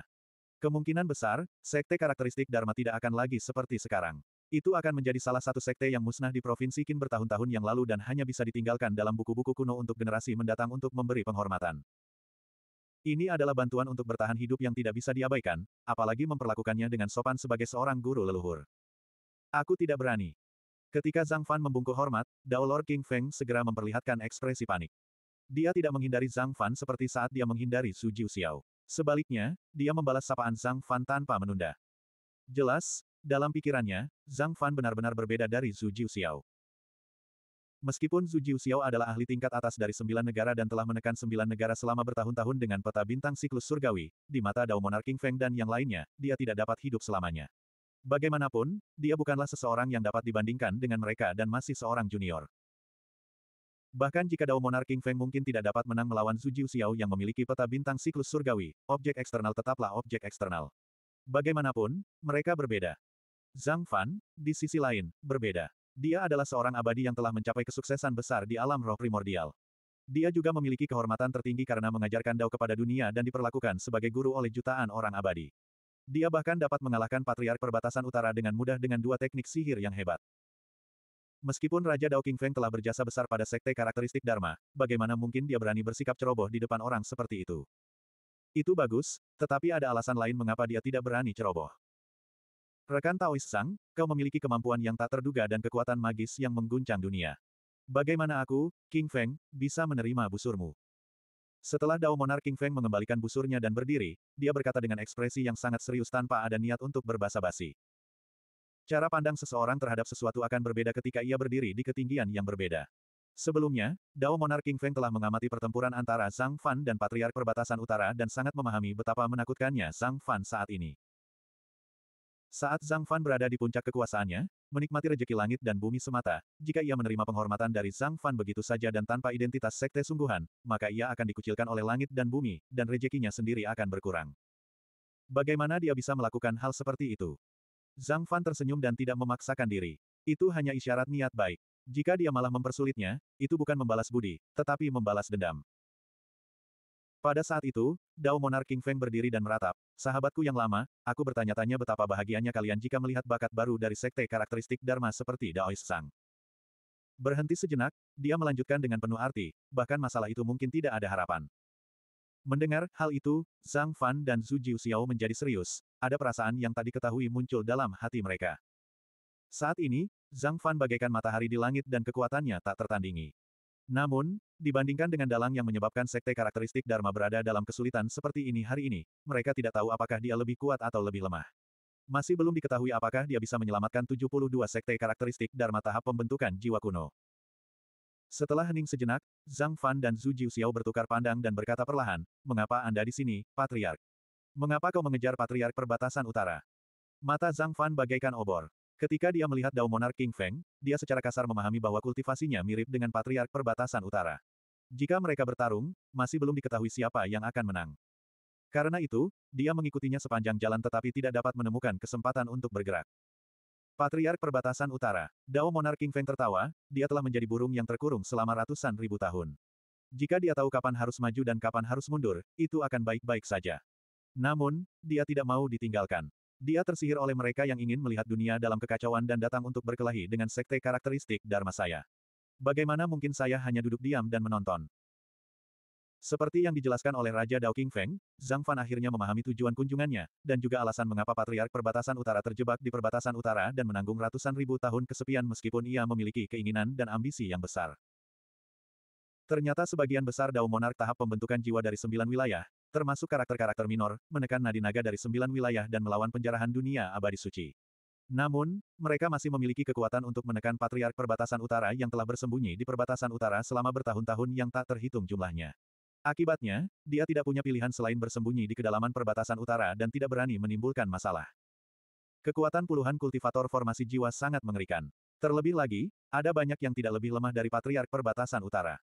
Speaker 1: Kemungkinan besar, sekte karakteristik Dharma tidak akan lagi seperti sekarang. Itu akan menjadi salah satu sekte yang musnah di Provinsi Qin bertahun-tahun yang lalu dan hanya bisa ditinggalkan dalam buku-buku kuno untuk generasi mendatang untuk memberi penghormatan. Ini adalah bantuan untuk bertahan hidup yang tidak bisa diabaikan, apalagi memperlakukannya dengan sopan sebagai seorang guru leluhur. Aku tidak berani. Ketika Zhang Fan membungkuk hormat, Dao Lord King Feng segera memperlihatkan ekspresi panik. Dia tidak menghindari Zhang Fan seperti saat dia menghindari Su Jiu Xiao. Sebaliknya, dia membalas sapaan Zhang Fan tanpa menunda. Jelas, dalam pikirannya, Zhang Fan benar-benar berbeda dari Su Jiu Xiao. Meskipun Su Jiu Xiao adalah ahli tingkat atas dari sembilan negara dan telah menekan sembilan negara selama bertahun-tahun dengan peta bintang siklus surgawi, di mata Dao Monarch King Feng dan yang lainnya, dia tidak dapat hidup selamanya. Bagaimanapun, dia bukanlah seseorang yang dapat dibandingkan dengan mereka dan masih seorang junior. Bahkan jika Dao Monar King Feng mungkin tidak dapat menang melawan Zhu Jiu Xiao yang memiliki peta bintang siklus surgawi, objek eksternal tetaplah objek eksternal. Bagaimanapun, mereka berbeda. Zhang Fan, di sisi lain, berbeda. Dia adalah seorang abadi yang telah mencapai kesuksesan besar di alam roh primordial. Dia juga memiliki kehormatan tertinggi karena mengajarkan Dao kepada dunia dan diperlakukan sebagai guru oleh jutaan orang abadi. Dia bahkan dapat mengalahkan Patriark Perbatasan Utara dengan mudah dengan dua teknik sihir yang hebat. Meskipun Raja Dao King Feng telah berjasa besar pada sekte karakteristik Dharma, bagaimana mungkin dia berani bersikap ceroboh di depan orang seperti itu? Itu bagus, tetapi ada alasan lain mengapa dia tidak berani ceroboh. Rekan Taois Sang, kau memiliki kemampuan yang tak terduga dan kekuatan magis yang mengguncang dunia. Bagaimana aku, King Feng, bisa menerima busurmu? Setelah Dao Monar King Feng mengembalikan busurnya dan berdiri, dia berkata dengan ekspresi yang sangat serius tanpa ada niat untuk berbahasa basi Cara pandang seseorang terhadap sesuatu akan berbeda ketika ia berdiri di ketinggian yang berbeda. Sebelumnya, Dao Monar King Feng telah mengamati pertempuran antara Zhang Fan dan Patriark Perbatasan Utara dan sangat memahami betapa menakutkannya Zhang Fan saat ini. Saat Zhang Fan berada di puncak kekuasaannya, menikmati rejeki langit dan bumi semata, jika ia menerima penghormatan dari Zhang Fan begitu saja dan tanpa identitas sekte sungguhan, maka ia akan dikucilkan oleh langit dan bumi, dan rejekinya sendiri akan berkurang. Bagaimana dia bisa melakukan hal seperti itu? Zhang Fan tersenyum dan tidak memaksakan diri. Itu hanya isyarat niat baik. Jika dia malah mempersulitnya, itu bukan membalas budi, tetapi membalas dendam. Pada saat itu, Dao Monar King Feng berdiri dan meratap. Sahabatku yang lama, aku bertanya-tanya betapa bahagianya kalian jika melihat bakat baru dari sekte karakteristik Dharma seperti Daois Sang. Berhenti sejenak, dia melanjutkan dengan penuh arti, bahkan masalah itu mungkin tidak ada harapan. Mendengar hal itu, Zhang Fan dan Zhu Xiao menjadi serius. Ada perasaan yang tadi ketahui muncul dalam hati mereka. Saat ini, Zhang Fan bagaikan matahari di langit dan kekuatannya tak tertandingi. Namun, dibandingkan dengan dalang yang menyebabkan sekte karakteristik Dharma berada dalam kesulitan seperti ini hari ini, mereka tidak tahu apakah dia lebih kuat atau lebih lemah. Masih belum diketahui apakah dia bisa menyelamatkan 72 sekte karakteristik Dharma tahap pembentukan jiwa kuno. Setelah hening sejenak, Zhang Fan dan Zhu Xiao bertukar pandang dan berkata perlahan, Mengapa Anda di sini, Patriark? Mengapa kau mengejar Patriark perbatasan utara? Mata Zhang Fan bagaikan obor. Ketika dia melihat Dao Monarch King Feng, dia secara kasar memahami bahwa kultivasinya mirip dengan Patriark Perbatasan Utara. Jika mereka bertarung, masih belum diketahui siapa yang akan menang. Karena itu, dia mengikutinya sepanjang jalan tetapi tidak dapat menemukan kesempatan untuk bergerak. Patriark Perbatasan Utara, Dao Monarch King Feng tertawa, dia telah menjadi burung yang terkurung selama ratusan ribu tahun. Jika dia tahu kapan harus maju dan kapan harus mundur, itu akan baik-baik saja. Namun, dia tidak mau ditinggalkan. Dia tersihir oleh mereka yang ingin melihat dunia dalam kekacauan dan datang untuk berkelahi dengan sekte karakteristik Dharma saya. Bagaimana mungkin saya hanya duduk diam dan menonton? Seperti yang dijelaskan oleh Raja Dao King Feng, Zhang Fan akhirnya memahami tujuan kunjungannya, dan juga alasan mengapa Patriark Perbatasan Utara terjebak di perbatasan utara dan menanggung ratusan ribu tahun kesepian meskipun ia memiliki keinginan dan ambisi yang besar. Ternyata sebagian besar Dao Monark tahap pembentukan jiwa dari sembilan wilayah, termasuk karakter-karakter minor, menekan nadi naga dari sembilan wilayah dan melawan penjarahan dunia abadi suci. Namun, mereka masih memiliki kekuatan untuk menekan Patriark Perbatasan Utara yang telah bersembunyi di perbatasan utara selama bertahun-tahun yang tak terhitung jumlahnya. Akibatnya, dia tidak punya pilihan selain bersembunyi di kedalaman perbatasan utara dan tidak berani menimbulkan masalah. Kekuatan puluhan kultivator formasi jiwa sangat mengerikan. Terlebih lagi, ada banyak yang tidak lebih lemah dari Patriark Perbatasan Utara.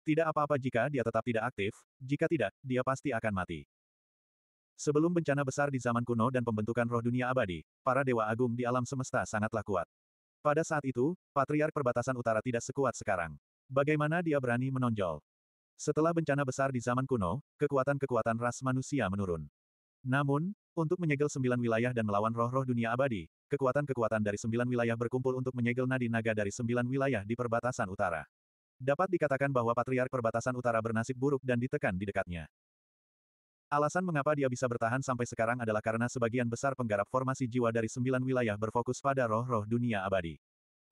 Speaker 1: Tidak apa-apa jika dia tetap tidak aktif, jika tidak, dia pasti akan mati. Sebelum bencana besar di zaman kuno dan pembentukan roh dunia abadi, para dewa agung di alam semesta sangatlah kuat. Pada saat itu, Patriark Perbatasan Utara tidak sekuat sekarang. Bagaimana dia berani menonjol? Setelah bencana besar di zaman kuno, kekuatan-kekuatan ras manusia menurun. Namun, untuk menyegel sembilan wilayah dan melawan roh-roh dunia abadi, kekuatan-kekuatan dari sembilan wilayah berkumpul untuk menyegel nadi naga dari sembilan wilayah di perbatasan utara. Dapat dikatakan bahwa Patriark Perbatasan Utara bernasib buruk dan ditekan di dekatnya. Alasan mengapa dia bisa bertahan sampai sekarang adalah karena sebagian besar penggarap formasi jiwa dari sembilan wilayah berfokus pada roh-roh dunia abadi.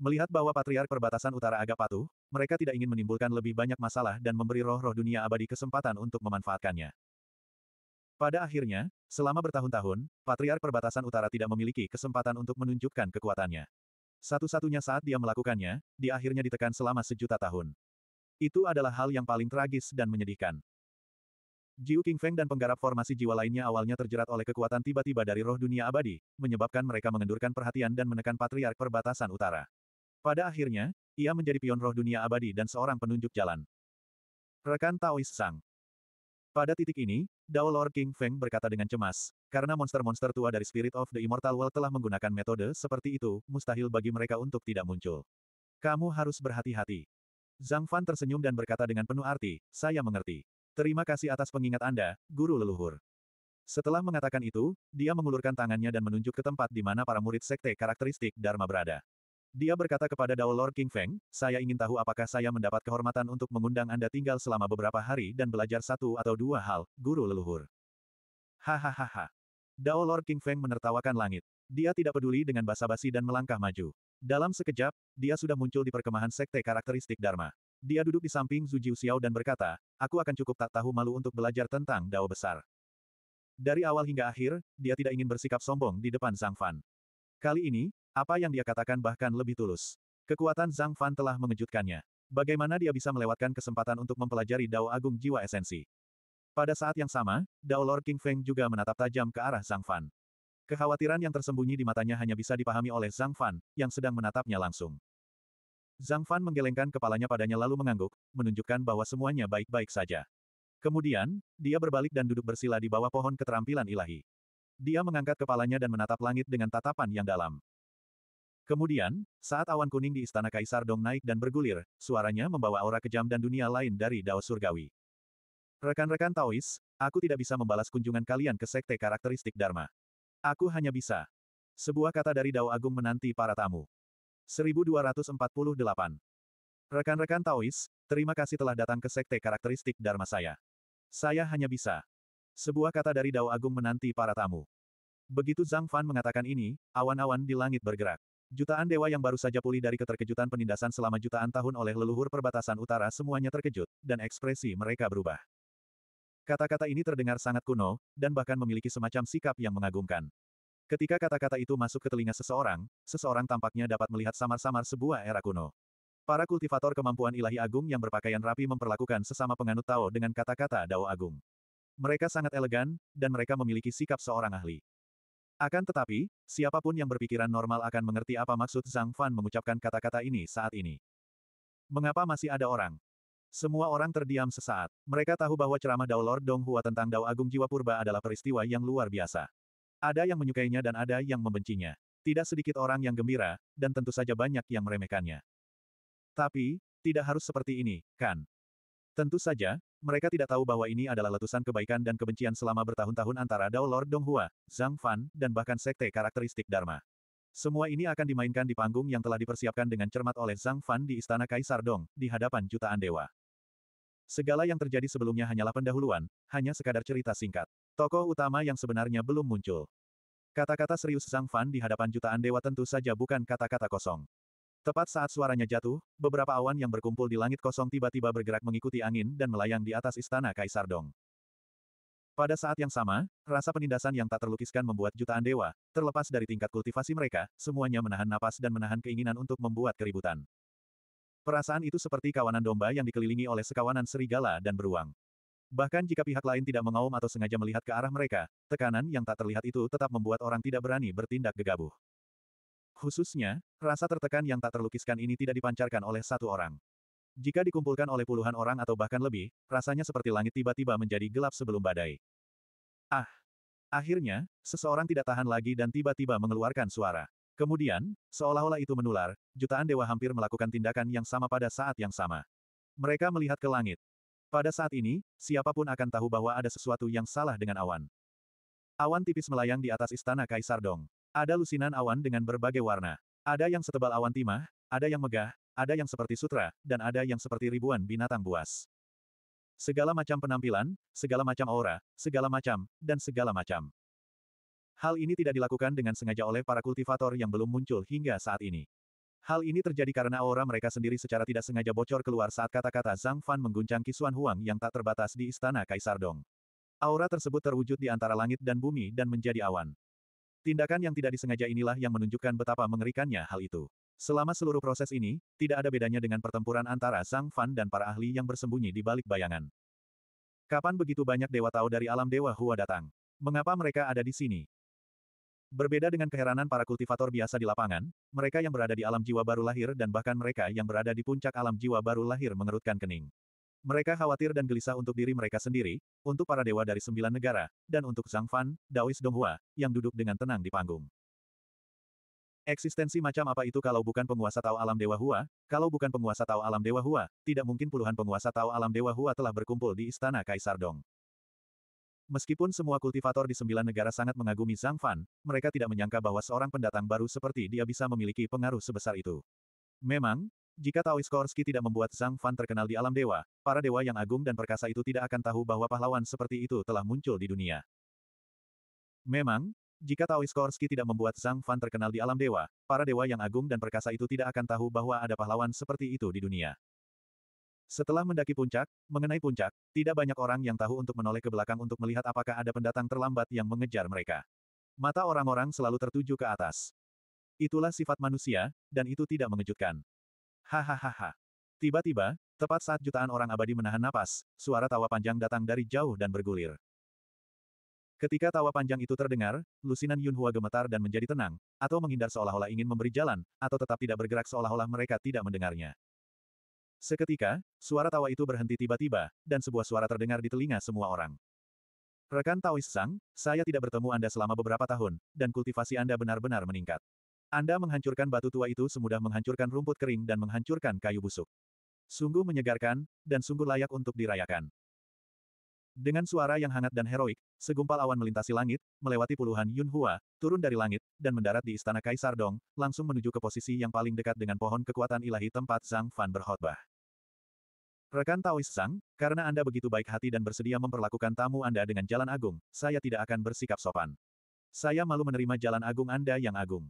Speaker 1: Melihat bahwa Patriark Perbatasan Utara agak patuh, mereka tidak ingin menimbulkan lebih banyak masalah dan memberi roh-roh dunia abadi kesempatan untuk memanfaatkannya. Pada akhirnya, selama bertahun-tahun, Patriark Perbatasan Utara tidak memiliki kesempatan untuk menunjukkan kekuatannya. Satu-satunya saat dia melakukannya, dia akhirnya ditekan selama sejuta tahun. Itu adalah hal yang paling tragis dan menyedihkan. Jiu Feng dan penggarap formasi jiwa lainnya awalnya terjerat oleh kekuatan tiba-tiba dari roh dunia abadi, menyebabkan mereka mengendurkan perhatian dan menekan patriark perbatasan utara. Pada akhirnya, ia menjadi pion roh dunia abadi dan seorang penunjuk jalan. Rekan Taoist Sang. Pada titik ini, Dao Lord King Feng berkata dengan cemas, karena monster-monster tua dari Spirit of the Immortal World telah menggunakan metode seperti itu, mustahil bagi mereka untuk tidak muncul. Kamu harus berhati-hati. Zhang Fan tersenyum dan berkata dengan penuh arti, saya mengerti. Terima kasih atas pengingat Anda, guru leluhur. Setelah mengatakan itu, dia mengulurkan tangannya dan menunjuk ke tempat di mana para murid sekte karakteristik Dharma berada. Dia berkata kepada Dao Lord King Feng, saya ingin tahu apakah saya mendapat kehormatan untuk mengundang Anda tinggal selama beberapa hari dan belajar satu atau dua hal, guru leluhur. Hahaha. Dao Lord King Feng menertawakan langit. Dia tidak peduli dengan basa-basi dan melangkah maju. Dalam sekejap, dia sudah muncul di perkemahan sekte karakteristik Dharma. Dia duduk di samping Zhu Jiuxiao dan berkata, aku akan cukup tak tahu malu untuk belajar tentang Dao Besar. Dari awal hingga akhir, dia tidak ingin bersikap sombong di depan Zhang Fan. Kali ini, apa yang dia katakan bahkan lebih tulus. Kekuatan Zhang Fan telah mengejutkannya. Bagaimana dia bisa melewatkan kesempatan untuk mempelajari Dao Agung Jiwa Esensi? Pada saat yang sama, Dao Lord King Feng juga menatap tajam ke arah Zhang Fan. Kekhawatiran yang tersembunyi di matanya hanya bisa dipahami oleh Zhang Fan, yang sedang menatapnya langsung. Zhang Fan menggelengkan kepalanya padanya lalu mengangguk, menunjukkan bahwa semuanya baik-baik saja. Kemudian, dia berbalik dan duduk bersila di bawah pohon keterampilan ilahi. Dia mengangkat kepalanya dan menatap langit dengan tatapan yang dalam. Kemudian, saat awan kuning di istana Kaisar Dong naik dan bergulir, suaranya membawa aura kejam dan dunia lain dari Dao Surgawi. Rekan-rekan Taois, aku tidak bisa membalas kunjungan kalian ke sekte karakteristik Dharma. Aku hanya bisa. Sebuah kata dari Dao Agung menanti para tamu. 1248. Rekan-rekan Taois, terima kasih telah datang ke sekte karakteristik Dharma saya. Saya hanya bisa. Sebuah kata dari Dao Agung menanti para tamu. Begitu Zhang Fan mengatakan ini, awan-awan di langit bergerak. Jutaan dewa yang baru saja pulih dari keterkejutan penindasan selama jutaan tahun oleh leluhur perbatasan utara semuanya terkejut, dan ekspresi mereka berubah. Kata-kata ini terdengar sangat kuno, dan bahkan memiliki semacam sikap yang mengagumkan. Ketika kata-kata itu masuk ke telinga seseorang, seseorang tampaknya dapat melihat samar-samar sebuah era kuno. Para kultivator kemampuan ilahi agung yang berpakaian rapi memperlakukan sesama penganut Tao dengan kata-kata Dao Agung. Mereka sangat elegan, dan mereka memiliki sikap seorang ahli. Akan tetapi, siapapun yang berpikiran normal akan mengerti apa maksud Zhang Fan mengucapkan kata-kata ini saat ini. Mengapa masih ada orang? Semua orang terdiam sesaat. Mereka tahu bahwa ceramah Dao Lord Dong Hua tentang Dao Agung Jiwa Purba adalah peristiwa yang luar biasa. Ada yang menyukainya dan ada yang membencinya. Tidak sedikit orang yang gembira, dan tentu saja banyak yang meremehkannya. Tapi, tidak harus seperti ini, kan? Tentu saja, mereka tidak tahu bahwa ini adalah letusan kebaikan dan kebencian selama bertahun-tahun antara Dao Lord Donghua, Zhang Fan, dan bahkan sekte karakteristik Dharma. Semua ini akan dimainkan di panggung yang telah dipersiapkan dengan cermat oleh Zhang Fan di Istana Kaisar Dong, di hadapan jutaan dewa. Segala yang terjadi sebelumnya hanyalah pendahuluan, hanya sekadar cerita singkat. Tokoh utama yang sebenarnya belum muncul. Kata-kata serius Zhang Fan di hadapan jutaan dewa tentu saja bukan kata-kata kosong. Tepat saat suaranya jatuh, beberapa awan yang berkumpul di langit kosong tiba-tiba bergerak mengikuti angin dan melayang di atas istana Kaisar Dong. Pada saat yang sama, rasa penindasan yang tak terlukiskan membuat jutaan dewa, terlepas dari tingkat kultivasi mereka, semuanya menahan napas dan menahan keinginan untuk membuat keributan. Perasaan itu seperti kawanan domba yang dikelilingi oleh sekawanan serigala dan beruang. Bahkan jika pihak lain tidak mengaum atau sengaja melihat ke arah mereka, tekanan yang tak terlihat itu tetap membuat orang tidak berani bertindak gegabah. Khususnya, rasa tertekan yang tak terlukiskan ini tidak dipancarkan oleh satu orang. Jika dikumpulkan oleh puluhan orang atau bahkan lebih, rasanya seperti langit tiba-tiba menjadi gelap sebelum badai. Ah! Akhirnya, seseorang tidak tahan lagi dan tiba-tiba mengeluarkan suara. Kemudian, seolah-olah itu menular, jutaan dewa hampir melakukan tindakan yang sama pada saat yang sama. Mereka melihat ke langit. Pada saat ini, siapapun akan tahu bahwa ada sesuatu yang salah dengan awan. Awan tipis melayang di atas istana Kaisar Dong. Ada lusinan awan dengan berbagai warna. Ada yang setebal awan timah, ada yang megah, ada yang seperti sutra, dan ada yang seperti ribuan binatang buas. Segala macam penampilan, segala macam aura, segala macam, dan segala macam. Hal ini tidak dilakukan dengan sengaja oleh para kultivator yang belum muncul hingga saat ini. Hal ini terjadi karena aura mereka sendiri secara tidak sengaja bocor keluar saat kata-kata Zhang Fan mengguncang Kisuan Huang yang tak terbatas di istana Kaisar Dong. Aura tersebut terwujud di antara langit dan bumi dan menjadi awan. Tindakan yang tidak disengaja inilah yang menunjukkan betapa mengerikannya hal itu. Selama seluruh proses ini, tidak ada bedanya dengan pertempuran antara Sang Fan dan para ahli yang bersembunyi di balik bayangan. Kapan begitu banyak dewa Tao dari alam dewa Hua datang? Mengapa mereka ada di sini? Berbeda dengan keheranan para kultivator biasa di lapangan, mereka yang berada di alam jiwa baru lahir dan bahkan mereka yang berada di puncak alam jiwa baru lahir mengerutkan kening. Mereka khawatir dan gelisah untuk diri mereka sendiri, untuk para dewa dari sembilan negara, dan untuk Zhang Fan, Daois Donghua, yang duduk dengan tenang di panggung. Eksistensi macam apa itu kalau bukan penguasa Tao Alam Dewa Hua? Kalau bukan penguasa Tao Alam Dewa Hua, tidak mungkin puluhan penguasa Tao Alam Dewa Hua telah berkumpul di Istana Kaisar Dong. Meskipun semua kultivator di sembilan negara sangat mengagumi Zhang Fan, mereka tidak menyangka bahwa seorang pendatang baru seperti dia bisa memiliki pengaruh sebesar itu. Memang, jika Taois Korski tidak membuat Zhang Fan terkenal di alam dewa, para dewa yang agung dan perkasa itu tidak akan tahu bahwa pahlawan seperti itu telah muncul di dunia. Memang, jika Taois Korski tidak membuat Zhang Fan terkenal di alam dewa, para dewa yang agung dan perkasa itu tidak akan tahu bahwa ada pahlawan seperti itu di dunia. Setelah mendaki puncak, mengenai puncak, tidak banyak orang yang tahu untuk menoleh ke belakang untuk melihat apakah ada pendatang terlambat yang mengejar mereka. Mata orang-orang selalu tertuju ke atas. Itulah sifat manusia, dan itu tidak mengejutkan. Hahaha. Tiba-tiba, tepat saat jutaan orang abadi menahan napas, suara tawa panjang datang dari jauh dan bergulir. Ketika tawa panjang itu terdengar, lusinan Yunhua gemetar dan menjadi tenang, atau menghindar seolah-olah ingin memberi jalan, atau tetap tidak bergerak seolah-olah mereka tidak mendengarnya. Seketika, suara tawa itu berhenti tiba-tiba, dan sebuah suara terdengar di telinga semua orang. Rekan Taoist Sang, saya tidak bertemu Anda selama beberapa tahun, dan kultivasi Anda benar-benar meningkat. Anda menghancurkan batu tua itu semudah menghancurkan rumput kering dan menghancurkan kayu busuk. Sungguh menyegarkan, dan sungguh layak untuk dirayakan. Dengan suara yang hangat dan heroik, segumpal awan melintasi langit, melewati puluhan Yunhua, turun dari langit, dan mendarat di istana Kaisar Dong, langsung menuju ke posisi yang paling dekat dengan pohon kekuatan ilahi tempat Zhang Fan berkhotbah. Rekan Taois Sang, karena Anda begitu baik hati dan bersedia memperlakukan tamu Anda dengan jalan agung, saya tidak akan bersikap sopan. Saya malu menerima jalan agung Anda yang agung.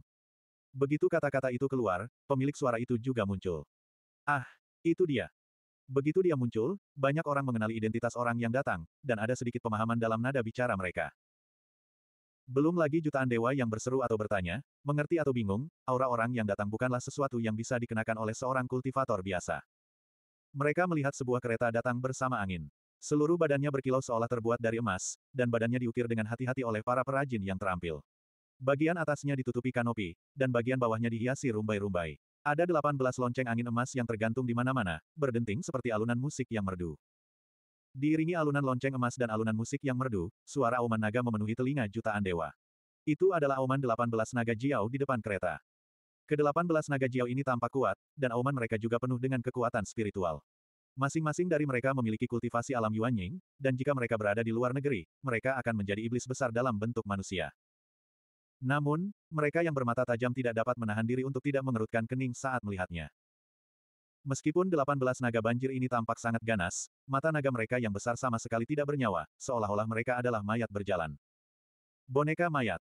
Speaker 1: Begitu kata-kata itu keluar, pemilik suara itu juga muncul. Ah, itu dia. Begitu dia muncul, banyak orang mengenali identitas orang yang datang, dan ada sedikit pemahaman dalam nada bicara mereka. Belum lagi jutaan dewa yang berseru atau bertanya, mengerti atau bingung, aura orang yang datang bukanlah sesuatu yang bisa dikenakan oleh seorang kultivator biasa. Mereka melihat sebuah kereta datang bersama angin. Seluruh badannya berkilau seolah terbuat dari emas, dan badannya diukir dengan hati-hati oleh para perajin yang terampil. Bagian atasnya ditutupi kanopi, dan bagian bawahnya dihiasi rumbai-rumbai. Ada 18 lonceng angin emas yang tergantung di mana-mana, berdenting seperti alunan musik yang merdu. Diiringi alunan lonceng emas dan alunan musik yang merdu, suara auman naga memenuhi telinga jutaan dewa. Itu adalah auman 18 naga Jiao di depan kereta. Kedelapan belas naga Jiao ini tampak kuat, dan auman mereka juga penuh dengan kekuatan spiritual. Masing-masing dari mereka memiliki kultivasi alam yuanying, dan jika mereka berada di luar negeri, mereka akan menjadi iblis besar dalam bentuk manusia. Namun, mereka yang bermata tajam tidak dapat menahan diri untuk tidak mengerutkan kening saat melihatnya. Meskipun 18 naga banjir ini tampak sangat ganas, mata naga mereka yang besar sama sekali tidak bernyawa, seolah-olah mereka adalah mayat berjalan. Boneka mayat.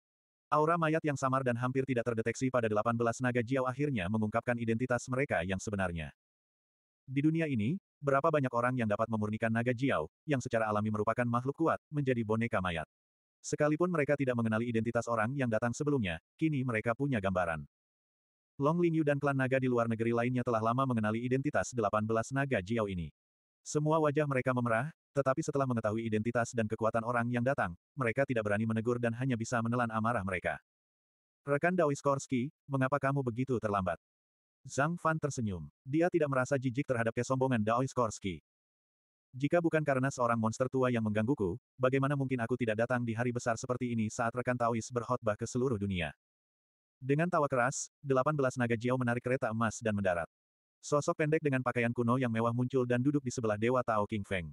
Speaker 1: Aura mayat yang samar dan hampir tidak terdeteksi pada 18 naga Jiao akhirnya mengungkapkan identitas mereka yang sebenarnya. Di dunia ini, berapa banyak orang yang dapat memurnikan naga Jiao, yang secara alami merupakan makhluk kuat, menjadi boneka mayat. Sekalipun mereka tidak mengenali identitas orang yang datang sebelumnya, kini mereka punya gambaran. Long Lingyu dan klan naga di luar negeri lainnya telah lama mengenali identitas 18 naga Jiao ini. Semua wajah mereka memerah, tetapi setelah mengetahui identitas dan kekuatan orang yang datang, mereka tidak berani menegur dan hanya bisa menelan amarah mereka. Rekan Dawi Korski, mengapa kamu begitu terlambat? Zhang Fan tersenyum. Dia tidak merasa jijik terhadap kesombongan Dawi Korski. Jika bukan karena seorang monster tua yang menggangguku, bagaimana mungkin aku tidak datang di hari besar seperti ini saat rekan Taois berkhotbah ke seluruh dunia. Dengan tawa keras, 18 naga Jiao menarik kereta emas dan mendarat. Sosok pendek dengan pakaian kuno yang mewah muncul dan duduk di sebelah Dewa Tao King Feng.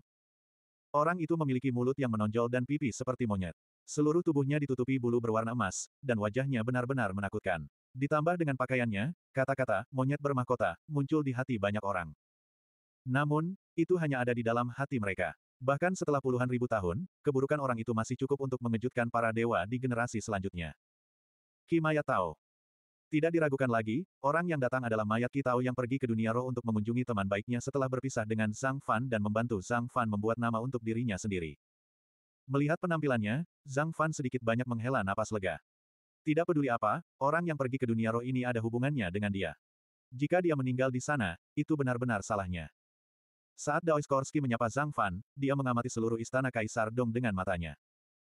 Speaker 1: Orang itu memiliki mulut yang menonjol dan pipi seperti monyet. Seluruh tubuhnya ditutupi bulu berwarna emas, dan wajahnya benar-benar menakutkan. Ditambah dengan pakaiannya, kata-kata, monyet bermahkota, muncul di hati banyak orang. Namun, itu hanya ada di dalam hati mereka. Bahkan setelah puluhan ribu tahun, keburukan orang itu masih cukup untuk mengejutkan para dewa di generasi selanjutnya. Ki Maya Tao Tidak diragukan lagi, orang yang datang adalah mayat Tao yang pergi ke dunia roh untuk mengunjungi teman baiknya setelah berpisah dengan Zhang Fan dan membantu Zhang Fan membuat nama untuk dirinya sendiri. Melihat penampilannya, Zhang Fan sedikit banyak menghela napas lega. Tidak peduli apa, orang yang pergi ke dunia roh ini ada hubungannya dengan dia. Jika dia meninggal di sana, itu benar-benar salahnya. Saat Korski menyapa Zhang Fan, dia mengamati seluruh istana Kaisar Dong dengan matanya.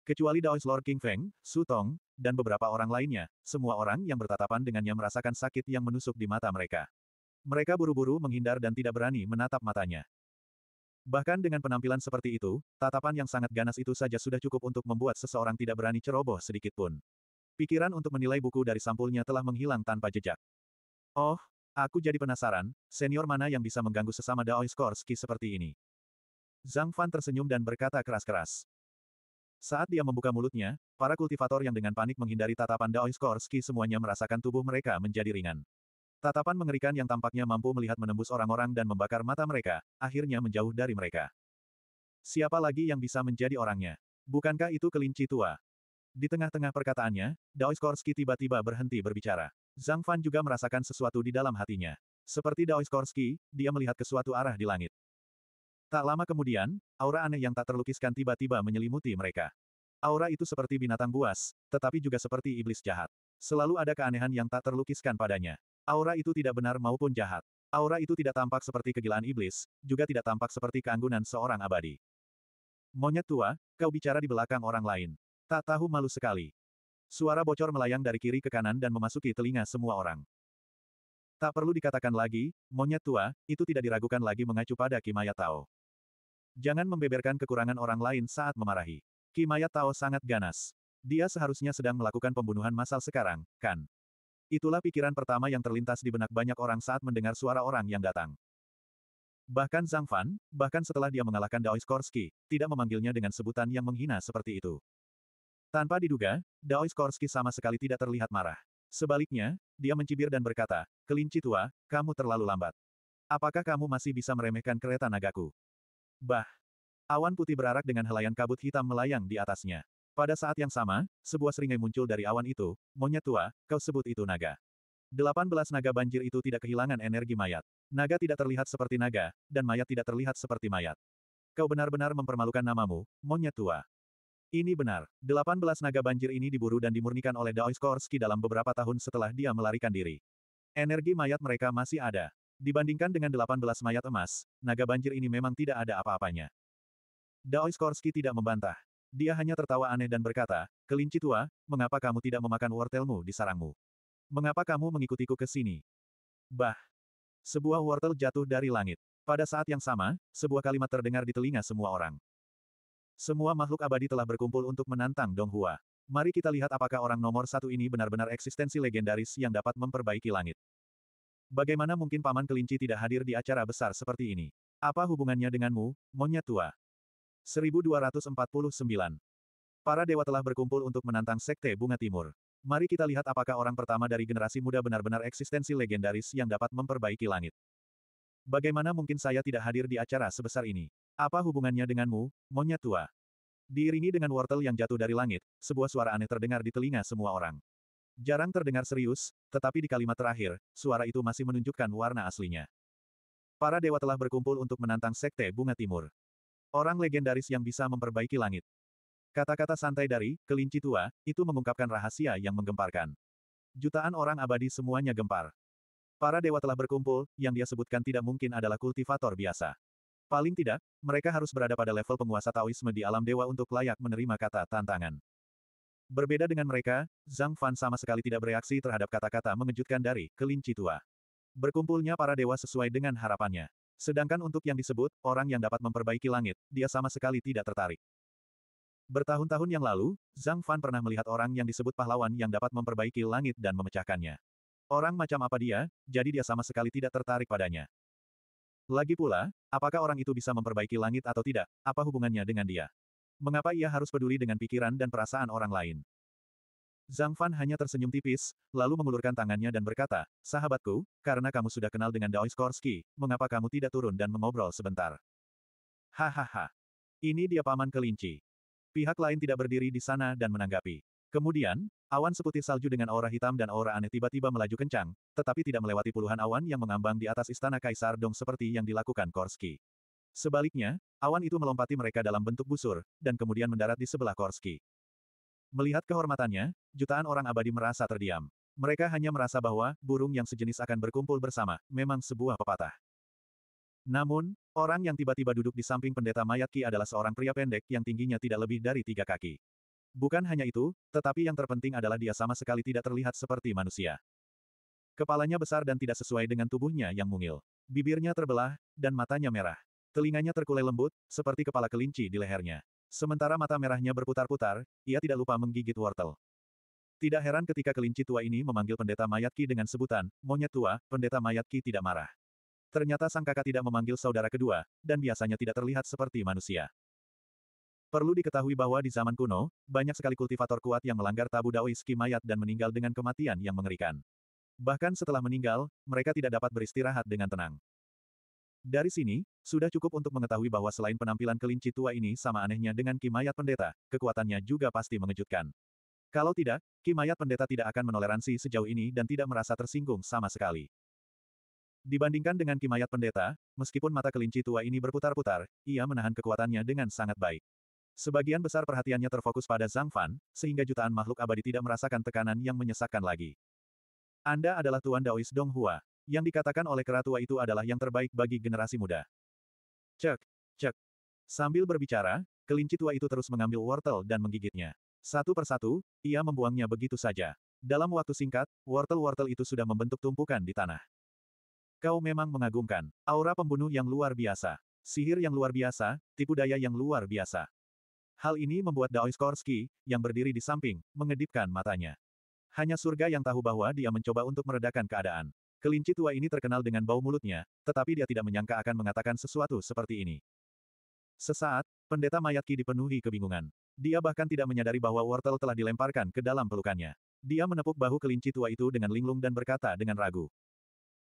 Speaker 1: Kecuali Daois Lord King Feng, Su Tong, dan beberapa orang lainnya, semua orang yang bertatapan dengannya merasakan sakit yang menusuk di mata mereka. Mereka buru-buru menghindar dan tidak berani menatap matanya. Bahkan dengan penampilan seperti itu, tatapan yang sangat ganas itu saja sudah cukup untuk membuat seseorang tidak berani ceroboh sedikitpun. Pikiran untuk menilai buku dari sampulnya telah menghilang tanpa jejak. Oh, Aku jadi penasaran, senior mana yang bisa mengganggu sesama Daoi Skorsky seperti ini? Zhang Fan tersenyum dan berkata keras-keras. Saat dia membuka mulutnya, para kultivator yang dengan panik menghindari tatapan Daoi Skorsky semuanya merasakan tubuh mereka menjadi ringan. Tatapan mengerikan yang tampaknya mampu melihat menembus orang-orang dan membakar mata mereka, akhirnya menjauh dari mereka. Siapa lagi yang bisa menjadi orangnya? Bukankah itu kelinci tua? Di tengah-tengah perkataannya, Daoiskorsky tiba-tiba berhenti berbicara. Zhang Fan juga merasakan sesuatu di dalam hatinya. Seperti Korski, dia melihat ke suatu arah di langit. Tak lama kemudian, aura aneh yang tak terlukiskan tiba-tiba menyelimuti mereka. Aura itu seperti binatang buas, tetapi juga seperti iblis jahat. Selalu ada keanehan yang tak terlukiskan padanya. Aura itu tidak benar maupun jahat. Aura itu tidak tampak seperti kegilaan iblis, juga tidak tampak seperti keanggunan seorang abadi. Monyet tua, kau bicara di belakang orang lain. Tak tahu malu sekali. Suara bocor melayang dari kiri ke kanan dan memasuki telinga semua orang. Tak perlu dikatakan lagi, monyet tua, itu tidak diragukan lagi mengacu pada Kimaya Tao. Jangan membeberkan kekurangan orang lain saat memarahi. Kimaya Tao sangat ganas. Dia seharusnya sedang melakukan pembunuhan massal sekarang, kan? Itulah pikiran pertama yang terlintas di benak banyak orang saat mendengar suara orang yang datang. Bahkan Zhang Fan, bahkan setelah dia mengalahkan Korski, tidak memanggilnya dengan sebutan yang menghina seperti itu. Tanpa diduga, Daoi Skorsky sama sekali tidak terlihat marah. Sebaliknya, dia mencibir dan berkata, kelinci tua, kamu terlalu lambat. Apakah kamu masih bisa meremehkan kereta nagaku? Bah! Awan putih berarak dengan helaian kabut hitam melayang di atasnya. Pada saat yang sama, sebuah seringai muncul dari awan itu, monyet tua, kau sebut itu naga. Delapan belas naga banjir itu tidak kehilangan energi mayat. Naga tidak terlihat seperti naga, dan mayat tidak terlihat seperti mayat. Kau benar-benar mempermalukan namamu, monyet tua. Ini benar, 18 naga banjir ini diburu dan dimurnikan oleh Korski dalam beberapa tahun setelah dia melarikan diri. Energi mayat mereka masih ada. Dibandingkan dengan 18 mayat emas, naga banjir ini memang tidak ada apa-apanya. Korski tidak membantah. Dia hanya tertawa aneh dan berkata, Kelinci tua, mengapa kamu tidak memakan wortelmu di sarangmu? Mengapa kamu mengikutiku ke sini? Bah! Sebuah wortel jatuh dari langit. Pada saat yang sama, sebuah kalimat terdengar di telinga semua orang. Semua makhluk abadi telah berkumpul untuk menantang Donghua. Mari kita lihat apakah orang nomor satu ini benar-benar eksistensi legendaris yang dapat memperbaiki langit. Bagaimana mungkin Paman Kelinci tidak hadir di acara besar seperti ini? Apa hubungannya denganmu, monyet tua? 1249. Para dewa telah berkumpul untuk menantang Sekte Bunga Timur. Mari kita lihat apakah orang pertama dari generasi muda benar-benar eksistensi legendaris yang dapat memperbaiki langit. Bagaimana mungkin saya tidak hadir di acara sebesar ini? Apa hubungannya denganmu, monyet tua? Diiringi dengan wortel yang jatuh dari langit, sebuah suara aneh terdengar di telinga semua orang. Jarang terdengar serius, tetapi di kalimat terakhir, suara itu masih menunjukkan warna aslinya. Para dewa telah berkumpul untuk menantang Sekte Bunga Timur. Orang legendaris yang bisa memperbaiki langit. Kata-kata santai dari kelinci tua itu mengungkapkan rahasia yang menggemparkan. Jutaan orang abadi semuanya gempar. Para dewa telah berkumpul, yang dia sebutkan tidak mungkin adalah kultivator biasa. Paling tidak, mereka harus berada pada level penguasa Taoisme di alam dewa untuk layak menerima kata tantangan. Berbeda dengan mereka, Zhang Fan sama sekali tidak bereaksi terhadap kata-kata mengejutkan dari kelinci tua. Berkumpulnya para dewa sesuai dengan harapannya. Sedangkan untuk yang disebut, orang yang dapat memperbaiki langit, dia sama sekali tidak tertarik. Bertahun-tahun yang lalu, Zhang Fan pernah melihat orang yang disebut pahlawan yang dapat memperbaiki langit dan memecahkannya. Orang macam apa dia, jadi dia sama sekali tidak tertarik padanya. Lagi pula, apakah orang itu bisa memperbaiki langit atau tidak, apa hubungannya dengan dia? Mengapa ia harus peduli dengan pikiran dan perasaan orang lain? Zhang Fan hanya tersenyum tipis, lalu mengulurkan tangannya dan berkata, Sahabatku, karena kamu sudah kenal dengan Daois Korski, mengapa kamu tidak turun dan mengobrol sebentar? Hahaha. Ini dia paman kelinci. Pihak lain tidak berdiri di sana dan menanggapi. Kemudian, awan seputih salju dengan aura hitam dan aura aneh tiba-tiba melaju kencang, tetapi tidak melewati puluhan awan yang mengambang di atas istana Kaisar Dong seperti yang dilakukan Korski. Sebaliknya, awan itu melompati mereka dalam bentuk busur, dan kemudian mendarat di sebelah Korski. Melihat kehormatannya, jutaan orang abadi merasa terdiam. Mereka hanya merasa bahwa burung yang sejenis akan berkumpul bersama, memang sebuah pepatah. Namun, orang yang tiba-tiba duduk di samping pendeta mayat Ki adalah seorang pria pendek yang tingginya tidak lebih dari tiga kaki. Bukan hanya itu, tetapi yang terpenting adalah dia sama sekali tidak terlihat seperti manusia. Kepalanya besar dan tidak sesuai dengan tubuhnya yang mungil. Bibirnya terbelah, dan matanya merah. Telinganya terkulai lembut, seperti kepala kelinci di lehernya. Sementara mata merahnya berputar-putar, ia tidak lupa menggigit wortel. Tidak heran ketika kelinci tua ini memanggil pendeta mayat Ki dengan sebutan, monyet tua, pendeta mayat Ki tidak marah. Ternyata sang kakak tidak memanggil saudara kedua, dan biasanya tidak terlihat seperti manusia. Perlu diketahui bahwa di zaman kuno, banyak sekali kultivator kuat yang melanggar tabu Daoiski mayat dan meninggal dengan kematian yang mengerikan. Bahkan setelah meninggal, mereka tidak dapat beristirahat dengan tenang. Dari sini, sudah cukup untuk mengetahui bahwa selain penampilan kelinci tua ini sama anehnya dengan kimayat pendeta, kekuatannya juga pasti mengejutkan. Kalau tidak, kimayat pendeta tidak akan menoleransi sejauh ini dan tidak merasa tersinggung sama sekali. Dibandingkan dengan kimayat pendeta, meskipun mata kelinci tua ini berputar-putar, ia menahan kekuatannya dengan sangat baik. Sebagian besar perhatiannya terfokus pada Zhang Fan, sehingga jutaan makhluk abadi tidak merasakan tekanan yang menyesakkan lagi. Anda adalah Tuan Daois Hua, Yang dikatakan oleh keratua itu adalah yang terbaik bagi generasi muda. Cek, cek. Sambil berbicara, kelinci tua itu terus mengambil wortel dan menggigitnya. Satu persatu, ia membuangnya begitu saja. Dalam waktu singkat, wortel-wortel itu sudah membentuk tumpukan di tanah. Kau memang mengagumkan. Aura pembunuh yang luar biasa. Sihir yang luar biasa, tipu daya yang luar biasa. Hal ini membuat Korski, yang berdiri di samping, mengedipkan matanya. Hanya surga yang tahu bahwa dia mencoba untuk meredakan keadaan. Kelinci tua ini terkenal dengan bau mulutnya, tetapi dia tidak menyangka akan mengatakan sesuatu seperti ini. Sesaat, pendeta mayatki dipenuhi kebingungan. Dia bahkan tidak menyadari bahwa wortel telah dilemparkan ke dalam pelukannya. Dia menepuk bahu kelinci tua itu dengan linglung dan berkata dengan ragu.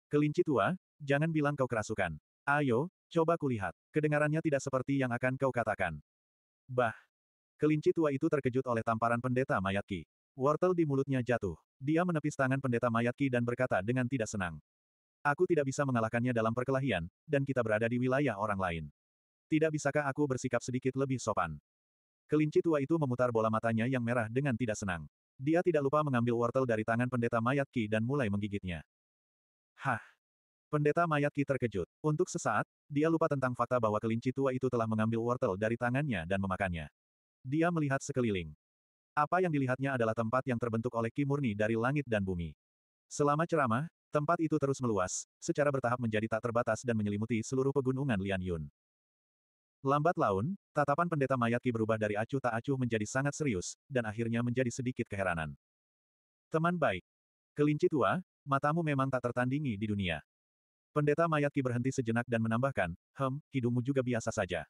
Speaker 1: Kelinci tua, jangan bilang kau kerasukan. Ayo, coba kulihat. Kedengarannya tidak seperti yang akan kau katakan. Bah! Kelinci tua itu terkejut oleh tamparan pendeta mayat Ki. Wortel di mulutnya jatuh. Dia menepis tangan pendeta mayat Ki dan berkata dengan tidak senang. Aku tidak bisa mengalahkannya dalam perkelahian, dan kita berada di wilayah orang lain. Tidak bisakah aku bersikap sedikit lebih sopan? Kelinci tua itu memutar bola matanya yang merah dengan tidak senang. Dia tidak lupa mengambil wortel dari tangan pendeta mayat Ki dan mulai menggigitnya. Hah! Pendeta mayat Ki terkejut. Untuk sesaat, dia lupa tentang fakta bahwa kelinci tua itu telah mengambil wortel dari tangannya dan memakannya. Dia melihat sekeliling. Apa yang dilihatnya adalah tempat yang terbentuk oleh Ki murni dari langit dan bumi. Selama ceramah, tempat itu terus meluas, secara bertahap menjadi tak terbatas dan menyelimuti seluruh pegunungan Lian Yun. Lambat laun, tatapan pendeta mayat Ki berubah dari acuh tak acuh menjadi sangat serius, dan akhirnya menjadi sedikit keheranan. Teman baik. Kelinci tua, matamu memang tak tertandingi di dunia. Pendeta mayatki berhenti sejenak dan menambahkan, Hem, hidungmu juga biasa saja.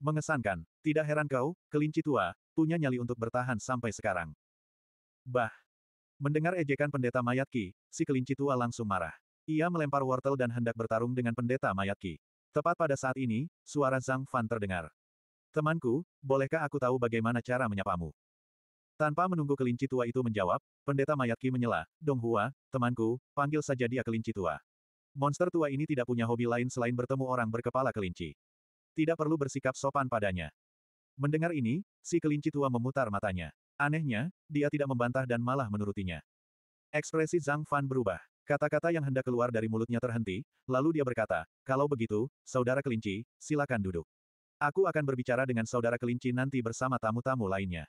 Speaker 1: Mengesankan, tidak heran kau, kelinci tua, punya nyali untuk bertahan sampai sekarang. Bah! Mendengar ejekan pendeta mayatki, si kelinci tua langsung marah. Ia melempar wortel dan hendak bertarung dengan pendeta mayatki. Tepat pada saat ini, suara Zhang Fan terdengar. Temanku, bolehkah aku tahu bagaimana cara menyapamu? Tanpa menunggu kelinci tua itu menjawab, pendeta mayatki menyela, Dong Hua, temanku, panggil saja dia kelinci tua. Monster tua ini tidak punya hobi lain selain bertemu orang berkepala kelinci. Tidak perlu bersikap sopan padanya. Mendengar ini, si kelinci tua memutar matanya. Anehnya, dia tidak membantah dan malah menurutinya. Ekspresi Zhang Fan berubah. Kata-kata yang hendak keluar dari mulutnya terhenti, lalu dia berkata, kalau begitu, saudara kelinci, silakan duduk. Aku akan berbicara dengan saudara kelinci nanti bersama tamu-tamu lainnya.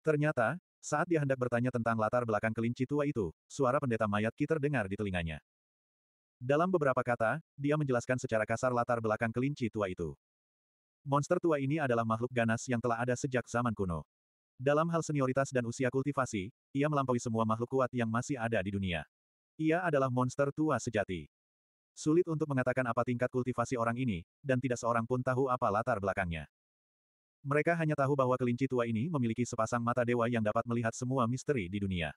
Speaker 1: Ternyata, saat dia hendak bertanya tentang latar belakang kelinci tua itu, suara pendeta mayat Ki terdengar di telinganya. Dalam beberapa kata, dia menjelaskan secara kasar latar belakang kelinci tua itu. Monster tua ini adalah makhluk ganas yang telah ada sejak zaman kuno. Dalam hal senioritas dan usia kultivasi, ia melampaui semua makhluk kuat yang masih ada di dunia. Ia adalah monster tua sejati. Sulit untuk mengatakan apa tingkat kultivasi orang ini, dan tidak seorang pun tahu apa latar belakangnya. Mereka hanya tahu bahwa kelinci tua ini memiliki sepasang mata dewa yang dapat melihat semua misteri di dunia.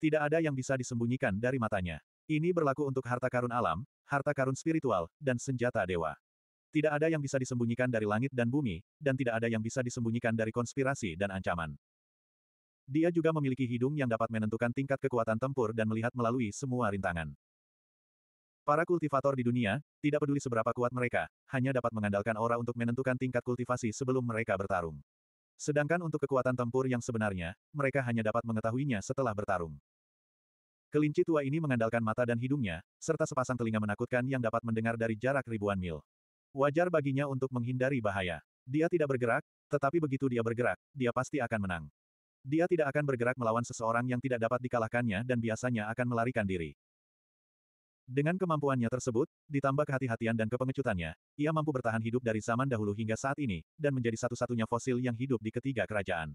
Speaker 1: Tidak ada yang bisa disembunyikan dari matanya. Ini berlaku untuk harta karun alam, harta karun spiritual, dan senjata dewa. Tidak ada yang bisa disembunyikan dari langit dan bumi, dan tidak ada yang bisa disembunyikan dari konspirasi dan ancaman. Dia juga memiliki hidung yang dapat menentukan tingkat kekuatan tempur dan melihat melalui semua rintangan. Para kultivator di dunia, tidak peduli seberapa kuat mereka, hanya dapat mengandalkan aura untuk menentukan tingkat kultivasi sebelum mereka bertarung. Sedangkan untuk kekuatan tempur yang sebenarnya, mereka hanya dapat mengetahuinya setelah bertarung. Kelinci tua ini mengandalkan mata dan hidungnya, serta sepasang telinga menakutkan yang dapat mendengar dari jarak ribuan mil. Wajar baginya untuk menghindari bahaya. Dia tidak bergerak, tetapi begitu dia bergerak, dia pasti akan menang. Dia tidak akan bergerak melawan seseorang yang tidak dapat dikalahkannya dan biasanya akan melarikan diri. Dengan kemampuannya tersebut, ditambah kehati-hatian dan kepengecutannya, ia mampu bertahan hidup dari zaman dahulu hingga saat ini, dan menjadi satu-satunya fosil yang hidup di ketiga kerajaan.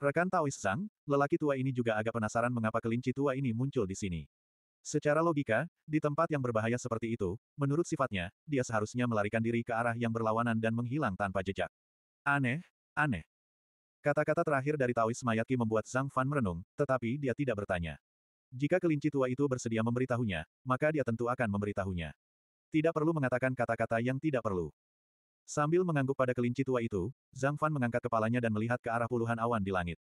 Speaker 1: Rekan Taois Zhang, lelaki tua ini juga agak penasaran mengapa kelinci tua ini muncul di sini. Secara logika, di tempat yang berbahaya seperti itu, menurut sifatnya, dia seharusnya melarikan diri ke arah yang berlawanan dan menghilang tanpa jejak. Aneh, aneh. Kata-kata terakhir dari Taois Mayaki membuat Zhang Fan merenung, tetapi dia tidak bertanya. Jika kelinci tua itu bersedia memberitahunya, maka dia tentu akan memberitahunya. Tidak perlu mengatakan kata-kata yang tidak perlu. Sambil mengangguk pada kelinci tua itu, Zhang Fan mengangkat kepalanya dan melihat ke arah puluhan awan di langit.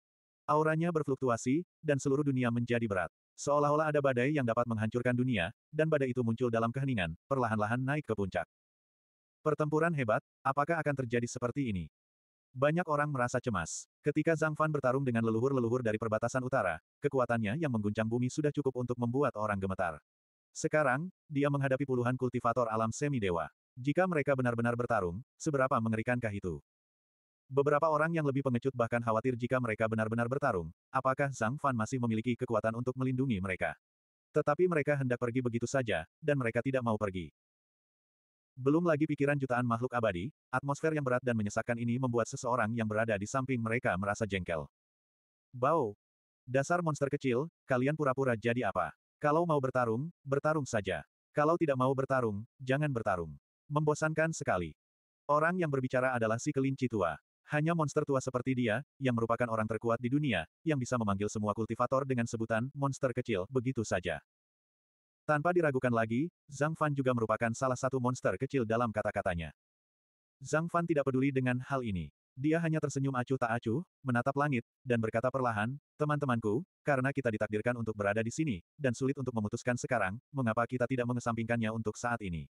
Speaker 1: Auranya berfluktuasi, dan seluruh dunia menjadi berat. Seolah-olah ada badai yang dapat menghancurkan dunia, dan badai itu muncul dalam keheningan, perlahan-lahan naik ke puncak. Pertempuran hebat, apakah akan terjadi seperti ini? Banyak orang merasa cemas. Ketika Zhang Fan bertarung dengan leluhur-leluhur dari perbatasan utara, kekuatannya yang mengguncang bumi sudah cukup untuk membuat orang gemetar. Sekarang, dia menghadapi puluhan kultivator alam semi-dewa. Jika mereka benar-benar bertarung, seberapa mengerikankah itu? Beberapa orang yang lebih pengecut bahkan khawatir jika mereka benar-benar bertarung, apakah Zhang Fan masih memiliki kekuatan untuk melindungi mereka. Tetapi mereka hendak pergi begitu saja, dan mereka tidak mau pergi. Belum lagi pikiran jutaan makhluk abadi, atmosfer yang berat dan menyesakkan ini membuat seseorang yang berada di samping mereka merasa jengkel. Bau! Dasar monster kecil, kalian pura-pura jadi apa? Kalau mau bertarung, bertarung saja. Kalau tidak mau bertarung, jangan bertarung. Membosankan sekali. Orang yang berbicara adalah si kelinci tua. Hanya monster tua seperti dia, yang merupakan orang terkuat di dunia, yang bisa memanggil semua kultivator dengan sebutan monster kecil begitu saja. Tanpa diragukan lagi, Zhang Fan juga merupakan salah satu monster kecil dalam kata-katanya. Zhang Fan tidak peduli dengan hal ini. Dia hanya tersenyum acuh tak acuh, menatap langit, dan berkata perlahan, teman-temanku, karena kita ditakdirkan untuk berada di sini, dan sulit untuk memutuskan sekarang, mengapa kita tidak mengesampingkannya untuk saat ini.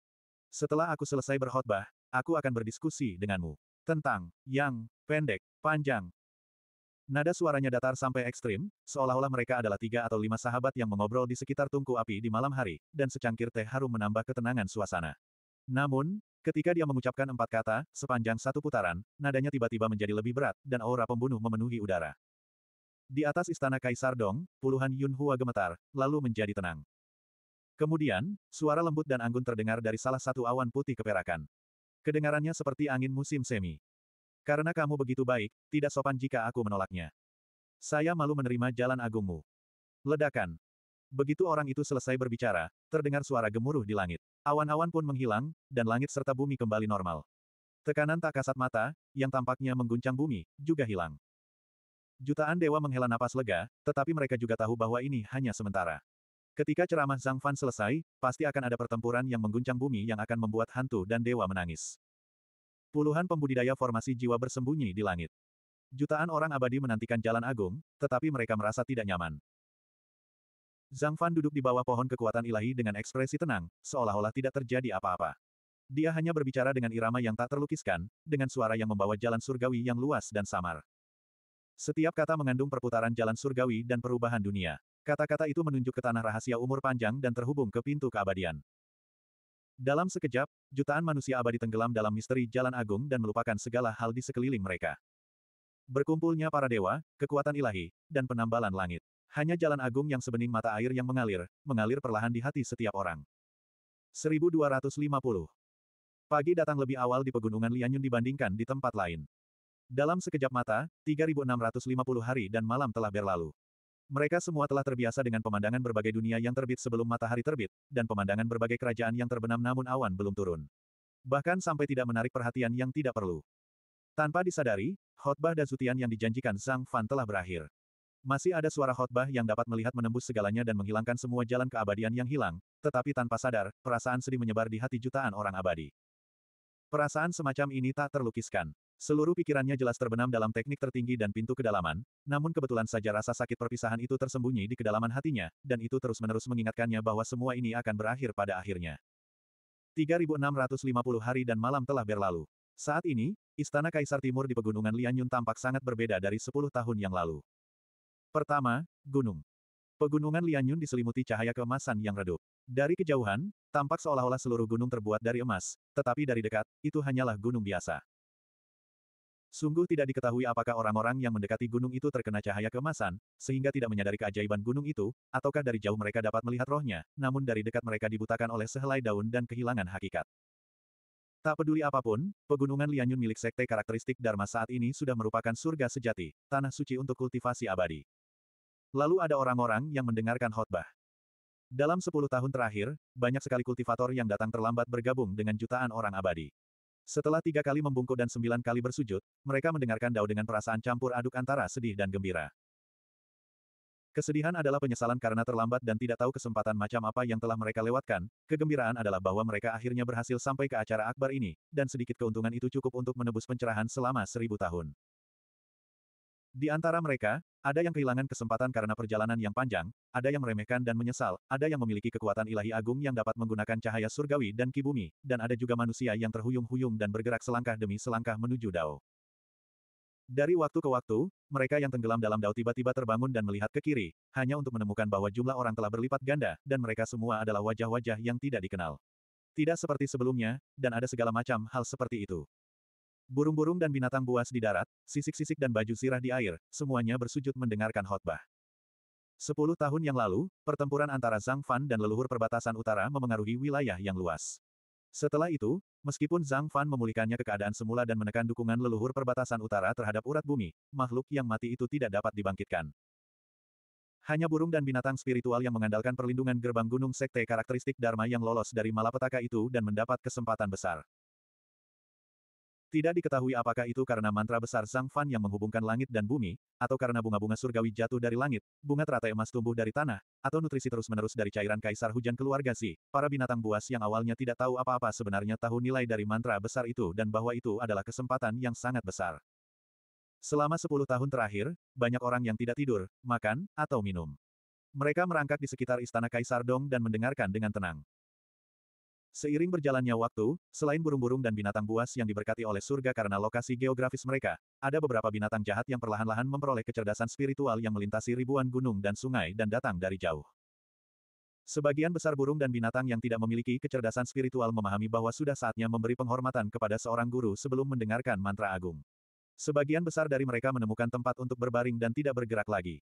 Speaker 1: Setelah aku selesai berkhotbah, aku akan berdiskusi denganmu. Tentang, yang, pendek, panjang. Nada suaranya datar sampai ekstrim, seolah-olah mereka adalah tiga atau lima sahabat yang mengobrol di sekitar tungku api di malam hari, dan secangkir teh harum menambah ketenangan suasana. Namun, ketika dia mengucapkan empat kata, sepanjang satu putaran, nadanya tiba-tiba menjadi lebih berat, dan aura pembunuh memenuhi udara. Di atas istana Kaisar Dong, puluhan Yunhua gemetar, lalu menjadi tenang. Kemudian, suara lembut dan anggun terdengar dari salah satu awan putih keperakan. Kedengarannya seperti angin musim semi. Karena kamu begitu baik, tidak sopan jika aku menolaknya. Saya malu menerima jalan agungmu. Ledakan. Begitu orang itu selesai berbicara, terdengar suara gemuruh di langit. Awan-awan pun menghilang, dan langit serta bumi kembali normal. Tekanan tak kasat mata, yang tampaknya mengguncang bumi, juga hilang. Jutaan dewa menghela napas lega, tetapi mereka juga tahu bahwa ini hanya sementara. Ketika ceramah Zhang Fan selesai, pasti akan ada pertempuran yang mengguncang bumi yang akan membuat hantu dan dewa menangis. Puluhan pembudidaya formasi jiwa bersembunyi di langit. Jutaan orang abadi menantikan jalan agung, tetapi mereka merasa tidak nyaman. Zhang Fan duduk di bawah pohon kekuatan ilahi dengan ekspresi tenang, seolah-olah tidak terjadi apa-apa. Dia hanya berbicara dengan irama yang tak terlukiskan, dengan suara yang membawa jalan surgawi yang luas dan samar. Setiap kata mengandung perputaran jalan surgawi dan perubahan dunia. Kata-kata itu menunjuk ke tanah rahasia umur panjang dan terhubung ke pintu keabadian. Dalam sekejap, jutaan manusia abadi tenggelam dalam misteri jalan agung dan melupakan segala hal di sekeliling mereka. Berkumpulnya para dewa, kekuatan ilahi, dan penambalan langit. Hanya jalan agung yang sebening mata air yang mengalir, mengalir perlahan di hati setiap orang. 1250. Pagi datang lebih awal di pegunungan Lianyun dibandingkan di tempat lain. Dalam sekejap mata, 3650 hari dan malam telah berlalu. Mereka semua telah terbiasa dengan pemandangan berbagai dunia yang terbit sebelum matahari terbit, dan pemandangan berbagai kerajaan yang terbenam namun awan belum turun. Bahkan sampai tidak menarik perhatian yang tidak perlu. Tanpa disadari, khotbah zutian yang dijanjikan Zhang Fan telah berakhir. Masih ada suara khotbah yang dapat melihat menembus segalanya dan menghilangkan semua jalan keabadian yang hilang, tetapi tanpa sadar, perasaan sedih menyebar di hati jutaan orang abadi. Perasaan semacam ini tak terlukiskan. Seluruh pikirannya jelas terbenam dalam teknik tertinggi dan pintu kedalaman, namun kebetulan saja rasa sakit perpisahan itu tersembunyi di kedalaman hatinya, dan itu terus-menerus mengingatkannya bahwa semua ini akan berakhir pada akhirnya. 3650 hari dan malam telah berlalu. Saat ini, Istana Kaisar Timur di Pegunungan Lianyun tampak sangat berbeda dari 10 tahun yang lalu. Pertama, Gunung. Pegunungan Lianyun diselimuti cahaya keemasan yang redup. Dari kejauhan, tampak seolah-olah seluruh gunung terbuat dari emas, tetapi dari dekat, itu hanyalah gunung biasa. Sungguh tidak diketahui apakah orang-orang yang mendekati gunung itu terkena cahaya kemasan, sehingga tidak menyadari keajaiban gunung itu, ataukah dari jauh mereka dapat melihat rohnya, namun dari dekat mereka dibutakan oleh sehelai daun dan kehilangan hakikat. Tak peduli apapun, pegunungan Lianyun milik sekte karakteristik Dharma saat ini sudah merupakan surga sejati, tanah suci untuk kultivasi abadi. Lalu ada orang-orang yang mendengarkan khotbah. Dalam sepuluh tahun terakhir, banyak sekali kultivator yang datang terlambat bergabung dengan jutaan orang abadi. Setelah tiga kali membungkuk dan sembilan kali bersujud, mereka mendengarkan Dao dengan perasaan campur aduk antara sedih dan gembira. Kesedihan adalah penyesalan karena terlambat dan tidak tahu kesempatan macam apa yang telah mereka lewatkan, kegembiraan adalah bahwa mereka akhirnya berhasil sampai ke acara akbar ini, dan sedikit keuntungan itu cukup untuk menebus pencerahan selama seribu tahun. Di antara mereka, ada yang kehilangan kesempatan karena perjalanan yang panjang, ada yang meremehkan dan menyesal, ada yang memiliki kekuatan ilahi agung yang dapat menggunakan cahaya surgawi dan kibumi, dan ada juga manusia yang terhuyung-huyung dan bergerak selangkah demi selangkah menuju dao. Dari waktu ke waktu, mereka yang tenggelam dalam dao tiba-tiba terbangun dan melihat ke kiri, hanya untuk menemukan bahwa jumlah orang telah berlipat ganda, dan mereka semua adalah wajah-wajah yang tidak dikenal. Tidak seperti sebelumnya, dan ada segala macam hal seperti itu. Burung-burung dan binatang buas di darat, sisik-sisik dan baju sirah di air, semuanya bersujud mendengarkan khotbah. Sepuluh tahun yang lalu, pertempuran antara Zhang Fan dan leluhur perbatasan utara memengaruhi wilayah yang luas. Setelah itu, meskipun Zhang Fan memulihkannya ke keadaan semula dan menekan dukungan leluhur perbatasan utara terhadap urat bumi, makhluk yang mati itu tidak dapat dibangkitkan. Hanya burung dan binatang spiritual yang mengandalkan perlindungan gerbang gunung sekte karakteristik Dharma yang lolos dari malapetaka itu dan mendapat kesempatan besar. Tidak diketahui apakah itu karena mantra besar Sang Fan yang menghubungkan langit dan bumi, atau karena bunga-bunga surgawi jatuh dari langit, bunga teratai emas tumbuh dari tanah, atau nutrisi terus-menerus dari cairan kaisar hujan keluarga si. Para binatang buas yang awalnya tidak tahu apa-apa sebenarnya tahu nilai dari mantra besar itu dan bahwa itu adalah kesempatan yang sangat besar. Selama 10 tahun terakhir, banyak orang yang tidak tidur, makan, atau minum. Mereka merangkak di sekitar istana Kaisar Dong dan mendengarkan dengan tenang. Seiring berjalannya waktu, selain burung-burung dan binatang buas yang diberkati oleh surga karena lokasi geografis mereka, ada beberapa binatang jahat yang perlahan-lahan memperoleh kecerdasan spiritual yang melintasi ribuan gunung dan sungai dan datang dari jauh. Sebagian besar burung dan binatang yang tidak memiliki kecerdasan spiritual memahami bahwa sudah saatnya memberi penghormatan kepada seorang guru sebelum mendengarkan mantra agung. Sebagian besar dari mereka menemukan tempat untuk berbaring dan tidak bergerak lagi.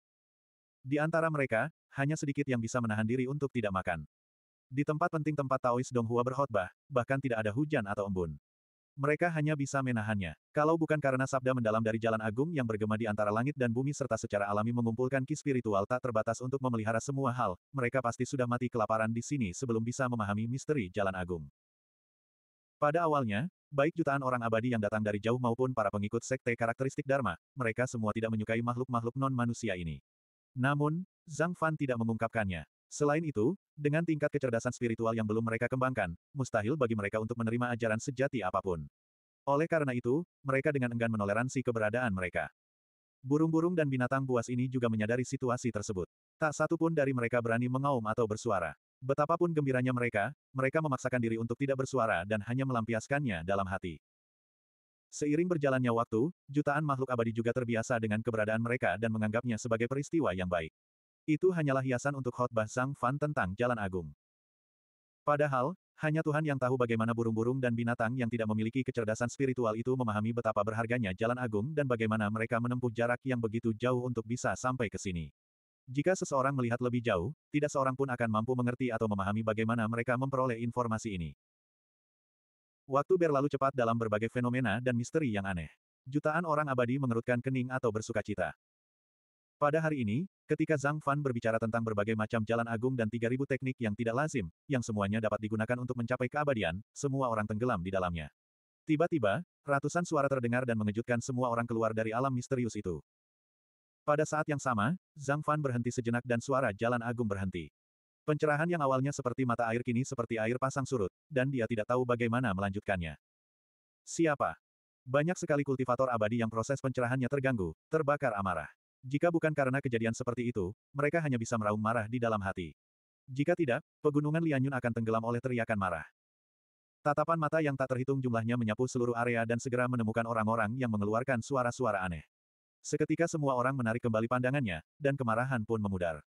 Speaker 1: Di antara mereka, hanya sedikit yang bisa menahan diri untuk tidak makan. Di tempat penting tempat Taois Donghua berkhotbah, bahkan tidak ada hujan atau embun. Mereka hanya bisa menahannya. Kalau bukan karena sabda mendalam dari jalan agung yang bergema di antara langit dan bumi serta secara alami mengumpulkan ki spiritual tak terbatas untuk memelihara semua hal, mereka pasti sudah mati kelaparan di sini sebelum bisa memahami misteri jalan agung. Pada awalnya, baik jutaan orang abadi yang datang dari jauh maupun para pengikut sekte karakteristik Dharma, mereka semua tidak menyukai makhluk-makhluk non-manusia ini. Namun, Zhang Fan tidak mengungkapkannya. Selain itu, dengan tingkat kecerdasan spiritual yang belum mereka kembangkan, mustahil bagi mereka untuk menerima ajaran sejati apapun. Oleh karena itu, mereka dengan enggan menoleransi keberadaan mereka. Burung-burung dan binatang buas ini juga menyadari situasi tersebut. Tak satu pun dari mereka berani mengaum atau bersuara. Betapapun gembiranya mereka, mereka memaksakan diri untuk tidak bersuara dan hanya melampiaskannya dalam hati. Seiring berjalannya waktu, jutaan makhluk abadi juga terbiasa dengan keberadaan mereka dan menganggapnya sebagai peristiwa yang baik. Itu hanyalah hiasan untuk khotbah Sang Fan tentang Jalan Agung. Padahal, hanya Tuhan yang tahu bagaimana burung-burung dan binatang yang tidak memiliki kecerdasan spiritual itu memahami betapa berharganya Jalan Agung dan bagaimana mereka menempuh jarak yang begitu jauh untuk bisa sampai ke sini. Jika seseorang melihat lebih jauh, tidak seorang pun akan mampu mengerti atau memahami bagaimana mereka memperoleh informasi ini. Waktu berlalu cepat dalam berbagai fenomena dan misteri yang aneh. Jutaan orang abadi mengerutkan kening atau bersuka cita. Pada hari ini, ketika Zhang Fan berbicara tentang berbagai macam jalan agung dan 3000 teknik yang tidak lazim, yang semuanya dapat digunakan untuk mencapai keabadian, semua orang tenggelam di dalamnya. Tiba-tiba, ratusan suara terdengar dan mengejutkan semua orang keluar dari alam misterius itu. Pada saat yang sama, Zhang Fan berhenti sejenak dan suara jalan agung berhenti. Pencerahan yang awalnya seperti mata air kini seperti air pasang surut, dan dia tidak tahu bagaimana melanjutkannya. Siapa? Banyak sekali kultivator abadi yang proses pencerahannya terganggu, terbakar amarah. Jika bukan karena kejadian seperti itu, mereka hanya bisa meraung marah di dalam hati. Jika tidak, pegunungan Lianyun akan tenggelam oleh teriakan marah. Tatapan mata yang tak terhitung jumlahnya menyapu seluruh area dan segera menemukan orang-orang yang mengeluarkan suara-suara aneh. Seketika semua orang menarik kembali pandangannya, dan kemarahan pun memudar.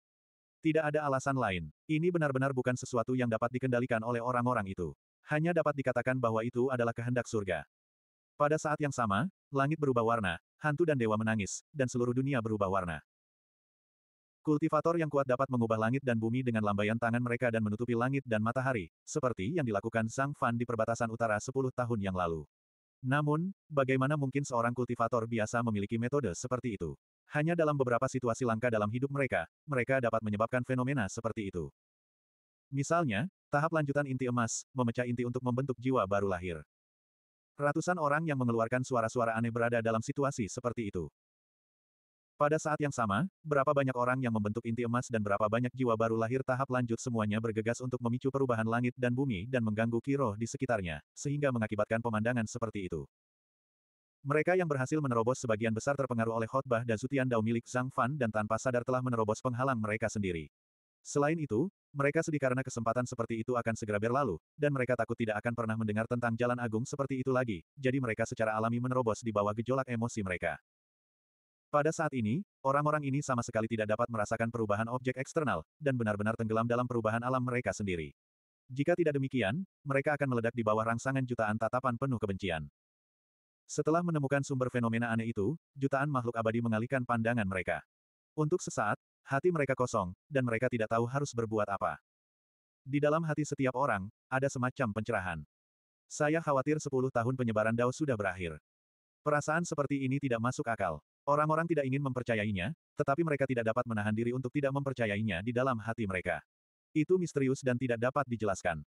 Speaker 1: Tidak ada alasan lain. Ini benar-benar bukan sesuatu yang dapat dikendalikan oleh orang-orang itu. Hanya dapat dikatakan bahwa itu adalah kehendak surga. Pada saat yang sama, langit berubah warna, hantu dan dewa menangis, dan seluruh dunia berubah warna. Kultivator yang kuat dapat mengubah langit dan bumi dengan lambaian tangan mereka dan menutupi langit dan matahari, seperti yang dilakukan Sang Fan di perbatasan utara 10 tahun yang lalu. Namun, bagaimana mungkin seorang kultivator biasa memiliki metode seperti itu? Hanya dalam beberapa situasi langka dalam hidup mereka, mereka dapat menyebabkan fenomena seperti itu. Misalnya, tahap lanjutan inti emas, memecah inti untuk membentuk jiwa baru lahir. Ratusan orang yang mengeluarkan suara-suara aneh berada dalam situasi seperti itu. Pada saat yang sama, berapa banyak orang yang membentuk inti emas dan berapa banyak jiwa baru lahir tahap lanjut semuanya bergegas untuk memicu perubahan langit dan bumi dan mengganggu kiroh di sekitarnya, sehingga mengakibatkan pemandangan seperti itu. Mereka yang berhasil menerobos sebagian besar terpengaruh oleh khotbah dan sutian dao milik Zhang Fan dan tanpa sadar telah menerobos penghalang mereka sendiri. Selain itu, mereka sedih karena kesempatan seperti itu akan segera berlalu, dan mereka takut tidak akan pernah mendengar tentang jalan agung seperti itu lagi, jadi mereka secara alami menerobos di bawah gejolak emosi mereka. Pada saat ini, orang-orang ini sama sekali tidak dapat merasakan perubahan objek eksternal, dan benar-benar tenggelam dalam perubahan alam mereka sendiri. Jika tidak demikian, mereka akan meledak di bawah rangsangan jutaan tatapan penuh kebencian. Setelah menemukan sumber fenomena aneh itu, jutaan makhluk abadi mengalihkan pandangan mereka. Untuk sesaat, Hati mereka kosong, dan mereka tidak tahu harus berbuat apa. Di dalam hati setiap orang, ada semacam pencerahan. Saya khawatir 10 tahun penyebaran Dao sudah berakhir. Perasaan seperti ini tidak masuk akal. Orang-orang tidak ingin mempercayainya, tetapi mereka tidak dapat menahan diri untuk tidak mempercayainya di dalam hati mereka. Itu misterius dan tidak dapat dijelaskan.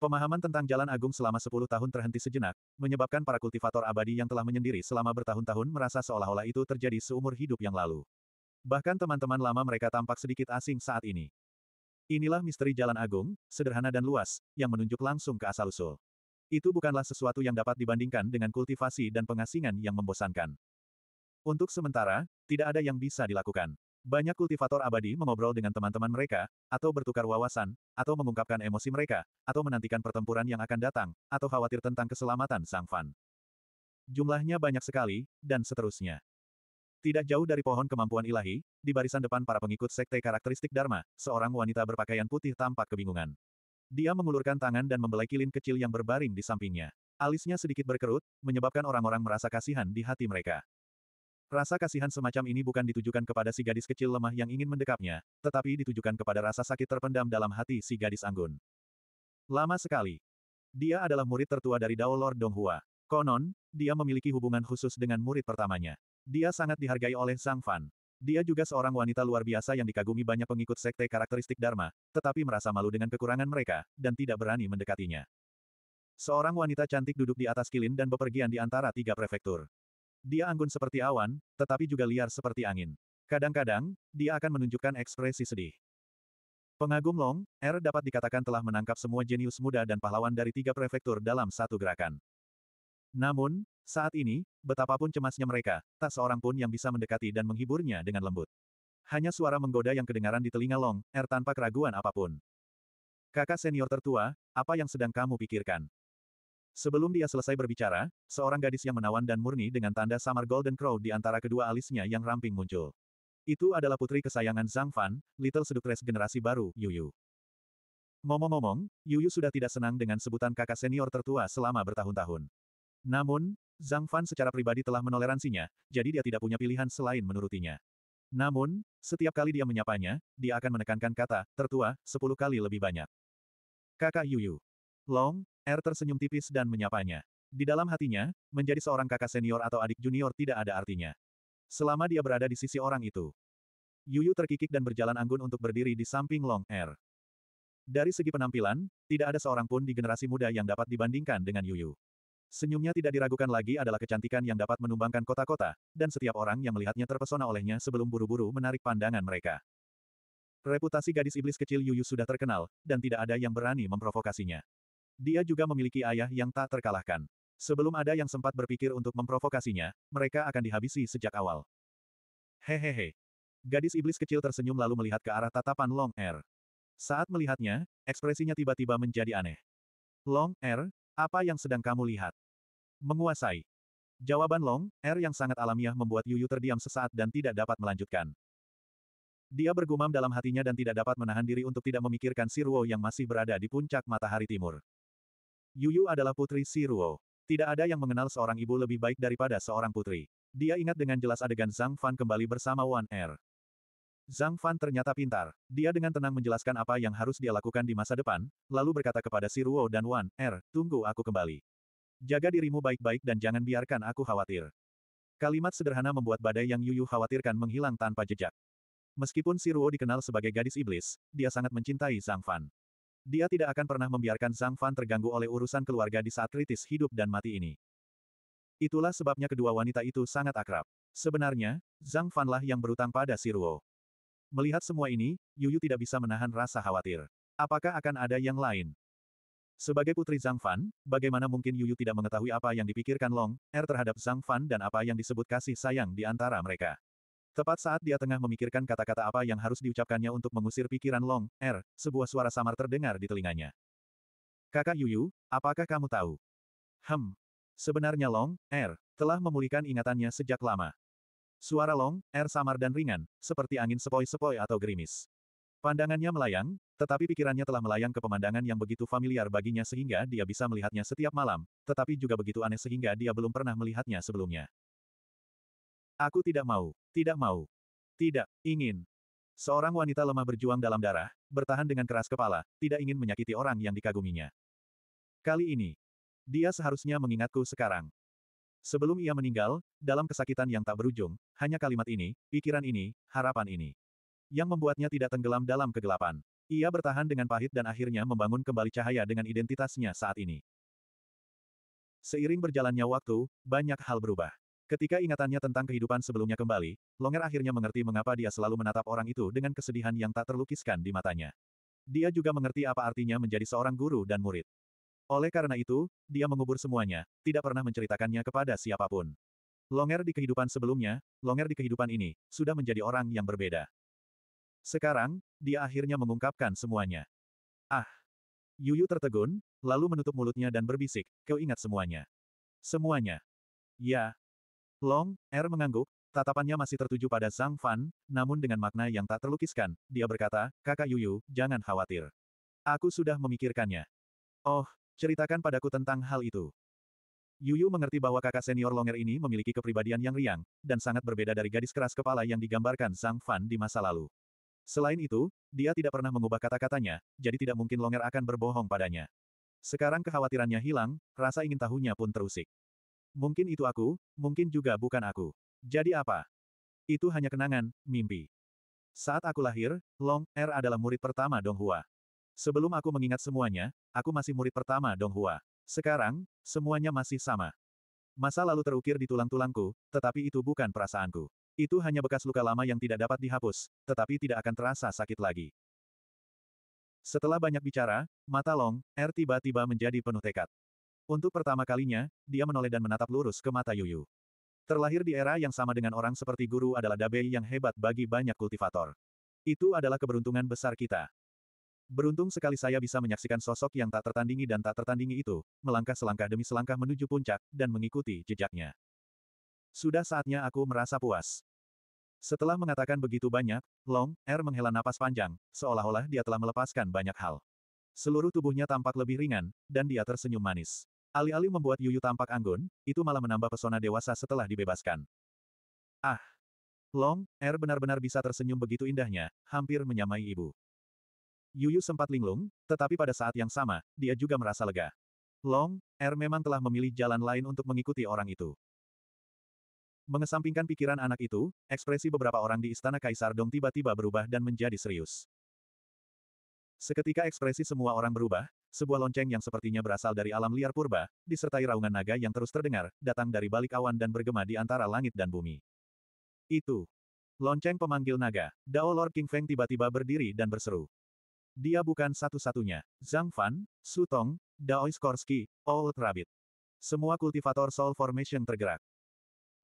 Speaker 1: Pemahaman tentang jalan agung selama 10 tahun terhenti sejenak, menyebabkan para kultivator abadi yang telah menyendiri selama bertahun-tahun merasa seolah-olah itu terjadi seumur hidup yang lalu. Bahkan teman-teman lama mereka tampak sedikit asing saat ini. Inilah misteri Jalan Agung, sederhana dan luas, yang menunjuk langsung ke asal-usul. Itu bukanlah sesuatu yang dapat dibandingkan dengan kultivasi dan pengasingan yang membosankan. Untuk sementara, tidak ada yang bisa dilakukan. Banyak kultivator abadi mengobrol dengan teman-teman mereka, atau bertukar wawasan, atau mengungkapkan emosi mereka, atau menantikan pertempuran yang akan datang, atau khawatir tentang keselamatan sang fan. Jumlahnya banyak sekali, dan seterusnya. Tidak jauh dari pohon kemampuan ilahi, di barisan depan para pengikut sekte karakteristik Dharma, seorang wanita berpakaian putih tampak kebingungan. Dia mengulurkan tangan dan membelai kilin kecil yang berbaring di sampingnya. Alisnya sedikit berkerut, menyebabkan orang-orang merasa kasihan di hati mereka. Rasa kasihan semacam ini bukan ditujukan kepada si gadis kecil lemah yang ingin mendekapnya, tetapi ditujukan kepada rasa sakit terpendam dalam hati si gadis anggun. Lama sekali. Dia adalah murid tertua dari Dao Lord Donghua. Konon, dia memiliki hubungan khusus dengan murid pertamanya. Dia sangat dihargai oleh sang Fan. Dia juga seorang wanita luar biasa yang dikagumi banyak pengikut sekte karakteristik Dharma, tetapi merasa malu dengan kekurangan mereka, dan tidak berani mendekatinya. Seorang wanita cantik duduk di atas kilin dan bepergian di antara tiga prefektur. Dia anggun seperti awan, tetapi juga liar seperti angin. Kadang-kadang, dia akan menunjukkan ekspresi sedih. Pengagum Long, R er dapat dikatakan telah menangkap semua jenius muda dan pahlawan dari tiga prefektur dalam satu gerakan. Namun, saat ini, betapapun cemasnya mereka, tak seorang pun yang bisa mendekati dan menghiburnya dengan lembut. Hanya suara menggoda yang kedengaran di telinga Long, Er tanpa keraguan apapun. Kakak senior tertua, apa yang sedang kamu pikirkan? Sebelum dia selesai berbicara, seorang gadis yang menawan dan murni dengan tanda samar Golden Crow di antara kedua alisnya yang ramping muncul. Itu adalah putri kesayangan Zhang Fan, Little Seductress generasi baru, Yuyu. Ngomong-ngomong, Yuyu sudah tidak senang dengan sebutan kakak senior tertua selama bertahun-tahun. Namun, Zhang Fan secara pribadi telah menoleransinya, jadi dia tidak punya pilihan selain menurutinya. Namun, setiap kali dia menyapanya, dia akan menekankan kata, tertua, sepuluh kali lebih banyak. Kakak Yuyu. Long, Er tersenyum tipis dan menyapanya. Di dalam hatinya, menjadi seorang kakak senior atau adik junior tidak ada artinya. Selama dia berada di sisi orang itu. Yuyu terkikik dan berjalan anggun untuk berdiri di samping Long Er. Dari segi penampilan, tidak ada seorang pun di generasi muda yang dapat dibandingkan dengan Yuyu. Senyumnya tidak diragukan lagi adalah kecantikan yang dapat menumbangkan kota-kota, dan setiap orang yang melihatnya terpesona olehnya sebelum buru-buru menarik pandangan mereka. Reputasi gadis iblis kecil Yuyu sudah terkenal, dan tidak ada yang berani memprovokasinya. Dia juga memiliki ayah yang tak terkalahkan. Sebelum ada yang sempat berpikir untuk memprovokasinya, mereka akan dihabisi sejak awal. Hehehe. Gadis iblis kecil tersenyum lalu melihat ke arah tatapan Long Air. Er. Saat melihatnya, ekspresinya tiba-tiba menjadi aneh. Long Air? Er, apa yang sedang kamu lihat? Menguasai. Jawaban Long, R yang sangat alamiah membuat Yuyu terdiam sesaat dan tidak dapat melanjutkan. Dia bergumam dalam hatinya dan tidak dapat menahan diri untuk tidak memikirkan Siruo yang masih berada di puncak matahari timur. Yuyu adalah putri Siruo. Tidak ada yang mengenal seorang ibu lebih baik daripada seorang putri. Dia ingat dengan jelas adegan Zhang Fan kembali bersama Wan Er. Zhang Fan ternyata pintar. Dia dengan tenang menjelaskan apa yang harus dia lakukan di masa depan, lalu berkata kepada si Ruo dan Wan, Er, tunggu aku kembali. Jaga dirimu baik-baik dan jangan biarkan aku khawatir. Kalimat sederhana membuat badai yang Yuyu khawatirkan menghilang tanpa jejak. Meskipun si Ruo dikenal sebagai gadis iblis, dia sangat mencintai Zhang Fan. Dia tidak akan pernah membiarkan Zhang Fan terganggu oleh urusan keluarga di saat kritis hidup dan mati ini. Itulah sebabnya kedua wanita itu sangat akrab. Sebenarnya, Zhang Fanlah yang berutang pada si Ruo. Melihat semua ini, Yuyu tidak bisa menahan rasa khawatir. Apakah akan ada yang lain? Sebagai putri Zhang Fan, bagaimana mungkin Yuyu tidak mengetahui apa yang dipikirkan Long, Er terhadap Zhang Fan dan apa yang disebut kasih sayang di antara mereka. Tepat saat dia tengah memikirkan kata-kata apa yang harus diucapkannya untuk mengusir pikiran Long, Er, sebuah suara samar terdengar di telinganya. Kakak Yuyu, apakah kamu tahu? Hem. Sebenarnya Long, Er, telah memulihkan ingatannya sejak lama. Suara long, air samar dan ringan, seperti angin sepoi-sepoi atau gerimis. Pandangannya melayang, tetapi pikirannya telah melayang ke pemandangan yang begitu familiar baginya sehingga dia bisa melihatnya setiap malam, tetapi juga begitu aneh sehingga dia belum pernah melihatnya sebelumnya. Aku tidak mau, tidak mau, tidak ingin. Seorang wanita lemah berjuang dalam darah, bertahan dengan keras kepala, tidak ingin menyakiti orang yang dikaguminya. Kali ini, dia seharusnya mengingatku sekarang. Sebelum ia meninggal, dalam kesakitan yang tak berujung, hanya kalimat ini, pikiran ini, harapan ini. Yang membuatnya tidak tenggelam dalam kegelapan. Ia bertahan dengan pahit dan akhirnya membangun kembali cahaya dengan identitasnya saat ini. Seiring berjalannya waktu, banyak hal berubah. Ketika ingatannya tentang kehidupan sebelumnya kembali, Longer akhirnya mengerti mengapa dia selalu menatap orang itu dengan kesedihan yang tak terlukiskan di matanya. Dia juga mengerti apa artinya menjadi seorang guru dan murid. Oleh karena itu, dia mengubur semuanya, tidak pernah menceritakannya kepada siapapun. Longer di kehidupan sebelumnya, Longer di kehidupan ini, sudah menjadi orang yang berbeda. Sekarang, dia akhirnya mengungkapkan semuanya. Ah! Yuyu tertegun, lalu menutup mulutnya dan berbisik, kau ingat semuanya. Semuanya. Ya. Long, Er mengangguk, tatapannya masih tertuju pada Zhang Fan, namun dengan makna yang tak terlukiskan, dia berkata, kakak Yuyu, jangan khawatir. Aku sudah memikirkannya. Oh, Ceritakan padaku tentang hal itu. Yuyu mengerti bahwa kakak senior Longer ini memiliki kepribadian yang riang, dan sangat berbeda dari gadis keras kepala yang digambarkan Sang Fan di masa lalu. Selain itu, dia tidak pernah mengubah kata-katanya, jadi tidak mungkin Longer akan berbohong padanya. Sekarang kekhawatirannya hilang, rasa ingin tahunya pun terusik. Mungkin itu aku, mungkin juga bukan aku. Jadi apa? Itu hanya kenangan, mimpi. Saat aku lahir, Long Er adalah murid pertama Donghua. Sebelum aku mengingat semuanya, aku masih murid pertama Dong Hua. Sekarang, semuanya masih sama. Masa lalu terukir di tulang-tulangku, tetapi itu bukan perasaanku. Itu hanya bekas luka lama yang tidak dapat dihapus, tetapi tidak akan terasa sakit lagi. Setelah banyak bicara, mata Long, Er tiba-tiba menjadi penuh tekad. Untuk pertama kalinya, dia menoleh dan menatap lurus ke mata Yuyu. Terlahir di era yang sama dengan orang seperti guru adalah Dabei yang hebat bagi banyak kultivator. Itu adalah keberuntungan besar kita. Beruntung sekali saya bisa menyaksikan sosok yang tak tertandingi dan tak tertandingi itu, melangkah selangkah demi selangkah menuju puncak, dan mengikuti jejaknya. Sudah saatnya aku merasa puas. Setelah mengatakan begitu banyak, Long, Er menghela napas panjang, seolah-olah dia telah melepaskan banyak hal. Seluruh tubuhnya tampak lebih ringan, dan dia tersenyum manis. Alih-alih membuat Yuyu tampak anggun, itu malah menambah pesona dewasa setelah dibebaskan. Ah! Long, Er benar-benar bisa tersenyum begitu indahnya, hampir menyamai ibu. Yuyu sempat linglung, tetapi pada saat yang sama, dia juga merasa lega. Long, Er memang telah memilih jalan lain untuk mengikuti orang itu. Mengesampingkan pikiran anak itu, ekspresi beberapa orang di Istana Kaisar Dong tiba-tiba berubah dan menjadi serius. Seketika ekspresi semua orang berubah, sebuah lonceng yang sepertinya berasal dari alam liar purba, disertai raungan naga yang terus terdengar, datang dari balik awan dan bergema di antara langit dan bumi. Itu. Lonceng pemanggil naga, Dao Lord King Feng tiba-tiba berdiri dan berseru. Dia bukan satu-satunya. Zhang Fan, Su Tong, Daois Korsky, Old Rabbit. Semua kultivator Soul Formation tergerak.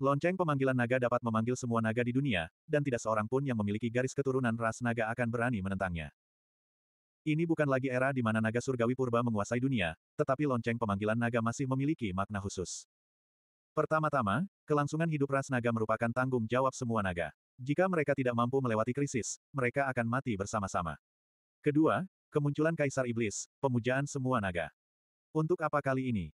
Speaker 1: Lonceng pemanggilan naga dapat memanggil semua naga di dunia, dan tidak seorang pun yang memiliki garis keturunan ras naga akan berani menentangnya. Ini bukan lagi era di mana naga surgawi purba menguasai dunia, tetapi lonceng pemanggilan naga masih memiliki makna khusus. Pertama-tama, kelangsungan hidup ras naga merupakan tanggung jawab semua naga. Jika mereka tidak mampu melewati krisis, mereka akan mati bersama-sama. Kedua, kemunculan Kaisar Iblis, pemujaan semua naga. Untuk apa kali ini?